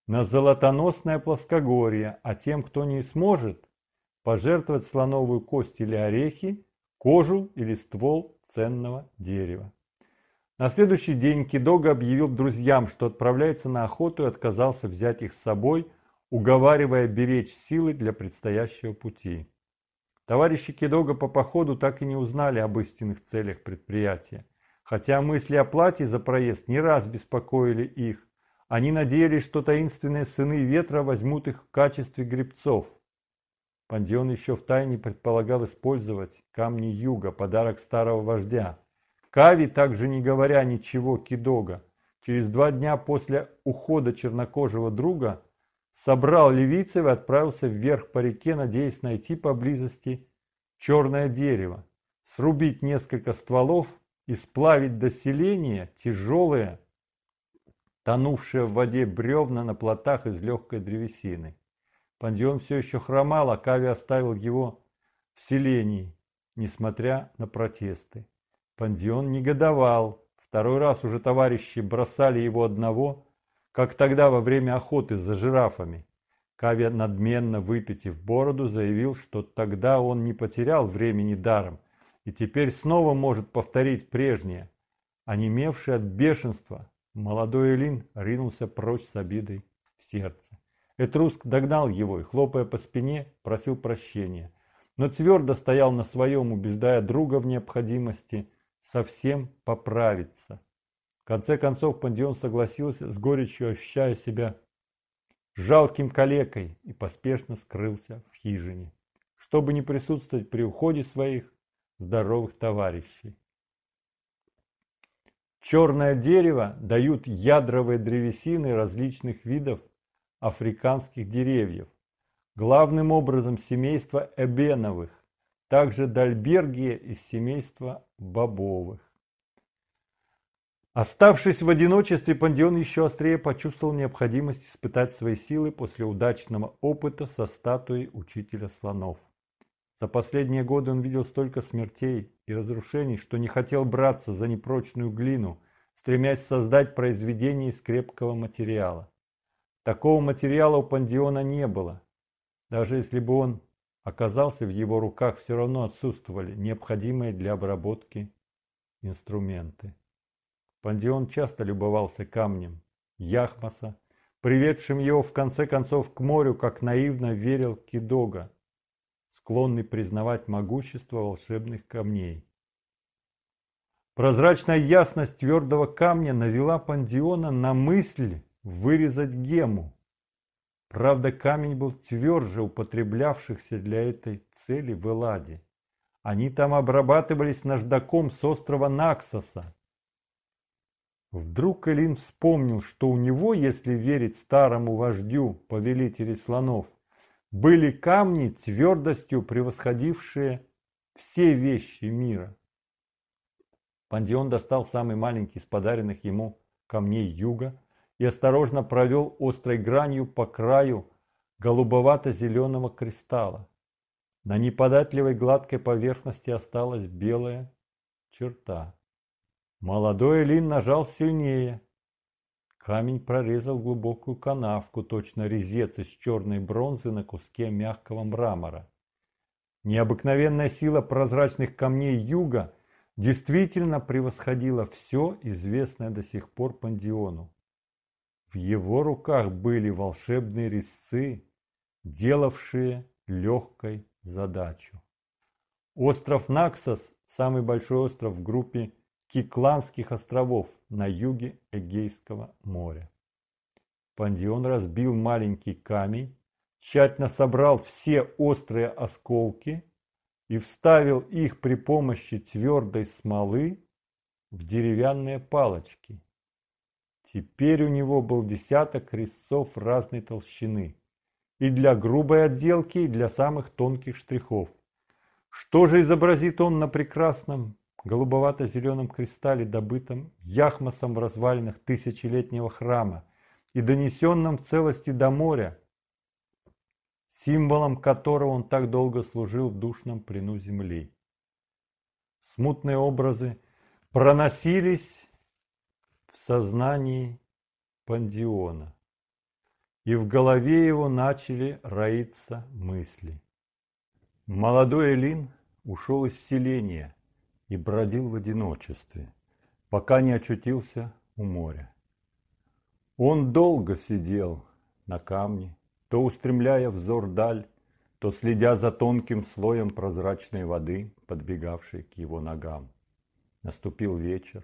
на золотоносное плоскогорье, а тем, кто не сможет, пожертвовать слоновую кость или орехи, кожу или ствол ценного дерева. На следующий день Кидога объявил друзьям, что отправляется на охоту и отказался взять их с собой, уговаривая беречь силы для предстоящего пути. Товарищи Кидога по походу так и не узнали об истинных целях предприятия. Хотя мысли о плате за проезд не раз беспокоили их, они надеялись, что таинственные сыны ветра возьмут их в качестве гребцов. Пандион еще втайне предполагал использовать камни юга, подарок старого вождя. Кави, также не говоря ничего Кидога, через два дня после ухода чернокожего друга собрал левицев и отправился вверх по реке, надеясь найти поблизости черное дерево, срубить несколько стволов и сплавить до селения тяжелые, тонувшие в воде бревна на плотах из легкой древесины. Пандион все еще хромал, а Кави оставил его в селении, несмотря на протесты. Пандион негодовал. Второй раз уже товарищи бросали его одного, как тогда во время охоты за жирафами. Кави, надменно выпитив бороду, заявил, что тогда он не потерял времени даром – и теперь снова может повторить прежнее. Онемевший от бешенства, молодой Элин ринулся прочь с обидой в сердце. Этруск догнал его и, хлопая по спине, просил прощения, но твердо стоял на своем, убеждая друга в необходимости совсем поправиться. В конце концов Пандион согласился, с горечью ощущая себя жалким калекой, и поспешно скрылся в хижине. Чтобы не присутствовать при уходе своих, здоровых товарищей. Черное дерево дают ядровые древесины различных видов африканских деревьев, главным образом семейства эбеновых, также дальбергия из семейства бобовых. Оставшись в одиночестве, Пандион еще острее почувствовал необходимость испытать свои силы после удачного опыта со статуей учителя слонов. За последние годы он видел столько смертей и разрушений, что не хотел браться за непрочную глину, стремясь создать произведение из крепкого материала. Такого материала у Пандиона не было. Даже если бы он оказался в его руках, все равно отсутствовали необходимые для обработки инструменты. Пандион часто любовался камнем Яхмаса, приведшим его в конце концов к морю, как наивно верил Кидога склонны признавать могущество волшебных камней. Прозрачная ясность твердого камня навела Пандиона на мысль вырезать гему. Правда, камень был тверже употреблявшихся для этой цели в Эладе. Они там обрабатывались наждаком с острова Наксоса. Вдруг Элин вспомнил, что у него, если верить старому вождю, повелителю слонов, были камни, твердостью превосходившие все вещи мира. Пандион достал самый маленький из подаренных ему камней юга и осторожно провел острой гранью по краю голубовато-зеленого кристалла. На неподатливой гладкой поверхности осталась белая черта. Молодой Лин нажал сильнее – Камень прорезал глубокую канавку, точно резец из черной бронзы на куске мягкого мрамора. Необыкновенная сила прозрачных камней юга действительно превосходила все, известное до сих пор Пандиону. В его руках были волшебные резцы, делавшие легкой задачу. Остров Наксос, самый большой остров в группе Кикланских островов на юге Эгейского моря. Пандион разбил маленький камень, тщательно собрал все острые осколки и вставил их при помощи твердой смолы в деревянные палочки. Теперь у него был десяток резцов разной толщины и для грубой отделки, и для самых тонких штрихов. Что же изобразит он на прекрасном голубовато-зеленом кристалле, добытом яхмосом в развалинах тысячелетнего храма и донесенном в целости до моря, символом которого он так долго служил в душном плену земли. Смутные образы проносились в сознании Пандиона, и в голове его начали роиться мысли. Молодой Элин ушел из селения – и бродил в одиночестве, пока не очутился у моря. Он долго сидел на камне, то устремляя взор даль, то следя за тонким слоем прозрачной воды, подбегавшей к его ногам. Наступил вечер.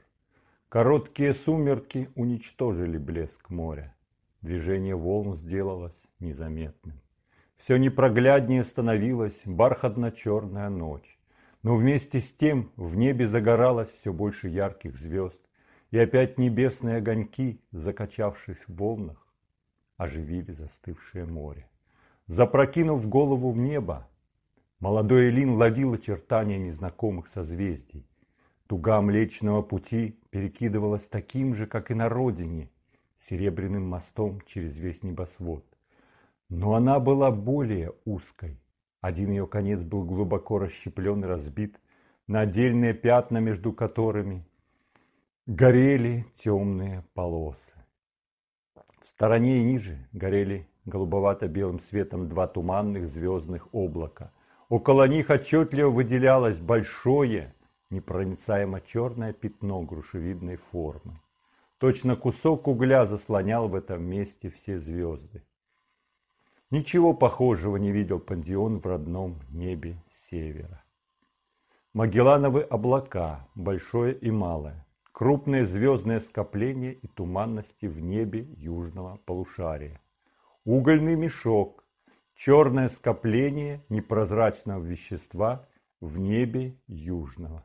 Короткие сумерки уничтожили блеск моря. Движение волн сделалось незаметным. Все непрогляднее становилась бархатно-черная ночь. Но вместе с тем в небе загоралось все больше ярких звезд, и опять небесные огоньки, закачавшись в волнах, оживили застывшее море. Запрокинув голову в небо, молодой Элин ловил очертания незнакомых созвездий. Туга Млечного Пути перекидывалась таким же, как и на родине, серебряным мостом через весь небосвод. Но она была более узкой, один ее конец был глубоко расщеплен и разбит на отдельные пятна, между которыми горели темные полосы. В стороне и ниже горели голубовато-белым светом два туманных звездных облака. Около них отчетливо выделялось большое, непроницаемо черное пятно грушевидной формы. Точно кусок угля заслонял в этом месте все звезды. Ничего похожего не видел Пандион в родном небе севера. Магеллановы облака, большое и малое, крупное звездное скопление и туманности в небе южного полушария, угольный мешок, черное скопление непрозрачного вещества в небе южного.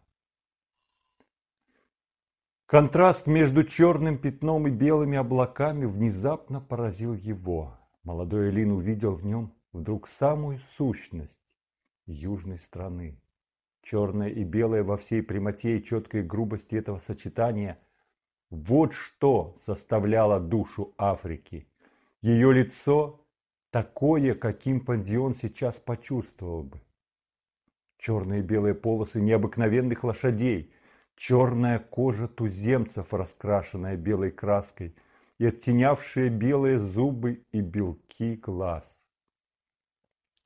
Контраст между черным пятном и белыми облаками внезапно поразил его – Молодой Элин увидел в нем вдруг самую сущность южной страны. Черное и белое во всей прямоте и четкой грубости этого сочетания – вот что составляло душу Африки. Ее лицо – такое, каким Пандион сейчас почувствовал бы. Черные и белые полосы необыкновенных лошадей, черная кожа туземцев, раскрашенная белой краской – и оттенявшие белые зубы и белки глаз.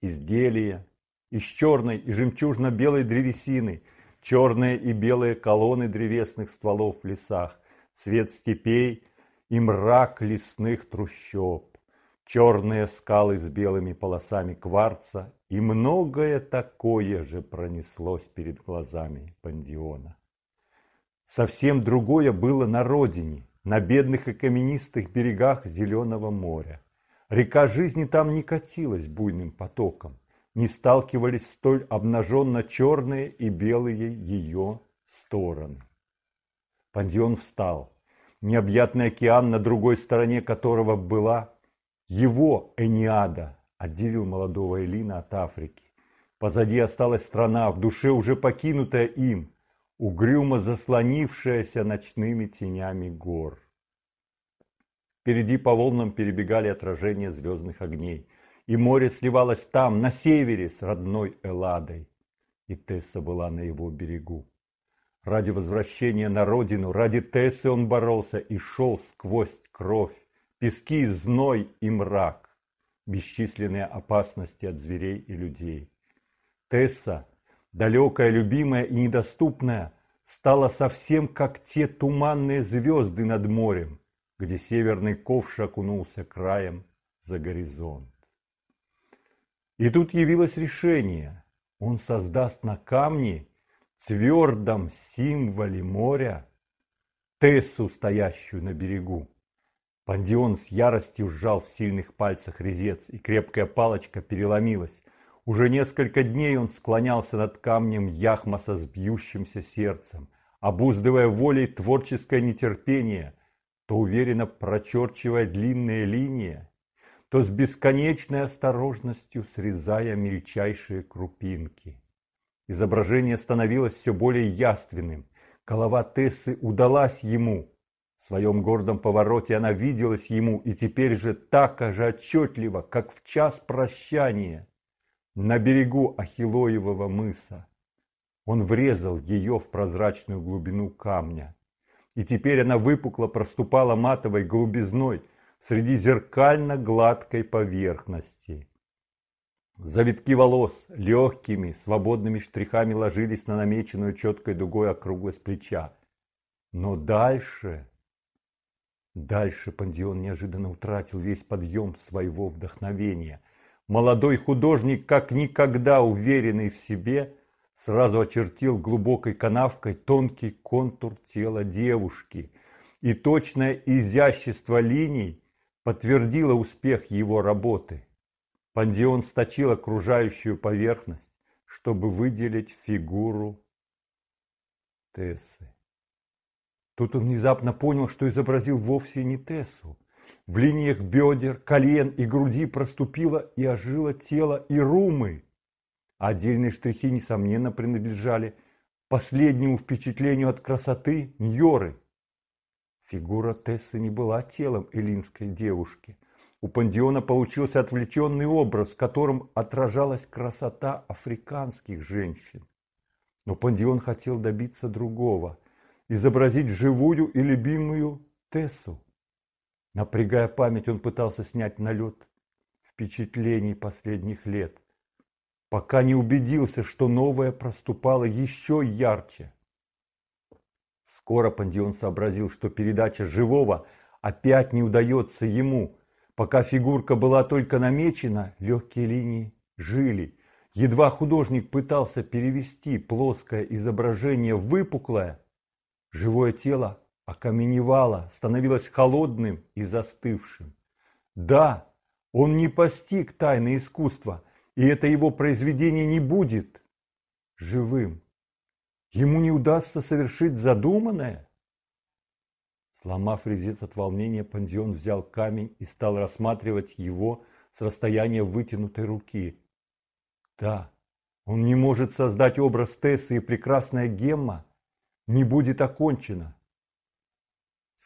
Изделия из черной и жемчужно-белой древесины, черные и белые колонны древесных стволов в лесах, цвет степей и мрак лесных трущоб, черные скалы с белыми полосами кварца и многое такое же пронеслось перед глазами Пандиона. Совсем другое было на родине – на бедных и каменистых берегах Зеленого моря. Река жизни там не катилась буйным потоком, не сталкивались столь обнаженно черные и белые ее стороны. Пандион встал. Необъятный океан, на другой стороне которого была его Эниада, отделил молодого Элина от Африки. Позади осталась страна, в душе уже покинутая им – угрюмо заслонившаяся ночными тенями гор. Впереди по волнам перебегали отражения звездных огней, и море сливалось там, на севере, с родной Эладой. И Тесса была на его берегу. Ради возвращения на родину, ради Тессы он боролся и шел сквозь кровь, пески, зной и мрак, бесчисленные опасности от зверей и людей. Тесса Далекая любимая и недоступная стала совсем как те туманные звезды над морем, где северный ковш окунулся краем за горизонт. И тут явилось решение. Он создаст на камне, твердом символе моря, Тессу, стоящую на берегу. Пандион с яростью сжал в сильных пальцах резец, и крепкая палочка переломилась – уже несколько дней он склонялся над камнем Яхмаса с бьющимся сердцем, обуздывая волей творческое нетерпение, то уверенно прочерчивая длинные линии, то с бесконечной осторожностью срезая мельчайшие крупинки. Изображение становилось все более яственным. Голова Тессы удалась ему. В своем гордом повороте она виделась ему, и теперь же так же отчетливо, как в час прощания на берегу Ахилоевого мыса. Он врезал ее в прозрачную глубину камня. И теперь она выпукло проступала матовой голубизной среди зеркально-гладкой поверхности. Завитки волос легкими, свободными штрихами ложились на намеченную четкой дугой округлость плеча. Но дальше... Дальше Пандион неожиданно утратил весь подъем своего вдохновения – Молодой художник, как никогда уверенный в себе, сразу очертил глубокой канавкой тонкий контур тела девушки, и точное изящество линий подтвердило успех его работы. Пандион сточил окружающую поверхность, чтобы выделить фигуру Тессы. Тут он внезапно понял, что изобразил вовсе не Тессу, в линиях бедер, колен и груди проступило и ожило тело и румы. Отдельные штрихи, несомненно, принадлежали последнему впечатлению от красоты Ньоры. Фигура Тессы не была телом эллинской девушки. У Пандиона получился отвлеченный образ, в котором отражалась красота африканских женщин. Но Пандион хотел добиться другого – изобразить живую и любимую Тессу. Напрягая память, он пытался снять налет впечатлений последних лет, пока не убедился, что новое проступало еще ярче. Скоро Пандион сообразил, что передача живого опять не удается ему. Пока фигурка была только намечена, легкие линии жили. Едва художник пытался перевести плоское изображение в выпуклое, живое тело окаменевало, становилось холодным и застывшим. Да, он не постиг тайны искусства, и это его произведение не будет живым. Ему не удастся совершить задуманное. Сломав резец от волнения, Пандион взял камень и стал рассматривать его с расстояния вытянутой руки. Да, он не может создать образ Тессы, и прекрасная гемма не будет окончена.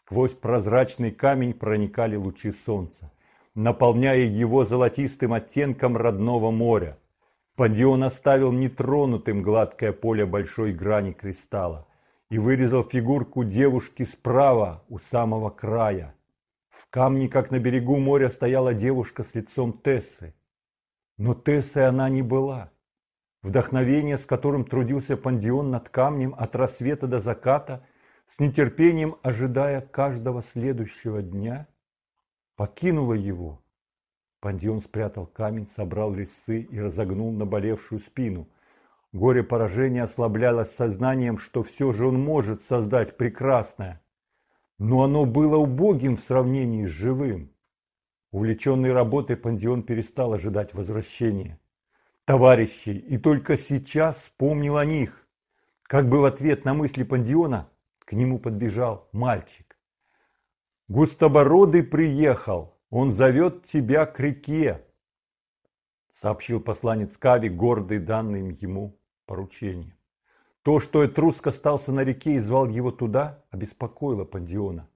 Сквозь прозрачный камень проникали лучи солнца, наполняя его золотистым оттенком родного моря. Пандион оставил нетронутым гладкое поле большой грани кристалла и вырезал фигурку девушки справа, у самого края. В камне, как на берегу моря, стояла девушка с лицом Тессы. Но Тессой она не была. Вдохновение, с которым трудился Пандион над камнем от рассвета до заката, с нетерпением ожидая каждого следующего дня, покинула его. Пандион спрятал камень, собрал лисы и разогнул наболевшую спину. Горе поражения ослаблялось сознанием, что все же он может создать прекрасное. Но оно было убогим в сравнении с живым. Увлеченный работой Пандион перестал ожидать возвращения товарищей и только сейчас вспомнил о них. Как бы в ответ на мысли Пандиона к нему подбежал мальчик. «Густобородый приехал, он зовет тебя к реке», сообщил посланец Кави, гордый данным ему поручением. То, что Этруск остался на реке и звал его туда, обеспокоило Пандиона.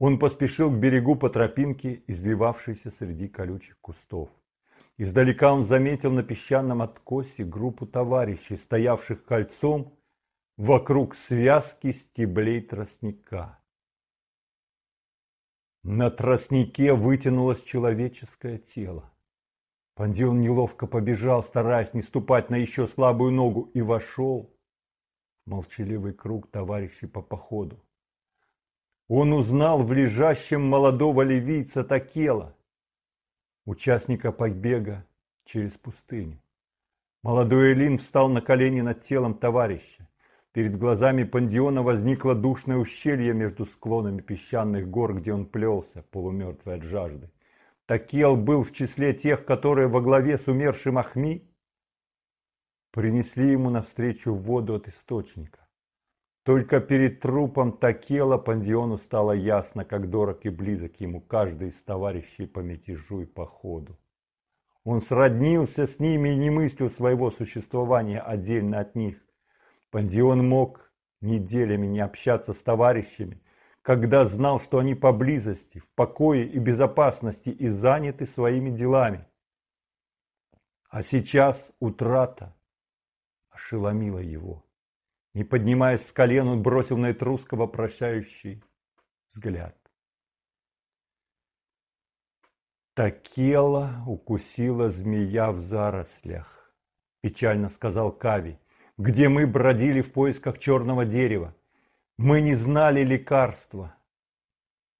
Он поспешил к берегу по тропинке, извивавшейся среди колючих кустов. Издалека он заметил на песчаном откосе группу товарищей, стоявших кольцом вокруг связки стеблей тростника. На тростнике вытянулось человеческое тело. Пандил неловко побежал, стараясь не ступать на еще слабую ногу, и вошел в молчаливый круг товарищей по походу. Он узнал в лежащем молодого ливийца Такела, участника побега через пустыню. Молодой Элин встал на колени над телом товарища. Перед глазами Пандиона возникло душное ущелье между склонами песчаных гор, где он плелся, полумертвый от жажды. Такел был в числе тех, которые во главе с умершим Ахми принесли ему навстречу воду от источника. Только перед трупом Такела Пандиону стало ясно, как дорог и близок ему каждый из товарищей по мятежу и походу. Он сроднился с ними и не мыслил своего существования отдельно от них. Пандион мог неделями не общаться с товарищами, когда знал, что они поблизости, в покое и безопасности и заняты своими делами. А сейчас утрата ошеломила его. Не поднимаясь с колен, он бросил на Этрусского прощающий взгляд. Такела укусила змея в зарослях, печально сказал Кави где мы бродили в поисках черного дерева. Мы не знали лекарства.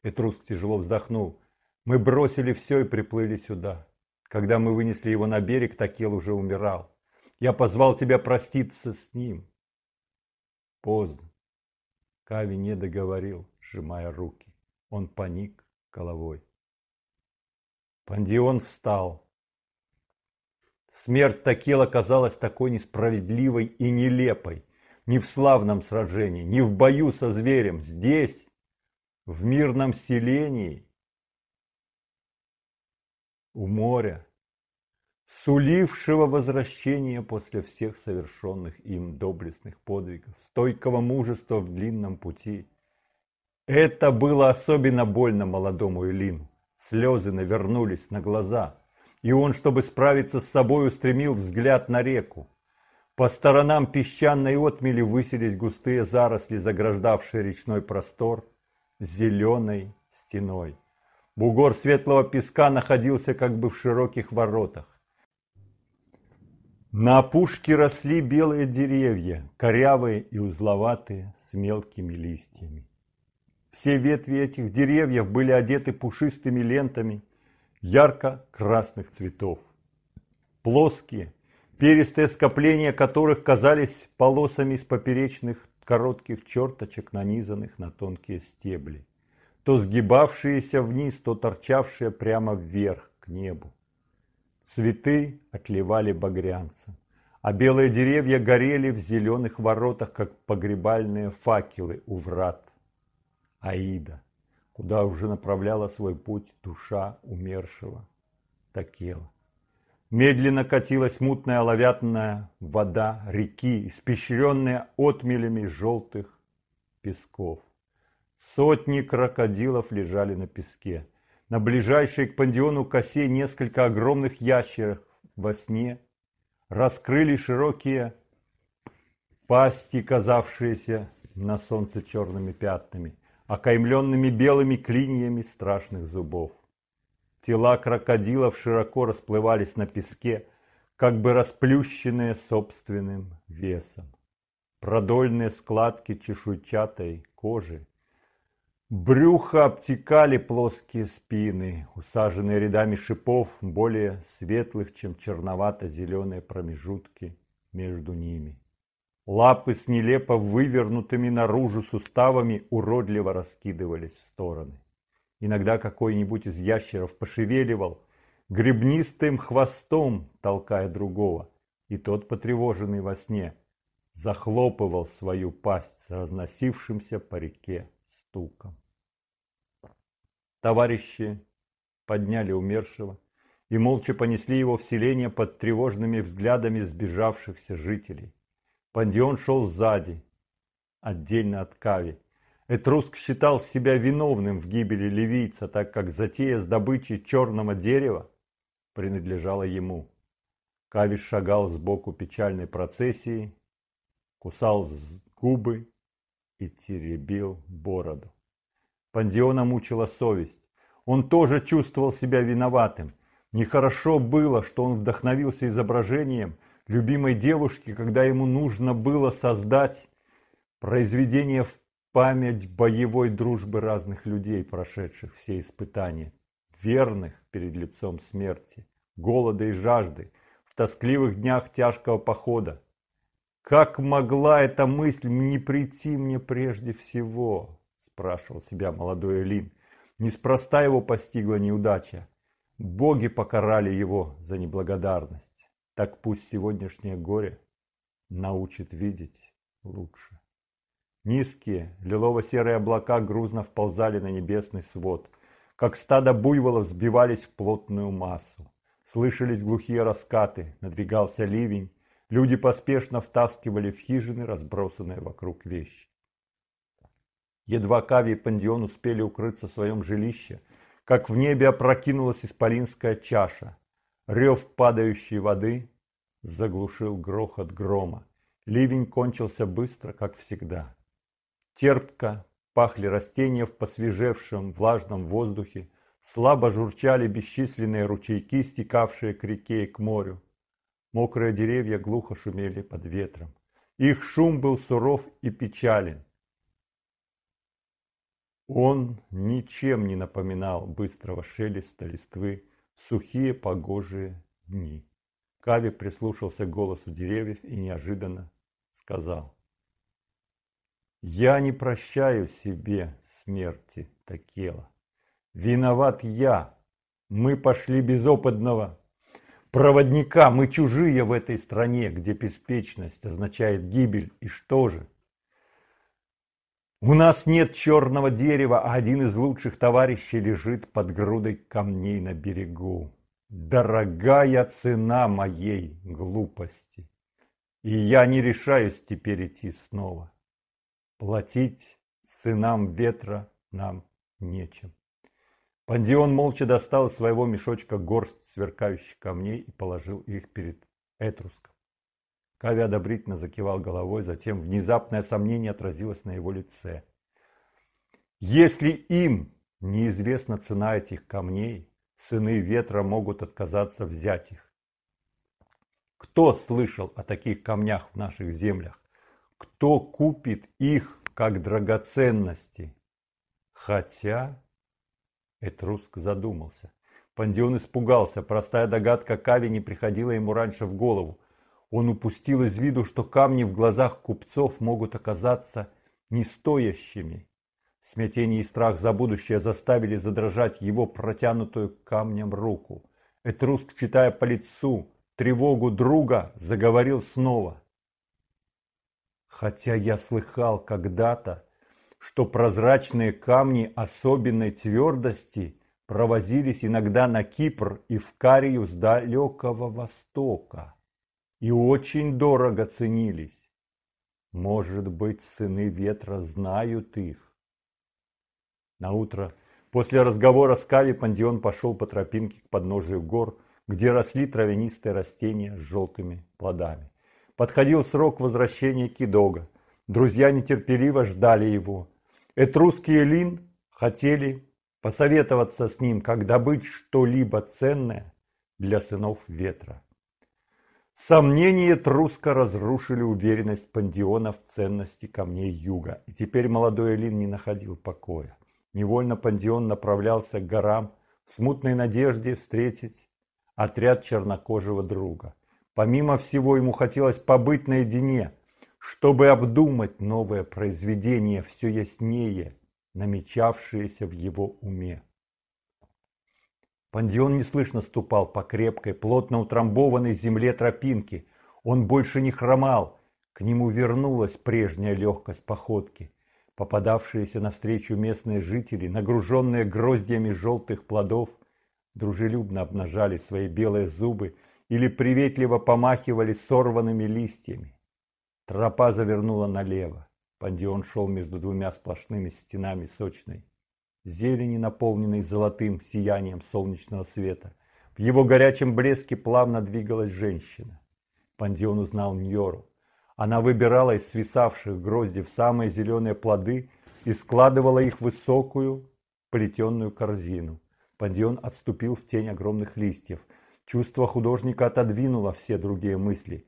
Этруск тяжело вздохнул. Мы бросили все и приплыли сюда. Когда мы вынесли его на берег, Такел уже умирал. Я позвал тебя проститься с ним. Поздно. Кави не договорил, сжимая руки. Он паник, головой. Пандион встал. Смерть Такела казалась такой несправедливой и нелепой. Ни в славном сражении, ни в бою со зверем. Здесь, в мирном селении, у моря, сулившего возвращение после всех совершенных им доблестных подвигов, стойкого мужества в длинном пути. Это было особенно больно молодому Элину. Слезы навернулись на глаза – и он, чтобы справиться с собой, устремил взгляд на реку. По сторонам песчаной отмели высились густые заросли, заграждавшие речной простор зеленой стеной. Бугор светлого песка находился как бы в широких воротах. На опушке росли белые деревья, корявые и узловатые, с мелкими листьями. Все ветви этих деревьев были одеты пушистыми лентами ярко-красных цветов. Плоские, перистые скопления которых казались полосами из поперечных коротких черточек, нанизанных на тонкие стебли, то сгибавшиеся вниз, то торчавшие прямо вверх, к небу. Цветы отливали багрянцем, а белые деревья горели в зеленых воротах, как погребальные факелы у врат. Аида куда уже направляла свой путь душа умершего Такела. Медленно катилась мутная оловянная вода реки, испещренная отмелями желтых песков. Сотни крокодилов лежали на песке. На ближайшей к пандиону косе несколько огромных ящеров во сне раскрыли широкие пасти, казавшиеся на солнце черными пятнами окаймленными белыми клиньями страшных зубов. Тела крокодилов широко расплывались на песке, как бы расплющенные собственным весом. Продольные складки чешуйчатой кожи. Брюхо обтекали плоские спины, усаженные рядами шипов, более светлых, чем черновато-зеленые промежутки между ними. Лапы с нелепо вывернутыми наружу суставами уродливо раскидывались в стороны. Иногда какой-нибудь из ящеров пошевеливал гребнистым хвостом, толкая другого, и тот, потревоженный во сне, захлопывал свою пасть с разносившимся по реке стуком. Товарищи подняли умершего и молча понесли его в селение под тревожными взглядами сбежавшихся жителей. Пандион шел сзади, отдельно от Кави. Этруск считал себя виновным в гибели ливийца, так как затея с добычей черного дерева принадлежала ему. Кави шагал сбоку печальной процессии, кусал губы и теребил бороду. Пандиона мучила совесть. Он тоже чувствовал себя виноватым. Нехорошо было, что он вдохновился изображением – любимой девушке, когда ему нужно было создать произведение в память боевой дружбы разных людей, прошедших все испытания, верных перед лицом смерти, голода и жажды, в тоскливых днях тяжкого похода. Как могла эта мысль не прийти мне прежде всего? спрашивал себя молодой Элин. Неспроста его постигла неудача. Боги покарали его за неблагодарность. Так пусть сегодняшнее горе научит видеть лучше. Низкие лилово-серые облака грузно вползали на небесный свод, как стадо буйволов сбивались в плотную массу. Слышались глухие раскаты, надвигался ливень, люди поспешно втаскивали в хижины разбросанные вокруг вещи. Едва Кави и Пандион успели укрыться в своем жилище, как в небе опрокинулась исполинская чаша, Рев падающей воды заглушил грохот грома. Ливень кончился быстро, как всегда. Терпко пахли растения в посвежевшем влажном воздухе, слабо журчали бесчисленные ручейки, стекавшие к реке и к морю. Мокрые деревья глухо шумели под ветром. Их шум был суров и печален. Он ничем не напоминал быстрого шелеста листвы сухие погожие дни. Кави прислушался к голосу деревьев и неожиданно сказал. «Я не прощаю себе смерти Такела. Виноват я. Мы пошли безопытного проводника. Мы чужие в этой стране, где беспечность означает гибель. И что же? У нас нет черного дерева, а один из лучших товарищей лежит под грудой камней на берегу. Дорогая цена моей глупости. И я не решаюсь теперь идти снова. Платить сынам ветра нам нечем. Пандион молча достал из своего мешочка горсть сверкающих камней и положил их перед Этруском. Кави одобрительно закивал головой, затем внезапное сомнение отразилось на его лице. «Если им неизвестна цена этих камней, сыны ветра могут отказаться взять их. Кто слышал о таких камнях в наших землях? Кто купит их как драгоценности? Хотя... Этруск задумался. Пандион испугался. Простая догадка Кави не приходила ему раньше в голову. Он упустил из виду, что камни в глазах купцов могут оказаться нестоящими. Смятение и страх за будущее заставили задрожать его протянутую камнем руку. Этруск, читая по лицу тревогу друга, заговорил снова. «Хотя я слыхал когда-то, что прозрачные камни особенной твердости провозились иногда на Кипр и в Карию с далекого востока» и очень дорого ценились. Может быть, сыны ветра знают их. На утро после разговора с Кави Пандион пошел по тропинке к подножию гор, где росли травянистые растения с желтыми плодами. Подходил срок возвращения Кидога. Друзья нетерпеливо ждали его. Этруски и Лин хотели посоветоваться с ним, как добыть что-либо ценное для сынов ветра. Сомнения труска разрушили уверенность Пандиона в ценности камней юга, и теперь молодой Элин не находил покоя. Невольно Пандион направлялся к горам в смутной надежде встретить отряд чернокожего друга. Помимо всего, ему хотелось побыть наедине, чтобы обдумать новое произведение все яснее, намечавшееся в его уме. Пандион неслышно ступал по крепкой, плотно утрамбованной земле тропинки. Он больше не хромал. К нему вернулась прежняя легкость походки. Попадавшиеся навстречу местные жители, нагруженные гроздьями желтых плодов, дружелюбно обнажали свои белые зубы или приветливо помахивали сорванными листьями. Тропа завернула налево. Пандион шел между двумя сплошными стенами сочной зелени, наполненной золотым сиянием солнечного света. В его горячем блеске плавно двигалась женщина. Пандион узнал Ньору. Она выбирала из свисавших гроздев самые зеленые плоды и складывала их в высокую плетеную корзину. Пандион отступил в тень огромных листьев. Чувство художника отодвинуло все другие мысли.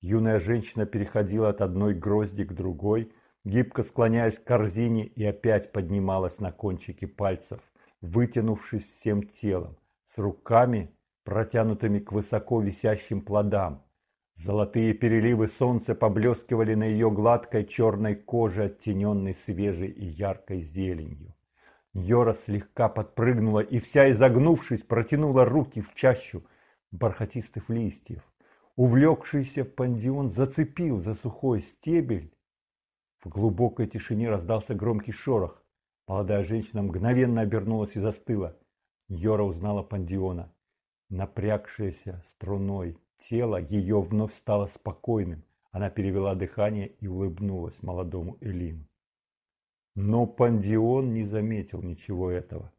Юная женщина переходила от одной грозди к другой – гибко склоняясь к корзине и опять поднималась на кончики пальцев, вытянувшись всем телом, с руками, протянутыми к высоко висящим плодам. Золотые переливы солнца поблескивали на ее гладкой черной коже, оттененной свежей и яркой зеленью. Йора слегка подпрыгнула и вся изогнувшись протянула руки в чащу бархатистых листьев. Увлекшийся пандион зацепил за сухой стебель в глубокой тишине раздался громкий шорох. Молодая женщина мгновенно обернулась и застыла. Йора узнала Пандиона. Напрягшееся струной тело ее вновь стало спокойным. Она перевела дыхание и улыбнулась молодому Элину. Но Пандион не заметил ничего этого.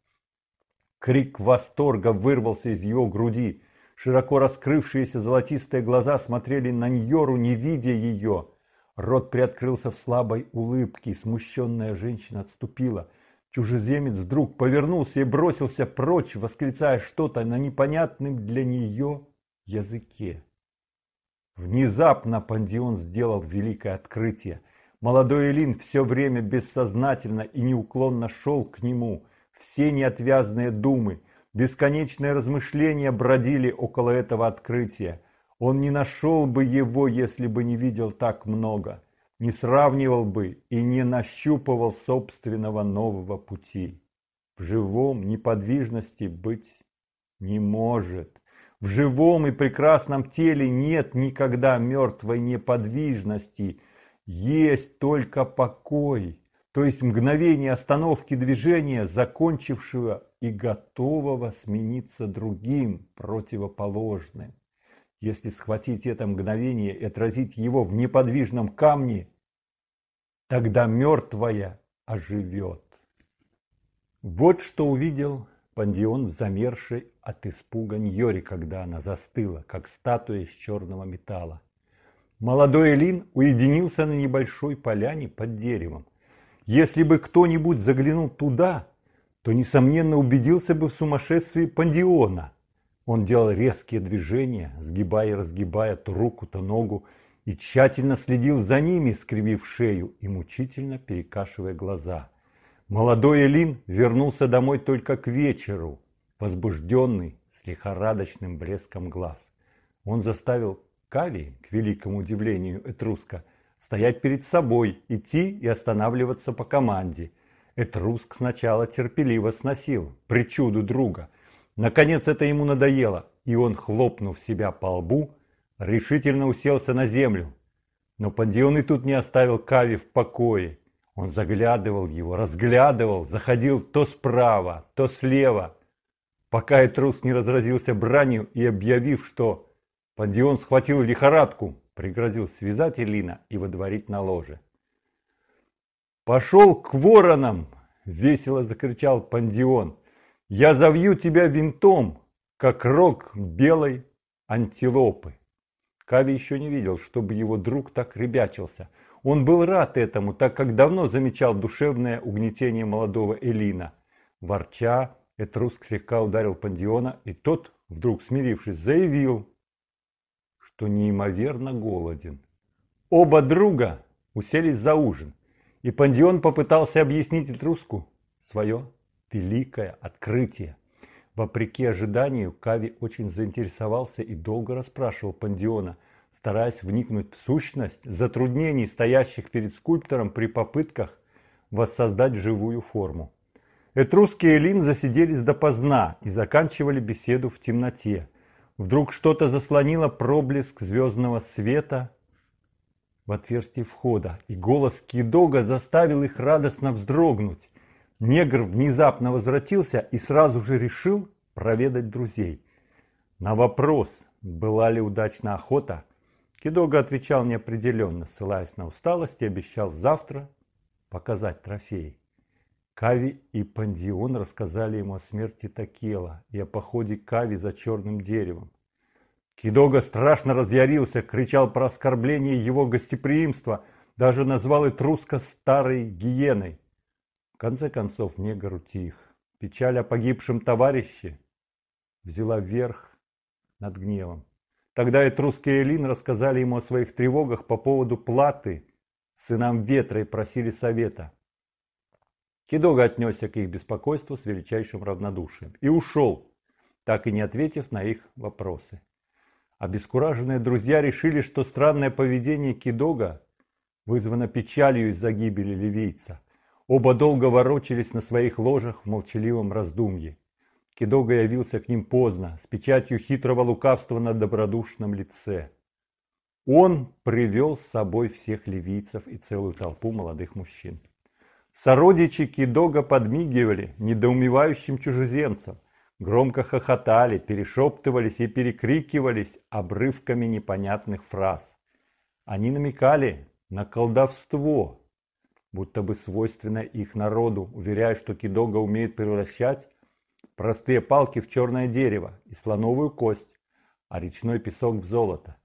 Крик восторга вырвался из его груди. Широко раскрывшиеся золотистые глаза смотрели на Ньору, не видя ее. Рот приоткрылся в слабой улыбке, и смущенная женщина отступила. Чужеземец вдруг повернулся и бросился прочь, восклицая что-то на непонятном для нее языке. Внезапно Пандион сделал великое открытие. Молодой Элин все время бессознательно и неуклонно шел к нему. Все неотвязные думы, бесконечные размышления бродили около этого открытия. Он не нашел бы его, если бы не видел так много, не сравнивал бы и не нащупывал собственного нового пути. В живом неподвижности быть не может. В живом и прекрасном теле нет никогда мертвой неподвижности. Есть только покой, то есть мгновение остановки движения, закончившего и готового смениться другим, противоположным. Если схватить это мгновение и отразить его в неподвижном камне, тогда мертвая оживет. Вот что увидел Пандион в замершей от испуга Ньори, когда она застыла, как статуя из черного металла. Молодой Элин уединился на небольшой поляне под деревом. Если бы кто-нибудь заглянул туда, то, несомненно, убедился бы в сумасшествии Пандиона. Он делал резкие движения, сгибая и разгибая то руку, то ногу, и тщательно следил за ними, скривив шею и мучительно перекашивая глаза. Молодой Элин вернулся домой только к вечеру, возбужденный, с лихорадочным блеском глаз. Он заставил Кави, к великому удивлению Этруска, стоять перед собой, идти и останавливаться по команде. Этруск сначала терпеливо сносил причуду друга, Наконец это ему надоело, и он, хлопнув себя по лбу, решительно уселся на землю. Но Пандион и тут не оставил Кави в покое. Он заглядывал его, разглядывал, заходил то справа, то слева, пока и трус не разразился бранью и объявив, что Пандион схватил лихорадку, пригрозил связать Элина и водворить на ложе. «Пошел к воронам!» – весело закричал Пандион – я завью тебя винтом, как рог белой антилопы. Кави еще не видел, чтобы его друг так ребячился. Он был рад этому, так как давно замечал душевное угнетение молодого Элина. Ворча, Этруск слегка ударил Пандиона, и тот, вдруг смирившись, заявил, что неимоверно голоден. Оба друга уселись за ужин, и Пандион попытался объяснить Этруску свое великое открытие. Вопреки ожиданию, Кави очень заинтересовался и долго расспрашивал Пандиона, стараясь вникнуть в сущность затруднений, стоящих перед скульптором при попытках воссоздать живую форму. Этруски и Лин засиделись допоздна и заканчивали беседу в темноте. Вдруг что-то заслонило проблеск звездного света в отверстии входа, и голос Кидога заставил их радостно вздрогнуть негр внезапно возвратился и сразу же решил проведать друзей. На вопрос, была ли удачна охота, Кедога отвечал неопределенно, ссылаясь на усталость и обещал завтра показать трофеи. Кави и Пандион рассказали ему о смерти Такела и о походе Кави за черным деревом. Кидога страшно разъярился, кричал про оскорбление его гостеприимства, даже назвал Этруска старой гиеной. В конце концов негр утих. Печаль о погибшем товарище взяла верх над гневом. Тогда и и Элин рассказали ему о своих тревогах по поводу платы сынам ветра и просили совета. Кедога отнесся к их беспокойству с величайшим равнодушием и ушел, так и не ответив на их вопросы. Обескураженные друзья решили, что странное поведение Кидога вызвано печалью из-за гибели ливийца. Оба долго ворочались на своих ложах в молчаливом раздумье. Кедога явился к ним поздно, с печатью хитрого лукавства на добродушном лице. Он привел с собой всех ливийцев и целую толпу молодых мужчин. Сородичи Кедога подмигивали недоумевающим чужеземцам, громко хохотали, перешептывались и перекрикивались обрывками непонятных фраз. Они намекали на колдовство, будто бы свойственно их народу, уверяя, что кидога умеет превращать простые палки в черное дерево и слоновую кость, а речной песок в золото.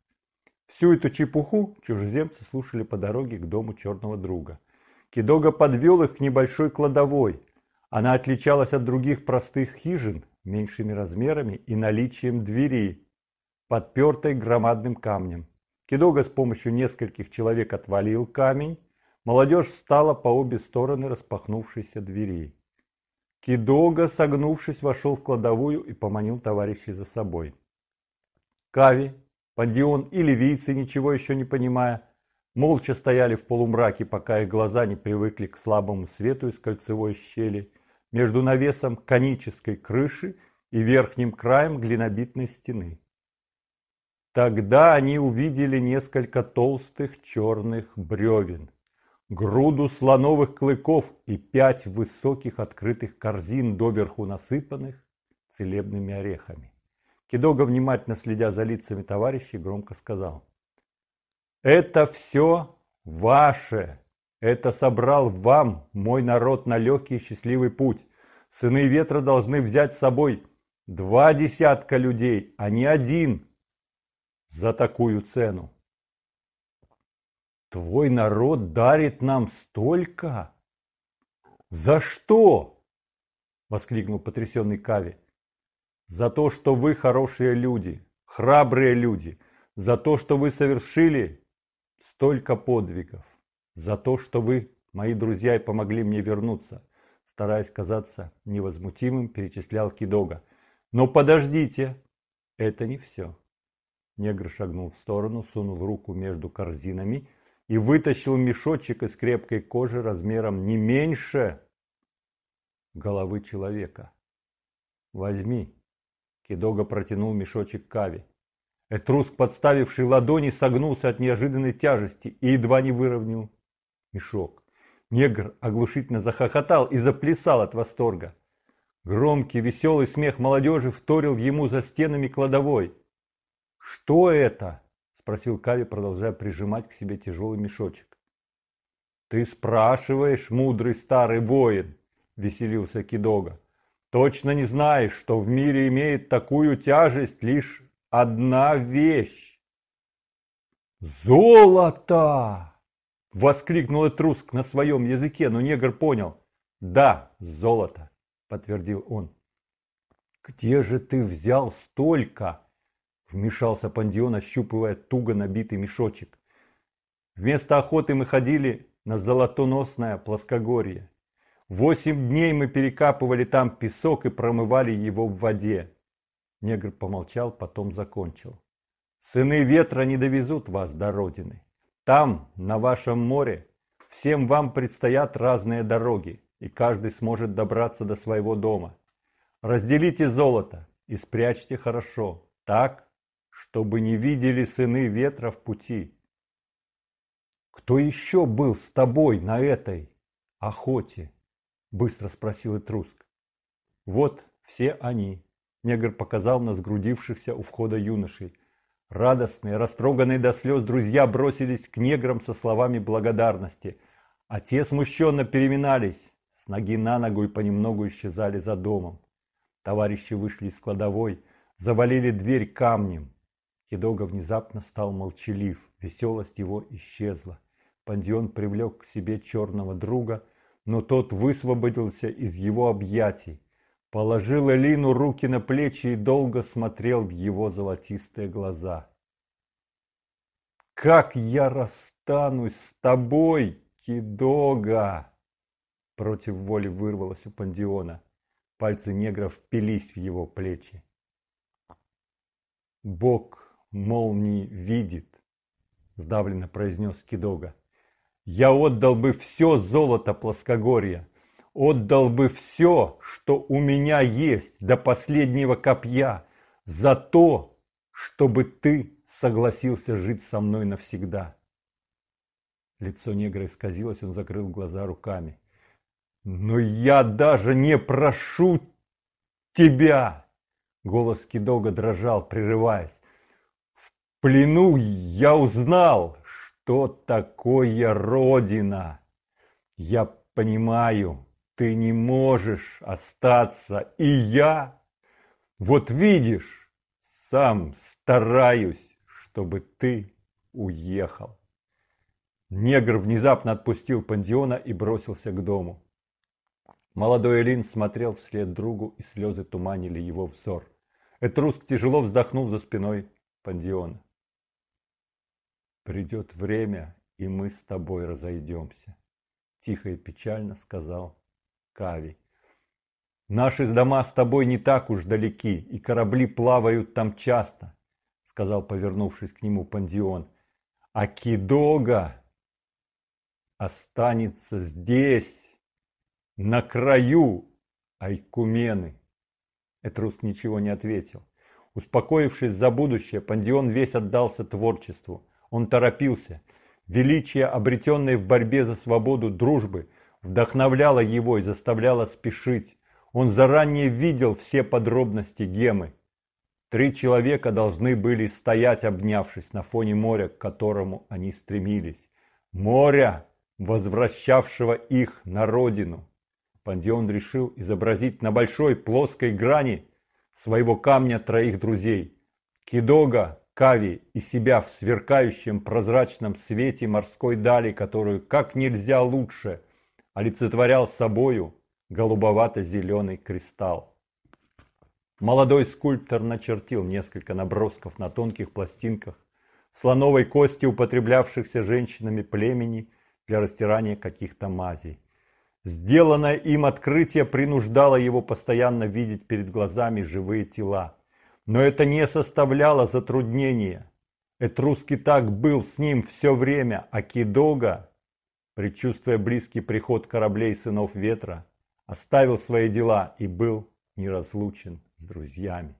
Всю эту чепуху чужеземцы слушали по дороге к дому черного друга. Кидога подвел их к небольшой кладовой. Она отличалась от других простых хижин меньшими размерами и наличием двери, подпертой громадным камнем. Кидога с помощью нескольких человек отвалил камень, Молодежь встала по обе стороны распахнувшейся двери. Кидога, согнувшись, вошел в кладовую и поманил товарищей за собой. Кави, Пандион и ливийцы, ничего еще не понимая, молча стояли в полумраке, пока их глаза не привыкли к слабому свету из кольцевой щели между навесом конической крыши и верхним краем глинобитной стены. Тогда они увидели несколько толстых черных бревен – груду слоновых клыков и пять высоких открытых корзин, доверху насыпанных целебными орехами. Кедога, внимательно следя за лицами товарищей, громко сказал. «Это все ваше! Это собрал вам мой народ на легкий и счастливый путь. Сыны ветра должны взять с собой два десятка людей, а не один за такую цену. Твой народ дарит нам столько? За что? Воскликнул потрясенный Кави. За то, что вы хорошие люди, храбрые люди. За то, что вы совершили столько подвигов. За то, что вы, мои друзья, и помогли мне вернуться. Стараясь казаться невозмутимым, перечислял Кидога. Но подождите, это не все. Негр шагнул в сторону, сунул руку между корзинами – и вытащил мешочек из крепкой кожи размером не меньше головы человека. «Возьми!» – Кедога протянул мешочек Кави. Этруск, подставивший ладони, согнулся от неожиданной тяжести и едва не выровнял мешок. Негр оглушительно захохотал и заплясал от восторга. Громкий, веселый смех молодежи вторил ему за стенами кладовой. «Что это?» спросил Кави, продолжая прижимать к себе тяжелый мешочек. «Ты спрашиваешь, мудрый старый воин!» – веселился Кидога. «Точно не знаешь, что в мире имеет такую тяжесть лишь одна вещь!» «Золото!» – воскликнул Этруск на своем языке, но негр понял. «Да, золото!» – подтвердил он. «Где же ты взял столько?» Вмешался Пандион, ощупывая туго набитый мешочек. Вместо охоты мы ходили на золотоносное плоскогорье. Восемь дней мы перекапывали там песок и промывали его в воде. Негр помолчал, потом закончил. Сыны ветра не довезут вас до родины. Там, на вашем море, всем вам предстоят разные дороги, и каждый сможет добраться до своего дома. Разделите золото и спрячьте хорошо, так, чтобы не видели сыны ветра в пути. Кто еще был с тобой на этой охоте? Быстро спросил Этруск. Вот все они. Негр показал на сгрудившихся у входа юношей. Радостные, растроганные до слез друзья бросились к неграм со словами благодарности, а те смущенно переминались с ноги на ногу и понемногу исчезали за домом. Товарищи вышли из кладовой, завалили дверь камнем. Хидога внезапно стал молчалив, веселость его исчезла. Пандион привлек к себе черного друга, но тот высвободился из его объятий, положил Элину руки на плечи и долго смотрел в его золотистые глаза. «Как я расстанусь с тобой, Кидога!» Против воли вырвалось у Пандиона. Пальцы негра впились в его плечи. Бог молнии видит, сдавленно произнес Кидога. Я отдал бы все золото плоскогорья, отдал бы все, что у меня есть до последнего копья, за то, чтобы ты согласился жить со мной навсегда. Лицо негра исказилось, он закрыл глаза руками. «Но я даже не прошу тебя!» Голос Кидога дрожал, прерываясь плену я узнал, что такое Родина. Я понимаю, ты не можешь остаться, и я, вот видишь, сам стараюсь, чтобы ты уехал. Негр внезапно отпустил Пандиона и бросился к дому. Молодой Элин смотрел вслед другу, и слезы туманили его взор. Этруск тяжело вздохнул за спиной Пандиона. Придет время, и мы с тобой разойдемся, тихо и печально сказал Кави. Наши дома с тобой не так уж далеки, и корабли плавают там часто, сказал, повернувшись к нему Пандион. А Кидога останется здесь, на краю Айкумены. Этрус ничего не ответил. Успокоившись за будущее, Пандион весь отдался творчеству – он торопился. Величие, обретенное в борьбе за свободу дружбы, вдохновляло его и заставляло спешить. Он заранее видел все подробности гемы. Три человека должны были стоять, обнявшись на фоне моря, к которому они стремились. Моря, возвращавшего их на родину. Пандион решил изобразить на большой плоской грани своего камня троих друзей. Кидога, Кави и себя в сверкающем прозрачном свете морской дали, которую как нельзя лучше олицетворял собою голубовато-зеленый кристалл. Молодой скульптор начертил несколько набросков на тонких пластинках слоновой кости, употреблявшихся женщинами племени для растирания каких-то мазей. Сделанное им открытие принуждало его постоянно видеть перед глазами живые тела – но это не составляло затруднения. Этруски так был с ним все время, а Кидога, предчувствуя близкий приход кораблей сынов ветра, оставил свои дела и был неразлучен с друзьями.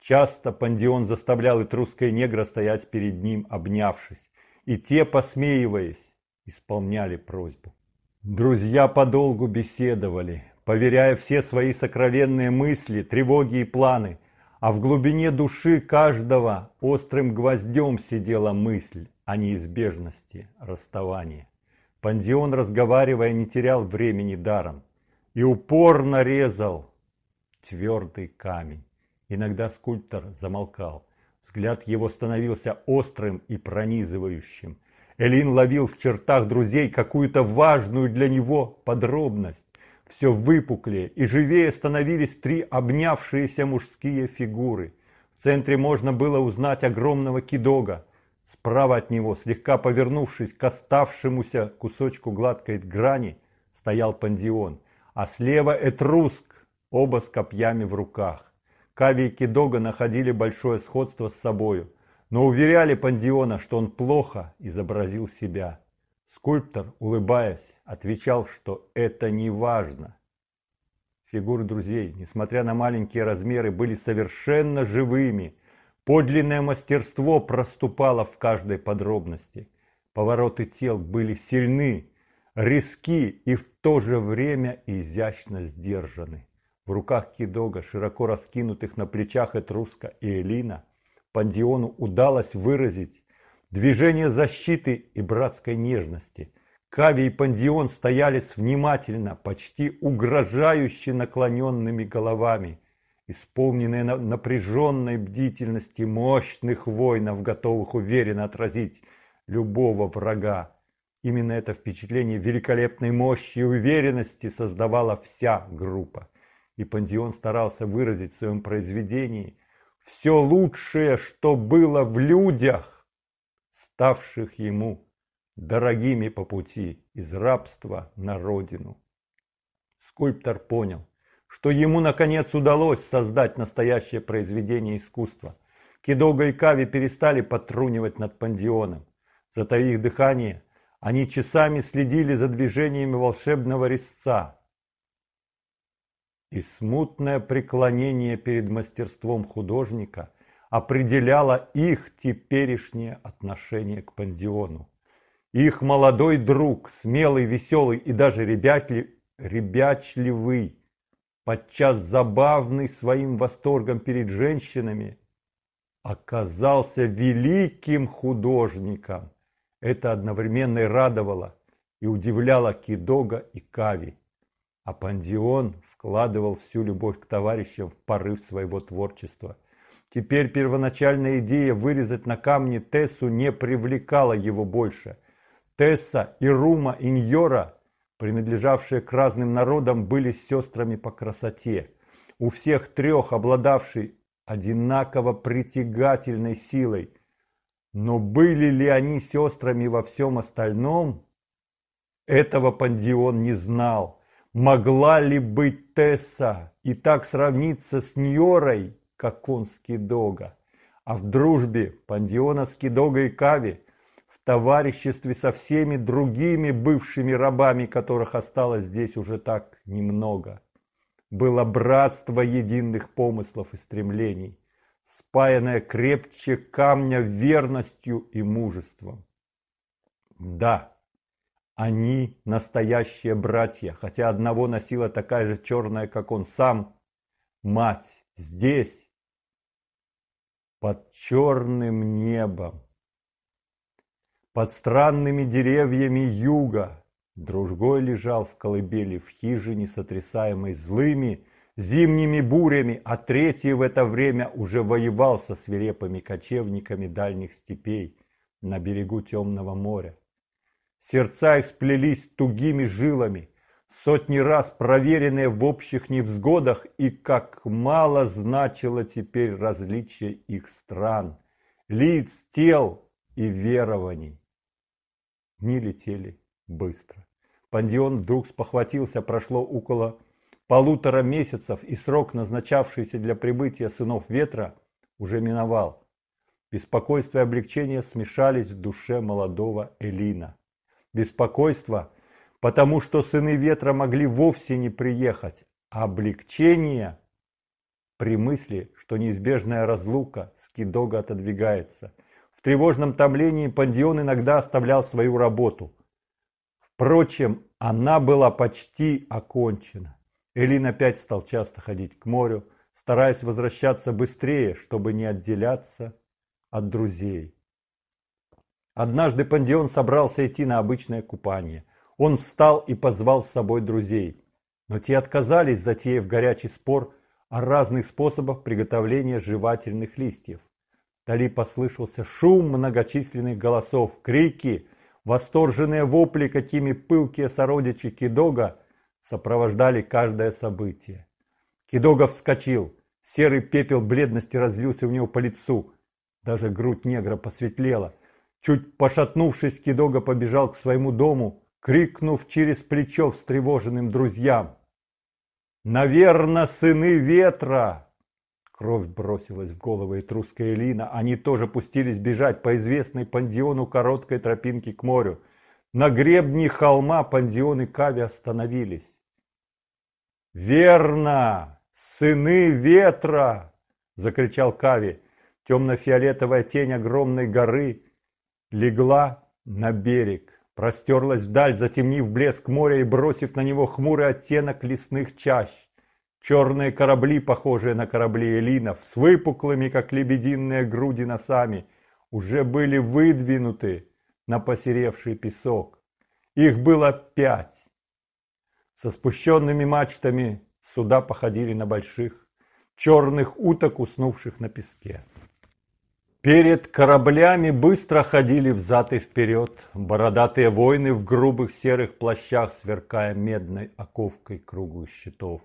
Часто Пандион заставлял этрусское негра стоять перед ним, обнявшись, и те, посмеиваясь, исполняли просьбу. Друзья подолгу беседовали, поверяя все свои сокровенные мысли, тревоги и планы – а в глубине души каждого острым гвоздем сидела мысль о неизбежности расставания. Пандион, разговаривая, не терял времени даром и упорно резал твердый камень. Иногда скульптор замолкал. Взгляд его становился острым и пронизывающим. Элин ловил в чертах друзей какую-то важную для него подробность. Все выпуклее и живее становились три обнявшиеся мужские фигуры. В центре можно было узнать огромного кидога. Справа от него, слегка повернувшись к оставшемуся кусочку гладкой грани, стоял пандион. А слева Этруск, оба с копьями в руках. Кави и Кидога находили большое сходство с собою, но уверяли пандиона, что он плохо изобразил себя. Скульптор, улыбаясь, отвечал, что это не важно. Фигуры друзей, несмотря на маленькие размеры, были совершенно живыми. Подлинное мастерство проступало в каждой подробности. Повороты тел были сильны, риски и в то же время изящно сдержаны. В руках Кидога, широко раскинутых на плечах Этруска и Элина, Пандиону удалось выразить движение защиты и братской нежности. Кави и Пандион стояли с внимательно, почти угрожающе наклоненными головами, исполненные напряженной бдительности мощных воинов, готовых уверенно отразить любого врага. Именно это впечатление великолепной мощи и уверенности создавала вся группа. И Пандион старался выразить в своем произведении все лучшее, что было в людях, ставших ему дорогими по пути из рабства на родину. Скульптор понял, что ему наконец удалось создать настоящее произведение искусства. Кидога и Кави перестали потрунивать над пандионом. Затаив дыхание, они часами следили за движениями волшебного резца. И смутное преклонение перед мастерством художника – определяло их теперешнее отношение к пандиону. Их молодой друг, смелый, веселый и даже ребячли, ребячливый, подчас забавный своим восторгом перед женщинами, оказался великим художником. Это одновременно и радовало, и удивляло Кидога и Кави. А Пандион вкладывал всю любовь к товарищам в порыв своего творчества – Теперь первоначальная идея вырезать на камне Тессу не привлекала его больше. Тесса и Рума Иньора, принадлежавшие к разным народам, были сестрами по красоте. У всех трех обладавшей одинаково притягательной силой. Но были ли они сестрами во всем остальном? Этого Пандион не знал. Могла ли быть Тесса и так сравниться с Ньорой как он Скидога, а в дружбе Пандиона Скидога и Кави, в товариществе со всеми другими бывшими рабами, которых осталось здесь уже так немного. Было братство единых помыслов и стремлений, спаянное крепче камня верностью и мужеством. Да, они настоящие братья, хотя одного носила такая же черная, как он сам, мать здесь, под черным небом. Под странными деревьями юга Дружгой лежал в колыбели в хижине, сотрясаемой злыми зимними бурями, а третий в это время уже воевал со свирепыми кочевниками дальних степей на берегу Темного моря. Сердца их сплелись тугими жилами – сотни раз проверенные в общих невзгодах, и как мало значило теперь различие их стран, лиц, тел и верований. Дни летели быстро. Пандион вдруг спохватился, прошло около полутора месяцев, и срок, назначавшийся для прибытия сынов ветра, уже миновал. Беспокойство и облегчение смешались в душе молодого Элина. Беспокойство – потому что сыны ветра могли вовсе не приехать. облегчение при мысли, что неизбежная разлука скидога отодвигается. В тревожном томлении Пандион иногда оставлял свою работу. Впрочем, она была почти окончена. Элин опять стал часто ходить к морю, стараясь возвращаться быстрее, чтобы не отделяться от друзей. Однажды Пандион собрался идти на обычное купание – он встал и позвал с собой друзей. Но те отказались, затеяв горячий спор о разных способах приготовления жевательных листьев. Дали послышался шум многочисленных голосов, крики, восторженные вопли, какими пылкие сородичи Кидога сопровождали каждое событие. Кидога вскочил, серый пепел бледности разлился у него по лицу, даже грудь негра посветлела. Чуть пошатнувшись, Кидога побежал к своему дому – крикнув через плечо встревоженным друзьям. «Наверно, сыны ветра!» Кровь бросилась в головы этруска Лина. Они тоже пустились бежать по известной пандиону короткой тропинки к морю. На гребне холма пандион и Кави остановились. «Верно! Сыны ветра!» – закричал Кави. Темно-фиолетовая тень огромной горы легла на берег. Простерлась вдаль, затемнив блеск моря и бросив на него хмурый оттенок лесных чащ. Черные корабли, похожие на корабли элинов, с выпуклыми, как лебединые груди носами, уже были выдвинуты на посеревший песок. Их было пять. Со спущенными мачтами суда походили на больших черных уток, уснувших на песке. Перед кораблями быстро ходили взад и вперед бородатые воины в грубых серых плащах, сверкая медной оковкой круглых щитов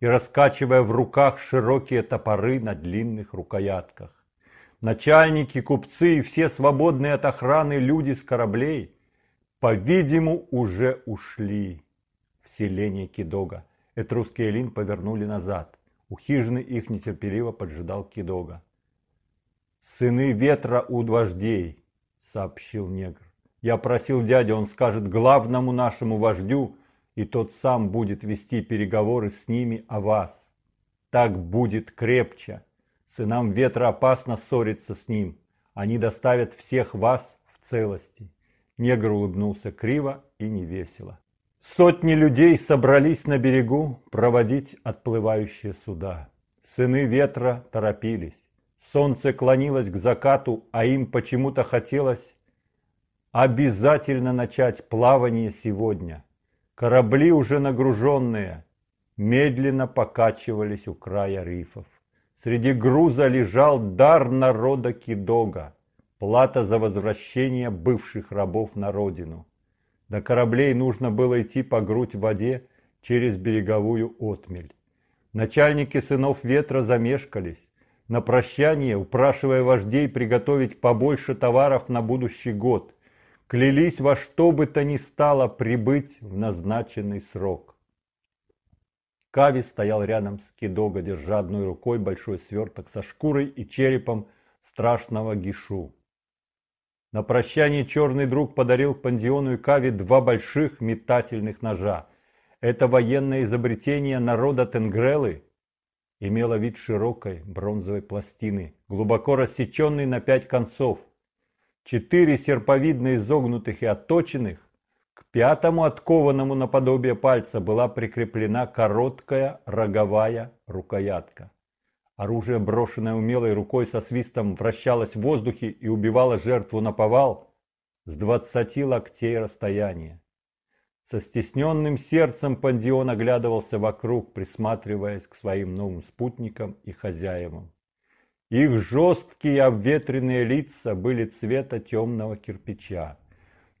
и раскачивая в руках широкие топоры на длинных рукоятках. Начальники, купцы и все свободные от охраны люди с кораблей, по-видимому, уже ушли в селение Кидога. Этруски и повернули назад. У хижины их нетерпеливо поджидал Кидога. «Сыны ветра у вождей», — сообщил негр. «Я просил дядя, он скажет главному нашему вождю, и тот сам будет вести переговоры с ними о вас. Так будет крепче. Сынам ветра опасно ссориться с ним. Они доставят всех вас в целости». Негр улыбнулся криво и невесело. Сотни людей собрались на берегу проводить отплывающие суда. Сыны ветра торопились. Солнце клонилось к закату, а им почему-то хотелось обязательно начать плавание сегодня. Корабли уже нагруженные медленно покачивались у края рифов. Среди груза лежал дар народа Кидога, плата за возвращение бывших рабов на родину. До кораблей нужно было идти по грудь в воде через береговую отмель. Начальники сынов ветра замешкались на прощание, упрашивая вождей приготовить побольше товаров на будущий год. Клялись во что бы то ни стало прибыть в назначенный срок. Кави стоял рядом с Кидога, держа одной рукой большой сверток со шкурой и черепом страшного гишу. На прощание черный друг подарил Пандиону и Кави два больших метательных ножа. Это военное изобретение народа Тенгрелы имела вид широкой бронзовой пластины, глубоко рассеченной на пять концов. Четыре серповидно изогнутых и отточенных, к пятому откованному наподобие пальца была прикреплена короткая роговая рукоятка. Оружие, брошенное умелой рукой со свистом, вращалось в воздухе и убивало жертву на повал с двадцати локтей расстояния. Со стесненным сердцем Пандион оглядывался вокруг, присматриваясь к своим новым спутникам и хозяевам. Их жесткие обветренные лица были цвета темного кирпича.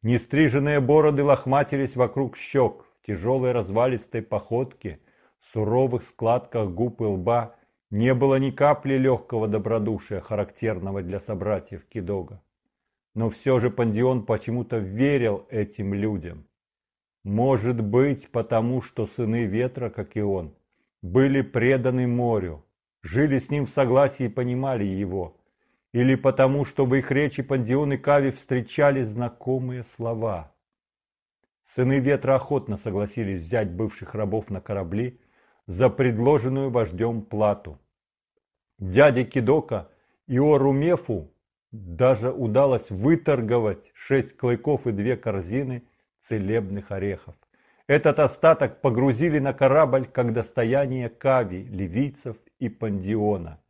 Нестриженные бороды лохматились вокруг щек, в тяжелой развалистой походке, в суровых складках губ и лба не было ни капли легкого добродушия, характерного для собратьев Кидога. Но все же Пандион почему-то верил этим людям. Может быть, потому что сыны ветра, как и он, были преданы морю, жили с ним в согласии и понимали его, или потому что в их речи Пандион и Кави встречали знакомые слова. Сыны ветра охотно согласились взять бывших рабов на корабли за предложенную вождем плату. Дяде Кидока и Мефу даже удалось выторговать шесть клыков и две корзины – целебных орехов. Этот остаток погрузили на корабль как достояние Кави, ливийцев и Пандиона.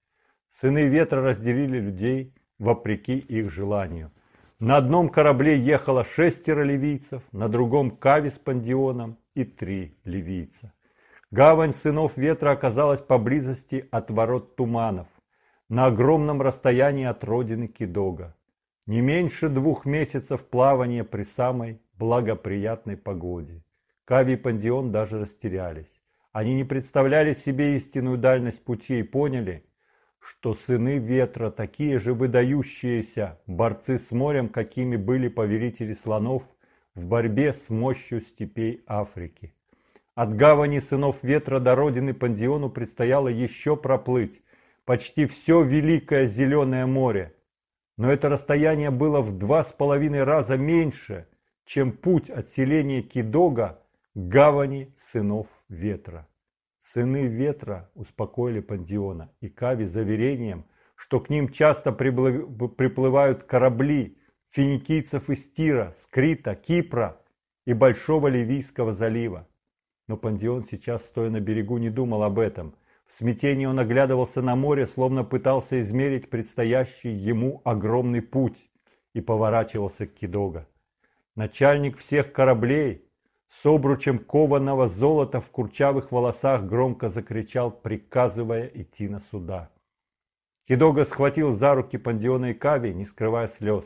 Сыны ветра разделили людей вопреки их желанию. На одном корабле ехало шестеро ливийцев, на другом Кави с Пандионом и три ливийца. Гавань сынов ветра оказалась поблизости от ворот туманов, на огромном расстоянии от родины Кедога, Не меньше двух месяцев плавания при самой благоприятной погоде. Кави и Пандион даже растерялись. Они не представляли себе истинную дальность пути и поняли, что сыны ветра такие же выдающиеся борцы с морем, какими были повелители слонов в борьбе с мощью степей Африки. От гавани сынов ветра до родины Пандиону предстояло еще проплыть почти все великое зеленое море. Но это расстояние было в два с половиной раза меньше – чем путь от селения Кидога к гавани сынов ветра. Сыны ветра успокоили Пандиона и Кави заверением, что к ним часто приплывают корабли финикийцев из Тира, Скрита, Кипра и Большого Ливийского залива. Но Пандион сейчас, стоя на берегу, не думал об этом. В смятении он оглядывался на море, словно пытался измерить предстоящий ему огромный путь, и поворачивался к Кидога начальник всех кораблей, с обручем кованого золота в курчавых волосах громко закричал, приказывая идти на суда. Хидога схватил за руки Пандиона и Кави, не скрывая слез.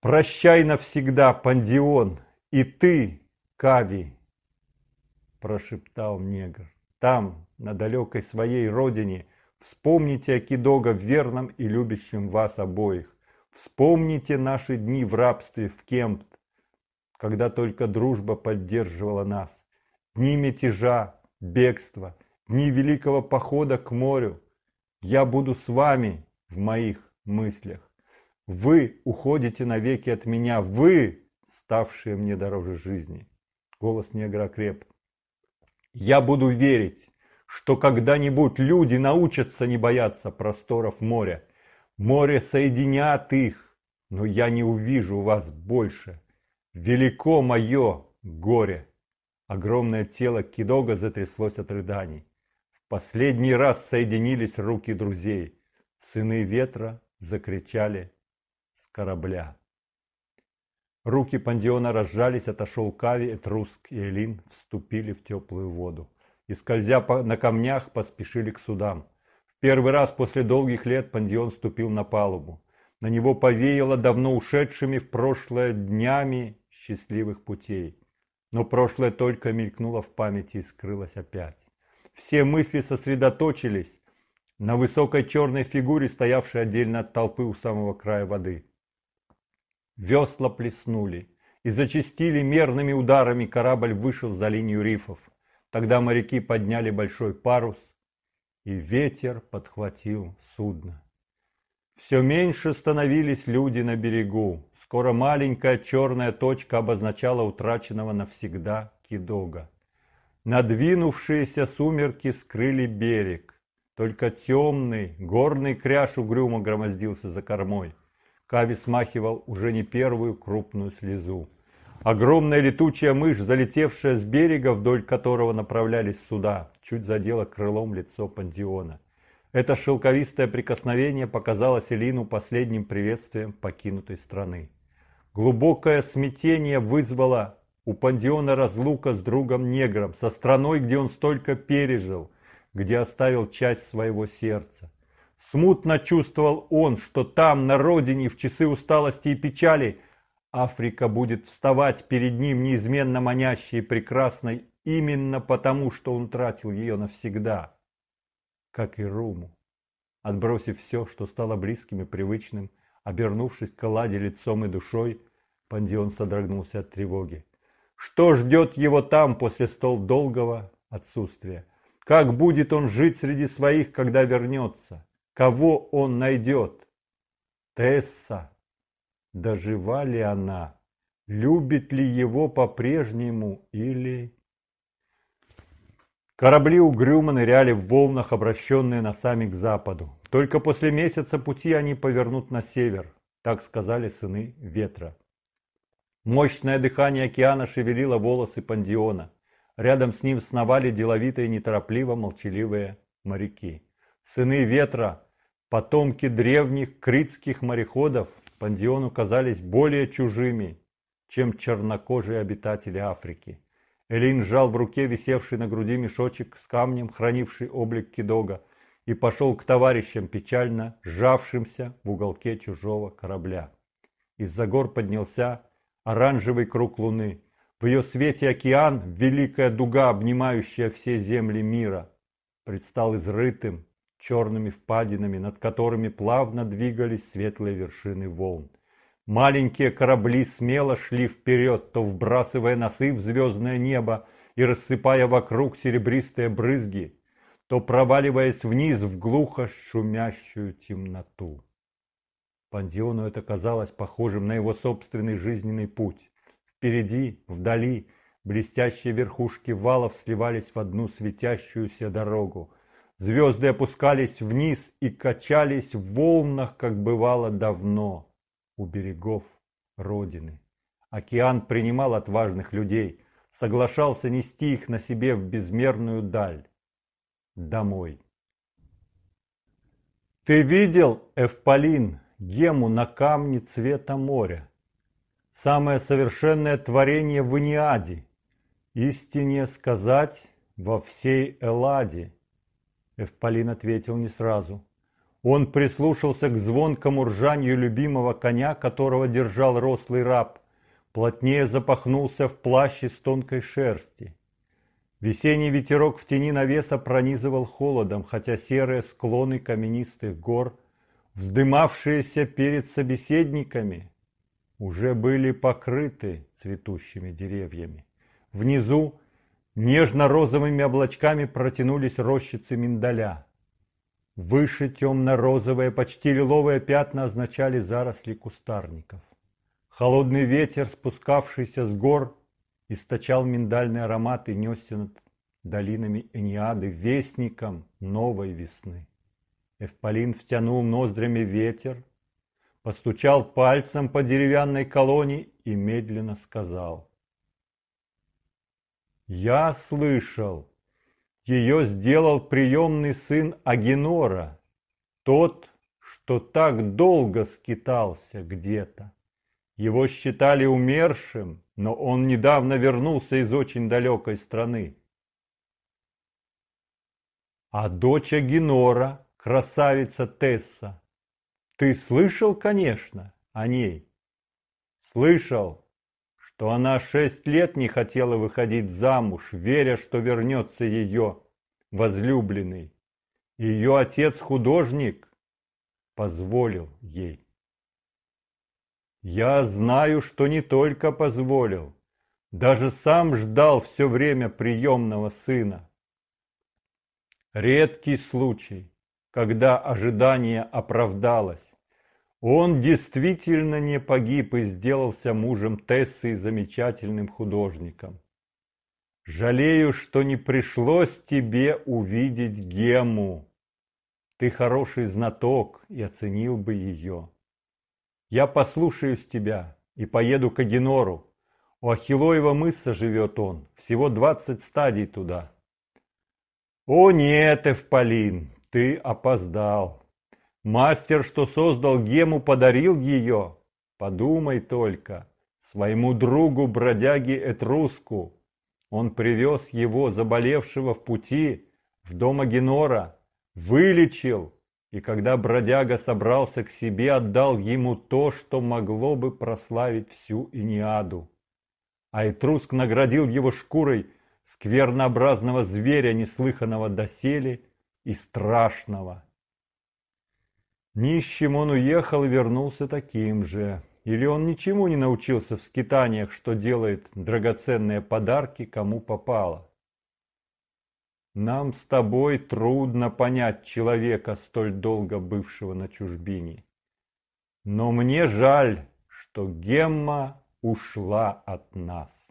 «Прощай навсегда, Пандион, и ты, Кави!» прошептал негр. «Там, на далекой своей родине, вспомните о Кидога верном и любящем вас обоих. Вспомните наши дни в рабстве в Кемпт, когда только дружба поддерживала нас. Дни мятежа, бегства, дни великого похода к морю. Я буду с вами в моих мыслях. Вы уходите навеки от меня, вы, ставшие мне дороже жизни. Голос негра креп. Я буду верить, что когда-нибудь люди научатся не бояться просторов моря – Море соединят их, но я не увижу вас больше. Велико мое горе!» Огромное тело Кидога затряслось от рыданий. В последний раз соединились руки друзей. Сыны ветра закричали с корабля. Руки Пандиона разжались, отошел Кави, Этруск и Элин вступили в теплую воду. И, скользя на камнях, поспешили к судам. Первый раз после долгих лет Пандион ступил на палубу. На него повеяло давно ушедшими в прошлое днями счастливых путей. Но прошлое только мелькнуло в памяти и скрылось опять. Все мысли сосредоточились на высокой черной фигуре, стоявшей отдельно от толпы у самого края воды. Весла плеснули и зачастили мерными ударами, корабль вышел за линию рифов. Тогда моряки подняли большой парус, и ветер подхватил судно. Все меньше становились люди на берегу. Скоро маленькая черная точка обозначала утраченного навсегда кидога. Надвинувшиеся сумерки скрыли берег. Только темный, горный кряж угрюмо громоздился за кормой. Кави смахивал уже не первую крупную слезу. Огромная летучая мышь, залетевшая с берега, вдоль которого направлялись суда – чуть задела крылом лицо пандиона. Это шелковистое прикосновение показалось Элину последним приветствием покинутой страны. Глубокое смятение вызвало у пандиона разлука с другом-негром, со страной, где он столько пережил, где оставил часть своего сердца. Смутно чувствовал он, что там, на родине, в часы усталости и печали, Африка будет вставать перед ним неизменно манящей и прекрасной именно потому, что он тратил ее навсегда, как и Руму. Отбросив все, что стало близким и привычным, обернувшись к Ладе лицом и душой, Пандион содрогнулся от тревоги. Что ждет его там после столь долгого отсутствия? Как будет он жить среди своих, когда вернется? Кого он найдет? Тесса. Дожива ли она? Любит ли его по-прежнему или... Корабли угрюмо ныряли в волнах, обращенные носами к западу. Только после месяца пути они повернут на север, так сказали сыны ветра. Мощное дыхание океана шевелило волосы Пандиона. Рядом с ним сновали деловитые, неторопливо молчаливые моряки. Сыны ветра, потомки древних критских мореходов, Пандиону казались более чужими, чем чернокожие обитатели Африки. Элин сжал в руке висевший на груди мешочек с камнем, хранивший облик кидога, и пошел к товарищам, печально сжавшимся в уголке чужого корабля. Из-за гор поднялся оранжевый круг луны. В ее свете океан, великая дуга, обнимающая все земли мира, предстал изрытым черными впадинами, над которыми плавно двигались светлые вершины волн. Маленькие корабли смело шли вперед, то вбрасывая носы в звездное небо и рассыпая вокруг серебристые брызги, то проваливаясь вниз в глухо шумящую темноту. Пандиону это казалось похожим на его собственный жизненный путь. Впереди, вдали, блестящие верхушки валов сливались в одну светящуюся дорогу. Звезды опускались вниз и качались в волнах, как бывало давно у берегов Родины. Океан принимал отважных людей, соглашался нести их на себе в безмерную даль. Домой. Ты видел, Эвполин, гему на камне цвета моря? Самое совершенное творение в Иниаде. Истине сказать во всей Элладе. Эвполин ответил не сразу. Он прислушался к звонкому ржанию любимого коня, которого держал рослый раб, плотнее запахнулся в плащ из тонкой шерсти. Весенний ветерок в тени навеса пронизывал холодом, хотя серые склоны каменистых гор, вздымавшиеся перед собеседниками, уже были покрыты цветущими деревьями. Внизу нежно-розовыми облачками протянулись рощицы миндаля. Выше темно-розовые, почти лиловые пятна означали заросли кустарников. Холодный ветер, спускавшийся с гор, источал миндальный аромат и несся над долинами Эниады вестником новой весны. Эвполин втянул ноздрями ветер, постучал пальцем по деревянной колонии и медленно сказал. «Я слышал, ее сделал приемный сын Агинора, тот, что так долго скитался где-то. Его считали умершим, но он недавно вернулся из очень далекой страны. А дочь Агинора, красавица Тесса, ты слышал, конечно, о ней? Слышал, что она шесть лет не хотела выходить замуж, веря, что вернется ее возлюбленный. Ее отец-художник позволил ей. Я знаю, что не только позволил, даже сам ждал все время приемного сына. Редкий случай, когда ожидание оправдалось. Он действительно не погиб и сделался мужем Тессы и замечательным художником. Жалею, что не пришлось тебе увидеть Гему. Ты хороший знаток и оценил бы ее. Я послушаюсь тебя и поеду к Агенору. У Ахиллоева мыса живет он, всего двадцать стадий туда. О нет, Эвполин, ты опоздал. Мастер, что создал гему, подарил ее. Подумай только, своему другу, бродяге Этруску. Он привез его, заболевшего в пути, в дом Агенора, вылечил, и когда бродяга собрался к себе, отдал ему то, что могло бы прославить всю Иниаду. А Этруск наградил его шкурой сквернообразного зверя, неслыханного доселе и страшного. Нищим он уехал и вернулся таким же. Или он ничему не научился в скитаниях, что делает драгоценные подарки, кому попало. Нам с тобой трудно понять человека, столь долго бывшего на чужбине. Но мне жаль, что Гемма ушла от нас.